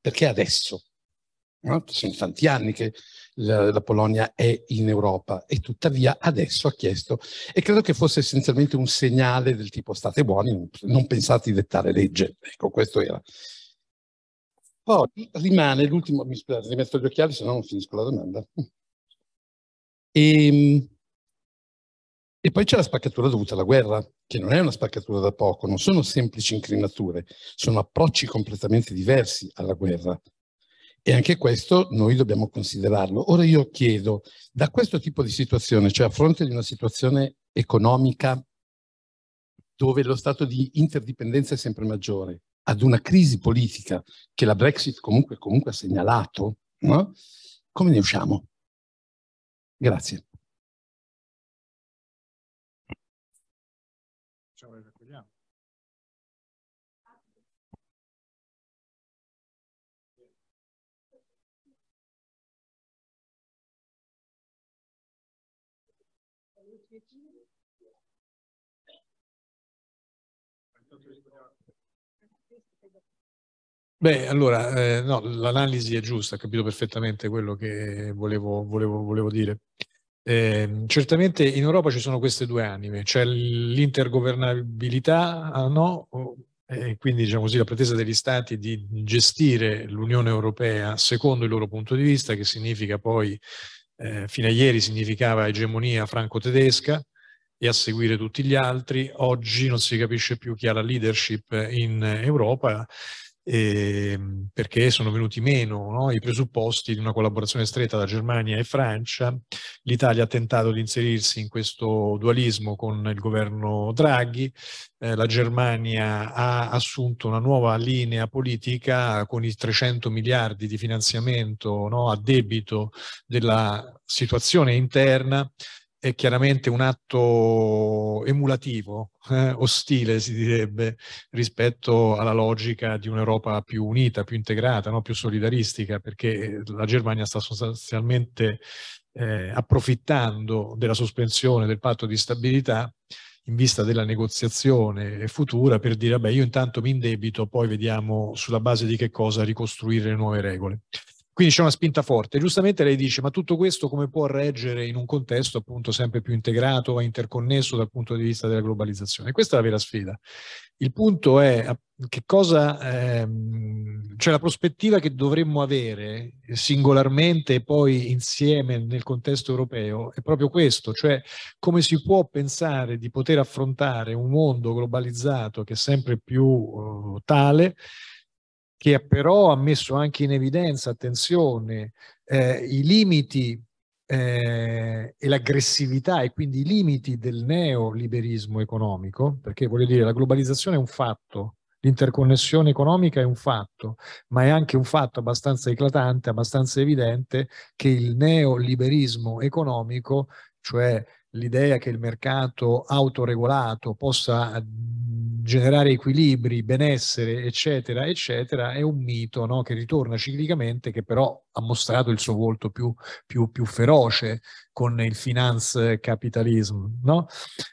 Perché adesso? No? Sono tanti anni che la, la Polonia è in Europa e tuttavia adesso ha chiesto, e credo che fosse essenzialmente un segnale del tipo state buoni, non pensate di dettare legge, ecco questo era. Poi rimane l'ultimo, mi scusate, rimetto gli occhiali, se no non finisco la domanda. E, ehm, e poi c'è la spaccatura dovuta alla guerra, che non è una spaccatura da poco, non sono semplici incrinature, sono approcci completamente diversi alla guerra. E anche questo noi dobbiamo considerarlo. Ora io chiedo, da questo tipo di situazione, cioè a fronte di una situazione economica dove lo stato di interdipendenza è sempre maggiore, ad una crisi politica che la Brexit comunque, comunque ha segnalato, no? come ne usciamo? Grazie. Beh, allora, eh, no, l'analisi è giusta, ha capito perfettamente quello che volevo, volevo, volevo dire. Eh, certamente in Europa ci sono queste due anime, c'è l'intergovernabilità, ah, no? E quindi diciamo così, la pretesa degli Stati di gestire l'Unione Europea secondo il loro punto di vista, che significa poi, eh, fino a ieri significava egemonia franco-tedesca, e a seguire tutti gli altri. Oggi non si capisce più chi ha la leadership in Europa eh, perché sono venuti meno no? i presupposti di una collaborazione stretta da Germania e Francia. L'Italia ha tentato di inserirsi in questo dualismo con il governo Draghi, eh, la Germania ha assunto una nuova linea politica con i 300 miliardi di finanziamento no? a debito della situazione interna è chiaramente un atto emulativo, eh, ostile si direbbe, rispetto alla logica di un'Europa più unita, più integrata, no? più solidaristica, perché eh, la Germania sta sostanzialmente eh, approfittando della sospensione del patto di stabilità in vista della negoziazione futura per dire, beh, io intanto mi indebito, poi vediamo sulla base di che cosa ricostruire le nuove regole. Quindi c'è una spinta forte. Giustamente lei dice, ma tutto questo come può reggere in un contesto appunto sempre più integrato e interconnesso dal punto di vista della globalizzazione? Questa è la vera sfida. Il punto è che cosa, ehm, cioè la prospettiva che dovremmo avere eh, singolarmente e poi insieme nel contesto europeo è proprio questo, cioè come si può pensare di poter affrontare un mondo globalizzato che è sempre più eh, tale che però ha messo anche in evidenza, attenzione, eh, i limiti eh, e l'aggressività e quindi i limiti del neoliberismo economico, perché voglio dire, la globalizzazione è un fatto, L'interconnessione economica è un fatto, ma è anche un fatto abbastanza eclatante, abbastanza evidente, che il neoliberismo economico, cioè l'idea che il mercato autoregolato possa generare equilibri, benessere, eccetera, eccetera, è un mito no? che ritorna ciclicamente, che però ha mostrato il suo volto più, più, più feroce con il finance capitalism. No?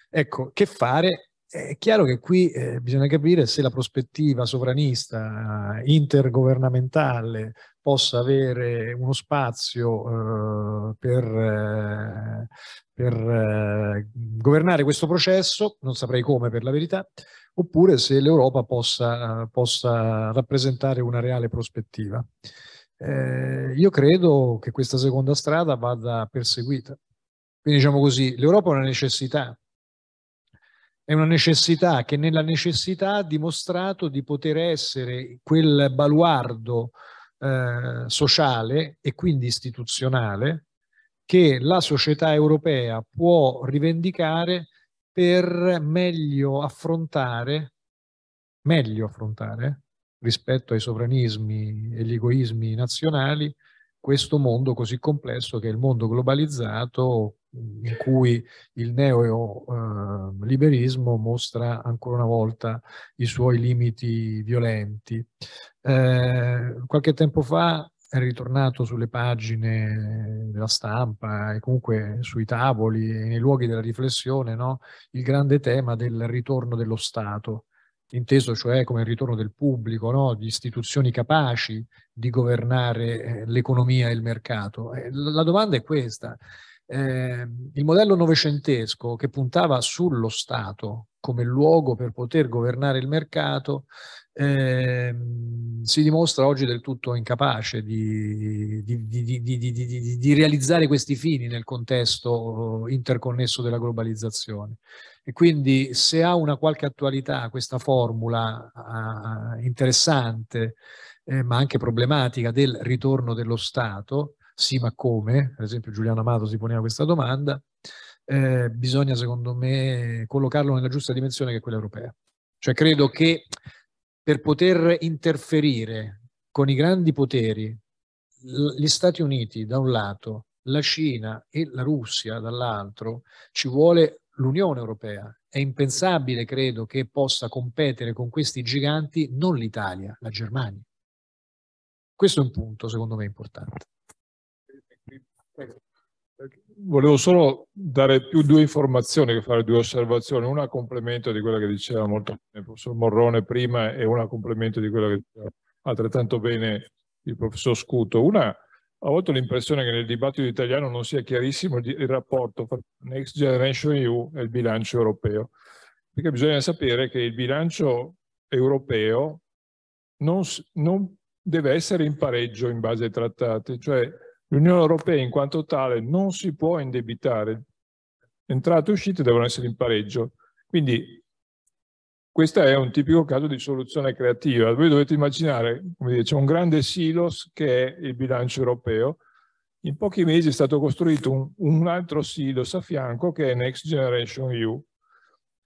Ecco, che fare? È chiaro che qui eh, bisogna capire se la prospettiva sovranista eh, intergovernamentale possa avere uno spazio eh, per eh, per eh, governare questo processo, non saprei come per la verità, oppure se l'Europa possa, possa, rappresentare una reale prospettiva. Eh, io credo che questa seconda strada vada perseguita. Quindi diciamo così, l'Europa è una necessità, è una necessità che nella necessità ha dimostrato di poter essere quel baluardo eh, sociale e quindi istituzionale che la società europea può rivendicare per meglio affrontare, meglio affrontare rispetto ai sovranismi e gli egoismi nazionali, questo mondo così complesso che è il mondo globalizzato in cui il neoliberismo eh, mostra ancora una volta i suoi limiti violenti. Eh, qualche tempo fa è ritornato sulle pagine della stampa e comunque sui tavoli e nei luoghi della riflessione no? il grande tema del ritorno dello Stato, inteso cioè come il ritorno del pubblico, no? di istituzioni capaci di governare eh, l'economia e il mercato. Eh, la domanda è questa. Eh, il modello novecentesco che puntava sullo Stato come luogo per poter governare il mercato eh, si dimostra oggi del tutto incapace di, di, di, di, realizzare questi fini nel contesto oh, interconnesso della globalizzazione. E quindi se ha una qualche attualità questa formula eh, interessante, eh, ma anche problematica, del ritorno dello Stato, sì ma come, ad esempio Giuliano Amato si poneva questa domanda, eh, bisogna secondo me collocarlo nella giusta dimensione che è quella europea. Cioè credo che per poter interferire con i grandi poteri, gli Stati Uniti da un lato, la Cina e la Russia dall'altro, ci vuole l'Unione Europea. È impensabile, credo, che possa competere con questi giganti non l'Italia, la Germania. Questo è un punto, secondo me, importante. Prego volevo solo dare più due informazioni fare due osservazioni, una a complemento di quella che diceva molto bene il professor Morrone prima e una a complemento di quella che diceva altrettanto bene il professor Scuto. Una, ho avuto l'impressione che nel dibattito italiano non sia chiarissimo il rapporto tra Next Generation EU e il bilancio europeo, perché bisogna sapere che il bilancio europeo non, non deve essere in pareggio in base ai trattati, cioè L'Unione Europea in quanto tale non si può indebitare. Entrate e uscite devono essere in pareggio. Quindi questo è un tipico caso di soluzione creativa. Voi dovete immaginare, come dire, c'è un grande silos che è il bilancio europeo. In pochi mesi è stato costruito un, un altro silos a fianco che è Next Generation EU.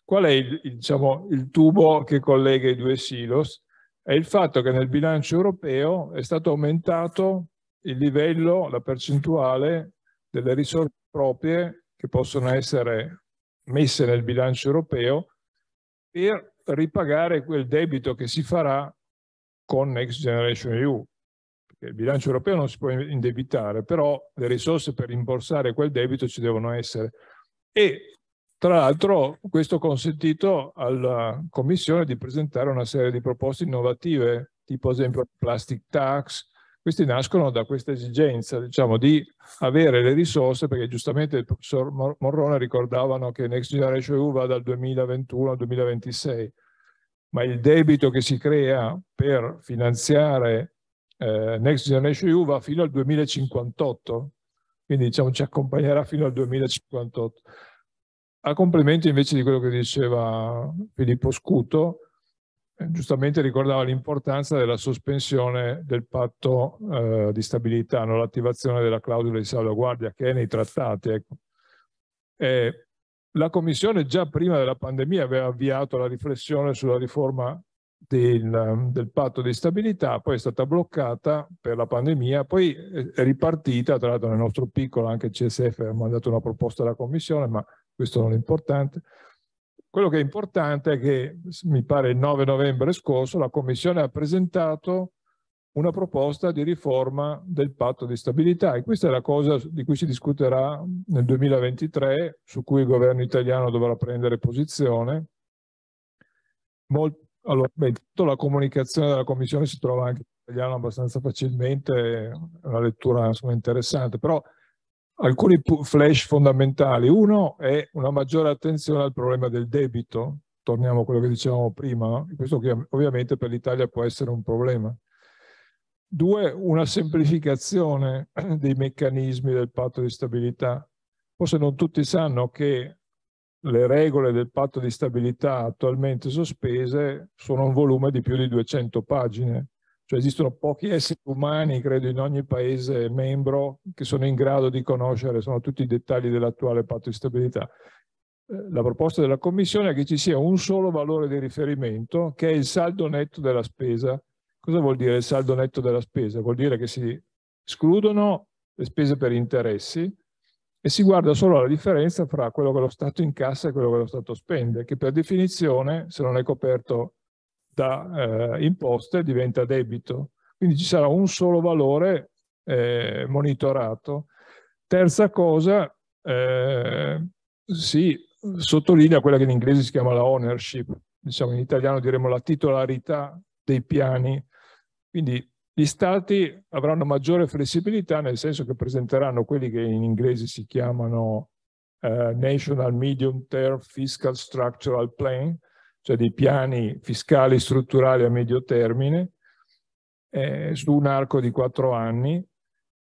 Qual è il, il, diciamo, il tubo che collega i due silos? È il fatto che nel bilancio europeo è stato aumentato il livello, la percentuale delle risorse proprie che possono essere messe nel bilancio europeo per ripagare quel debito che si farà con Next Generation EU. Perché il bilancio europeo non si può indebitare, però le risorse per rimborsare quel debito ci devono essere. E tra l'altro questo ha consentito alla Commissione di presentare una serie di proposte innovative, tipo ad esempio la plastic tax, questi nascono da questa esigenza diciamo, di avere le risorse, perché giustamente il professor Morrone ricordavano che Next Generation EU va dal 2021 al 2026, ma il debito che si crea per finanziare eh, Next Generation EU va fino al 2058, quindi diciamo ci accompagnerà fino al 2058. A complemento invece di quello che diceva Filippo Scuto, eh, giustamente ricordava l'importanza della sospensione del patto eh, di stabilità, non l'attivazione della clausola di salvaguardia che è nei trattati. Ecco. E la Commissione già prima della pandemia aveva avviato la riflessione sulla riforma del, del, patto di stabilità, poi è stata bloccata per la pandemia, poi è ripartita, tra l'altro nel nostro piccolo anche il CSF ha mandato una proposta alla Commissione, ma questo non è importante, quello che è importante è che, mi pare il 9 novembre scorso, la Commissione ha presentato una proposta di riforma del patto di stabilità e questa è la cosa di cui si discuterà nel 2023, su cui il governo italiano dovrà prendere posizione. Mol allora, beh, tutta la comunicazione della Commissione si trova anche in italiano abbastanza facilmente, è una lettura insomma, interessante, però alcuni flash fondamentali. Uno è una maggiore attenzione al problema del debito, torniamo a quello che dicevamo prima, questo ovviamente per l'Italia può essere un problema. Due, una semplificazione [CLEARS THROAT] dei meccanismi del patto di stabilità. Forse non tutti sanno che le regole del patto di stabilità attualmente sospese sono un volume di più di 200 pagine cioè esistono pochi esseri umani, credo, in ogni paese membro che sono in grado di conoscere sono tutti i dettagli dell'attuale patto di stabilità. Eh, la proposta della Commissione è che ci sia un solo valore di riferimento, che è il saldo netto della spesa. Cosa vuol dire il saldo netto della spesa? Vuol dire che si escludono le spese per interessi, e si guarda solo la differenza fra quello che lo Stato incassa e quello che lo Stato spende, che per definizione, se non è coperto da eh, imposte diventa debito. Quindi ci sarà un solo valore eh, monitorato. Terza cosa, eh, si sottolinea quella che in inglese si chiama la ownership, diciamo in italiano diremmo la titolarità dei piani. Quindi gli stati avranno maggiore flessibilità nel senso che presenteranno quelli che in inglese si chiamano eh, National Medium Term Fiscal Structural Plan, cioè dei piani fiscali strutturali a medio termine, eh, su un arco di quattro anni,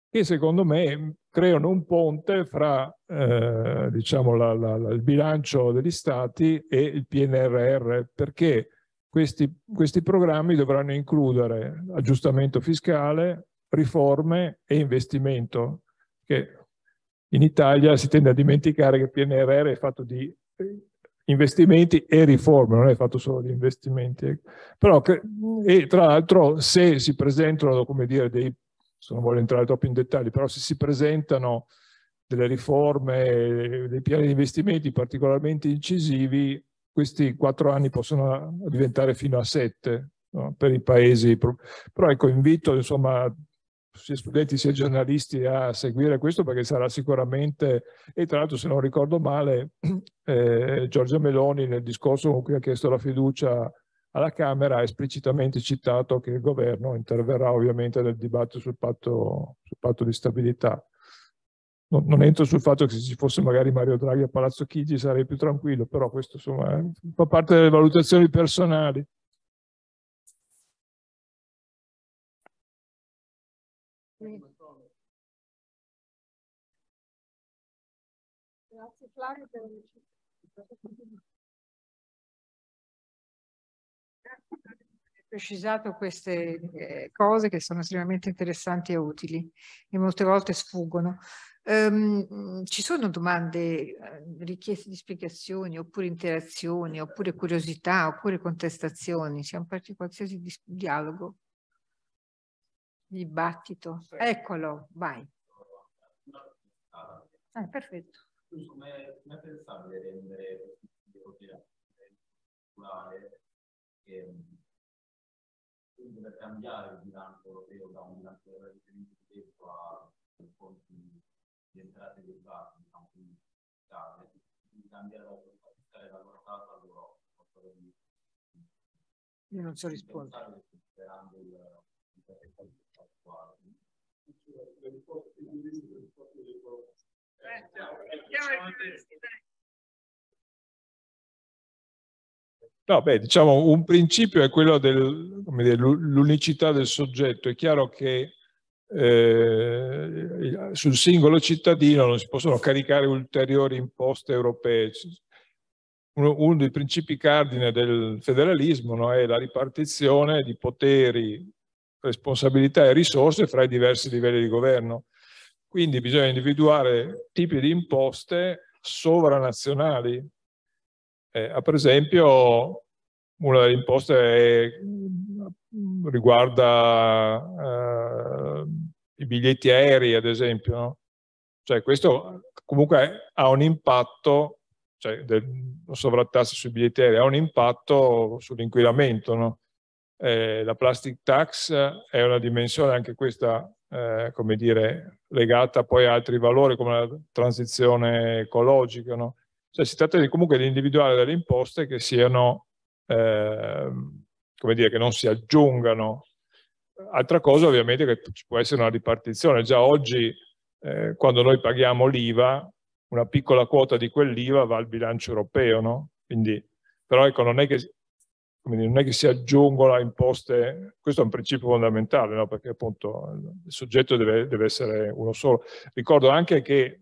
che secondo me creano un ponte fra eh, diciamo la, la, la, il bilancio degli stati e il PNRR, perché questi, questi programmi dovranno includere aggiustamento fiscale, riforme e investimento, che in Italia si tende a dimenticare che il PNRR è fatto di eh, investimenti e riforme, non è fatto solo di investimenti. Però che, e tra l'altro se si presentano, come dire, dei, non voglio entrare troppo in dettagli, però se si presentano delle riforme, dei piani di investimenti particolarmente incisivi, questi quattro anni possono diventare fino a sette no? per i paesi. Però ecco, invito insomma sia studenti sia giornalisti a seguire questo perché sarà sicuramente, e tra l'altro se non ricordo male, [CLEARS THROAT] eh, Giorgia Meloni nel discorso con cui ha chiesto la fiducia alla Camera ha esplicitamente citato che il governo interverrà ovviamente nel dibattito sul patto, sul patto di stabilità. Non, non, entro sul fatto che se ci fosse magari Mario Draghi a Palazzo Chigi sarei più tranquillo, però questo insomma fa parte delle valutazioni personali. Grazie Flavio per aver precisato queste eh, cose che sono estremamente interessanti e utili e molte volte sfuggono. Um, ci sono domande, eh, richieste di spiegazioni, oppure interazioni, oppure curiosità, oppure contestazioni, siamo aperti a qualsiasi dialogo dibattito. Eccolo, vai. Ah, perfetto. Come è pensabile rendere culturale mm, per cambiare il bilancio europeo da un bilancio relativamente detto a fonti di entrate dei dati, diciamo, quindi di cambiare la fiscale da portata all'Europa. Io non so rispondere. Sperando il No, beh, diciamo un principio è quello dell'unicità del soggetto. È chiaro che eh, sul singolo cittadino non si possono caricare ulteriori imposte europee. Uno, uno dei principi cardine del federalismo no, è la ripartizione di poteri responsabilità e risorse fra i diversi livelli di governo. Quindi bisogna individuare tipi di imposte sovranazionali. Eh, per esempio, una delle imposte è, mm, riguarda eh, i biglietti aerei, ad esempio. No? Cioè, questo comunque ha un impatto, cioè, del, sovrattassa sui biglietti aerei, ha un impatto sull'inquinamento, no? Eh, la plastic tax è una dimensione anche questa, eh, come dire, legata poi a altri valori come la transizione ecologica. No? Cioè, si tratta di, comunque di individuare delle imposte che siano, eh, come dire, che non si aggiungano. Altra cosa ovviamente che ci può essere una ripartizione. Già oggi eh, quando noi paghiamo l'IVA, una piccola quota di quell'IVA va al bilancio europeo, no? Quindi, però ecco, non è che quindi non è che si aggiungono a imposte, questo è un principio fondamentale, no? perché appunto il soggetto deve, deve, essere uno solo. Ricordo anche che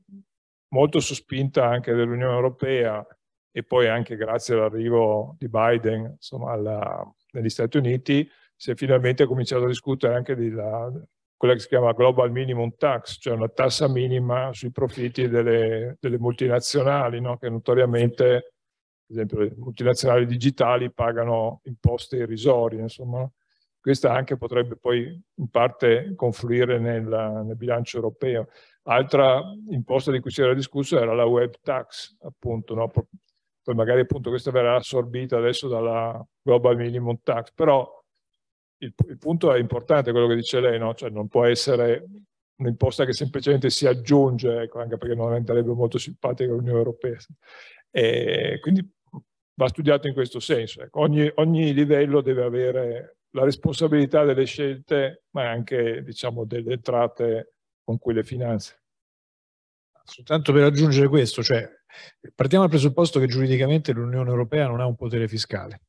molto sospinta anche dell'Unione Europea e poi anche grazie all'arrivo di Biden insomma, alla, negli Stati Uniti si è finalmente cominciato a discutere anche di la, quella che si chiama Global Minimum Tax, cioè una tassa minima sui profitti delle, delle multinazionali, no? che notoriamente ad esempio le multinazionali digitali pagano imposte irrisorie, insomma, questa anche potrebbe poi in parte confluire nella, nel bilancio europeo. Altra imposta di cui si era discusso era la web tax, appunto, no? poi magari appunto questa verrà assorbita adesso dalla global minimum tax, però il, il punto è importante quello che dice lei, no? cioè non può essere un'imposta che semplicemente si aggiunge, ecco, anche perché non renderebbe molto simpatica l'Unione Europea. E quindi va studiato in questo senso. Ecco, ogni, ogni, livello deve avere la responsabilità delle scelte, ma anche diciamo, delle entrate con cui le finanze. Soltanto per aggiungere questo, cioè, partiamo dal presupposto che giuridicamente l'Unione Europea non ha un potere fiscale.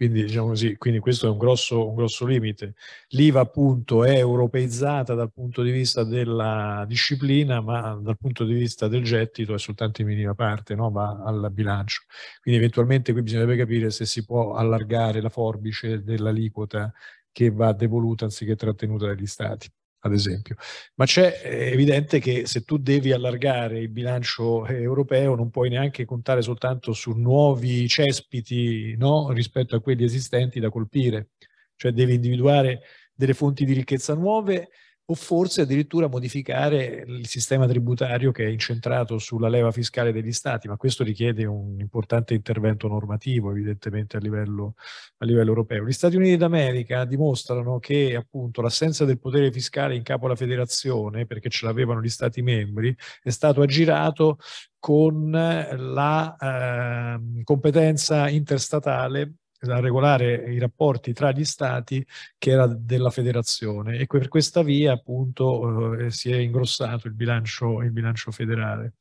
Quindi, diciamo così, quindi questo è un grosso, un grosso limite. L'IVA appunto è europeizzata dal punto di vista della disciplina, ma dal punto di vista del gettito è soltanto in minima parte, no? va al bilancio. Quindi eventualmente qui bisognerebbe capire se si può allargare la forbice dell'aliquota che va devoluta anziché trattenuta dagli stati ad esempio. Ma c'è eh, evidente che se tu devi allargare il bilancio eh, europeo non puoi neanche contare soltanto su nuovi cespiti no? rispetto a quelli esistenti da colpire, cioè devi individuare delle fonti di ricchezza nuove o forse addirittura modificare il sistema tributario che è incentrato sulla leva fiscale degli stati, ma questo richiede un importante intervento normativo evidentemente a livello, a livello europeo. Gli Stati Uniti d'America dimostrano che appunto l'assenza del potere fiscale in capo alla federazione, perché ce l'avevano gli stati membri, è stato aggirato con la eh, competenza interstatale a regolare i rapporti tra gli stati che era della federazione e per questa via appunto eh, si è ingrossato il bilancio, il bilancio federale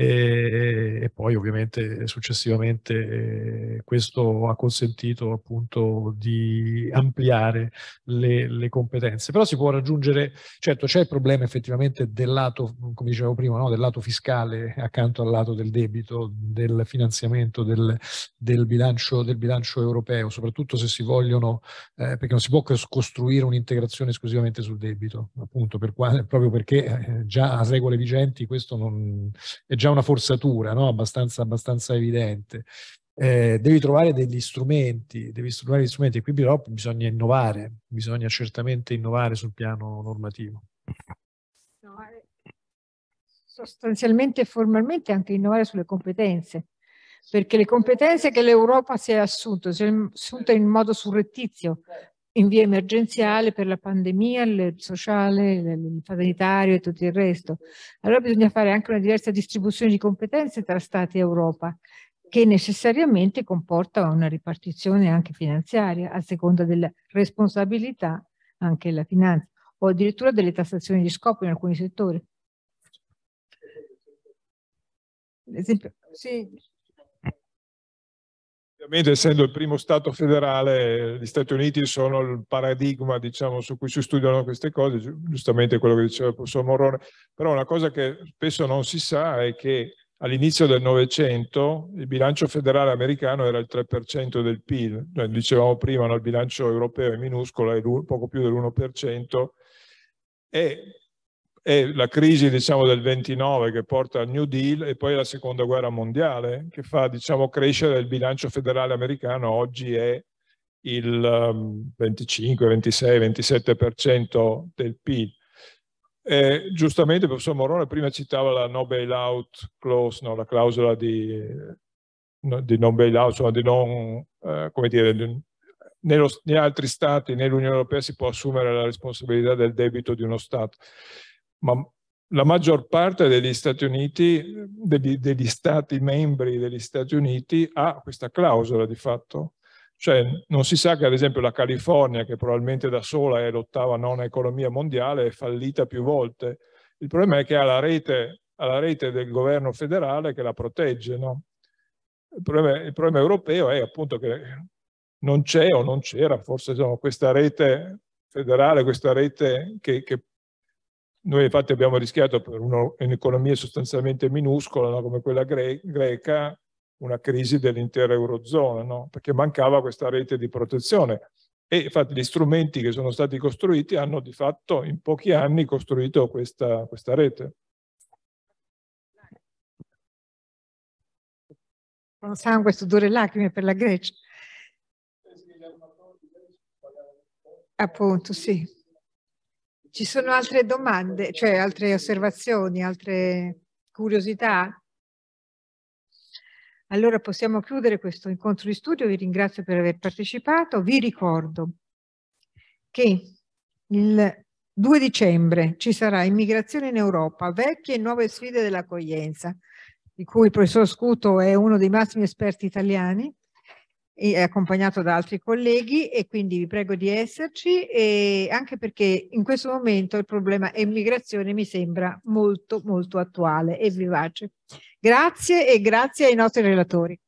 e, e poi ovviamente successivamente eh, questo ha consentito appunto di ampliare le, le, competenze. Però si può raggiungere, certo c'è il problema effettivamente del lato, mm, come dicevo prima, no? del lato fiscale accanto al lato del debito, del finanziamento del, del, bilancio, del bilancio, europeo, soprattutto se si vogliono, eh, perché non si può costruire un'integrazione esclusivamente sul debito, appunto per, proprio perché eh, già a regole vigenti questo non, è già già una forzatura no? abbastanza, abbastanza evidente. Eh, devi trovare degli strumenti, devi trovare gli strumenti, e qui però bisogna innovare, bisogna certamente innovare sul piano normativo. No, eh, sostanzialmente e formalmente anche innovare sulle competenze, perché le competenze che l'Europa si è assunto, si è assunta in modo surrettizio, in via emergenziale per la pandemia, il sociale, il sanitario e tutto il resto. Allora bisogna fare anche una diversa distribuzione di competenze tra Stati e Europa, che necessariamente comporta una ripartizione anche finanziaria, a seconda della responsabilità anche la finanza, o addirittura delle tassazioni di scopo in alcuni settori. Ad esempio, sì, Ovviamente essendo il primo Stato federale, gli Stati Uniti sono il paradigma diciamo, su cui si studiano queste cose, giustamente quello che diceva il professor Morrone, però una cosa che spesso non si sa è che all'inizio del Novecento il bilancio federale americano era il 3% del PIL, Noi cioè, dicevamo prima no, il bilancio europeo è minuscolo, è poco più dell'1%, e è la crisi diciamo, del 29 che porta al New Deal e poi la seconda guerra mondiale che fa diciamo, crescere il bilancio federale americano, oggi è il 25, 26, 27% del PIL. E giustamente il professor Morone prima citava la no bailout clause, no? la clausola di, di non bailout, insomma di non, eh, come dire, di, negli altri stati, nell'Unione Europea si può assumere la responsabilità del debito di uno Stato ma la maggior parte degli Stati Uniti, degli, degli Stati membri degli Stati Uniti ha questa clausola di fatto. Cioè non si sa che ad esempio la California, che probabilmente da sola è l'ottava nona economia mondiale, è fallita più volte. Il problema è che ha la rete, ha la rete del governo federale che la protegge. No? Il, problema, il, problema, europeo è appunto che non c'è o non c'era forse insomma, questa rete federale, questa rete che, che noi infatti abbiamo rischiato per un'economia sostanzialmente minuscola no? come quella gre greca una crisi dell'intera Eurozona, no? perché mancava questa rete di protezione. E infatti gli strumenti che sono stati costruiti hanno di fatto in pochi anni costruito questa, questa rete. Non sangue, sudore e lacrime per la Grecia. Appunto, sì. Ci sono altre domande, cioè altre osservazioni, altre curiosità? Allora possiamo chiudere questo incontro di studio, vi ringrazio per aver partecipato, vi ricordo che il 2 dicembre ci sarà Immigrazione in Europa, vecchie e nuove sfide dell'accoglienza, di cui il professor Scuto è uno dei massimi esperti italiani, accompagnato da altri colleghi e quindi vi prego di esserci e anche perché in questo momento il problema immigrazione mi sembra molto molto attuale e vivace. Grazie e grazie ai nostri relatori.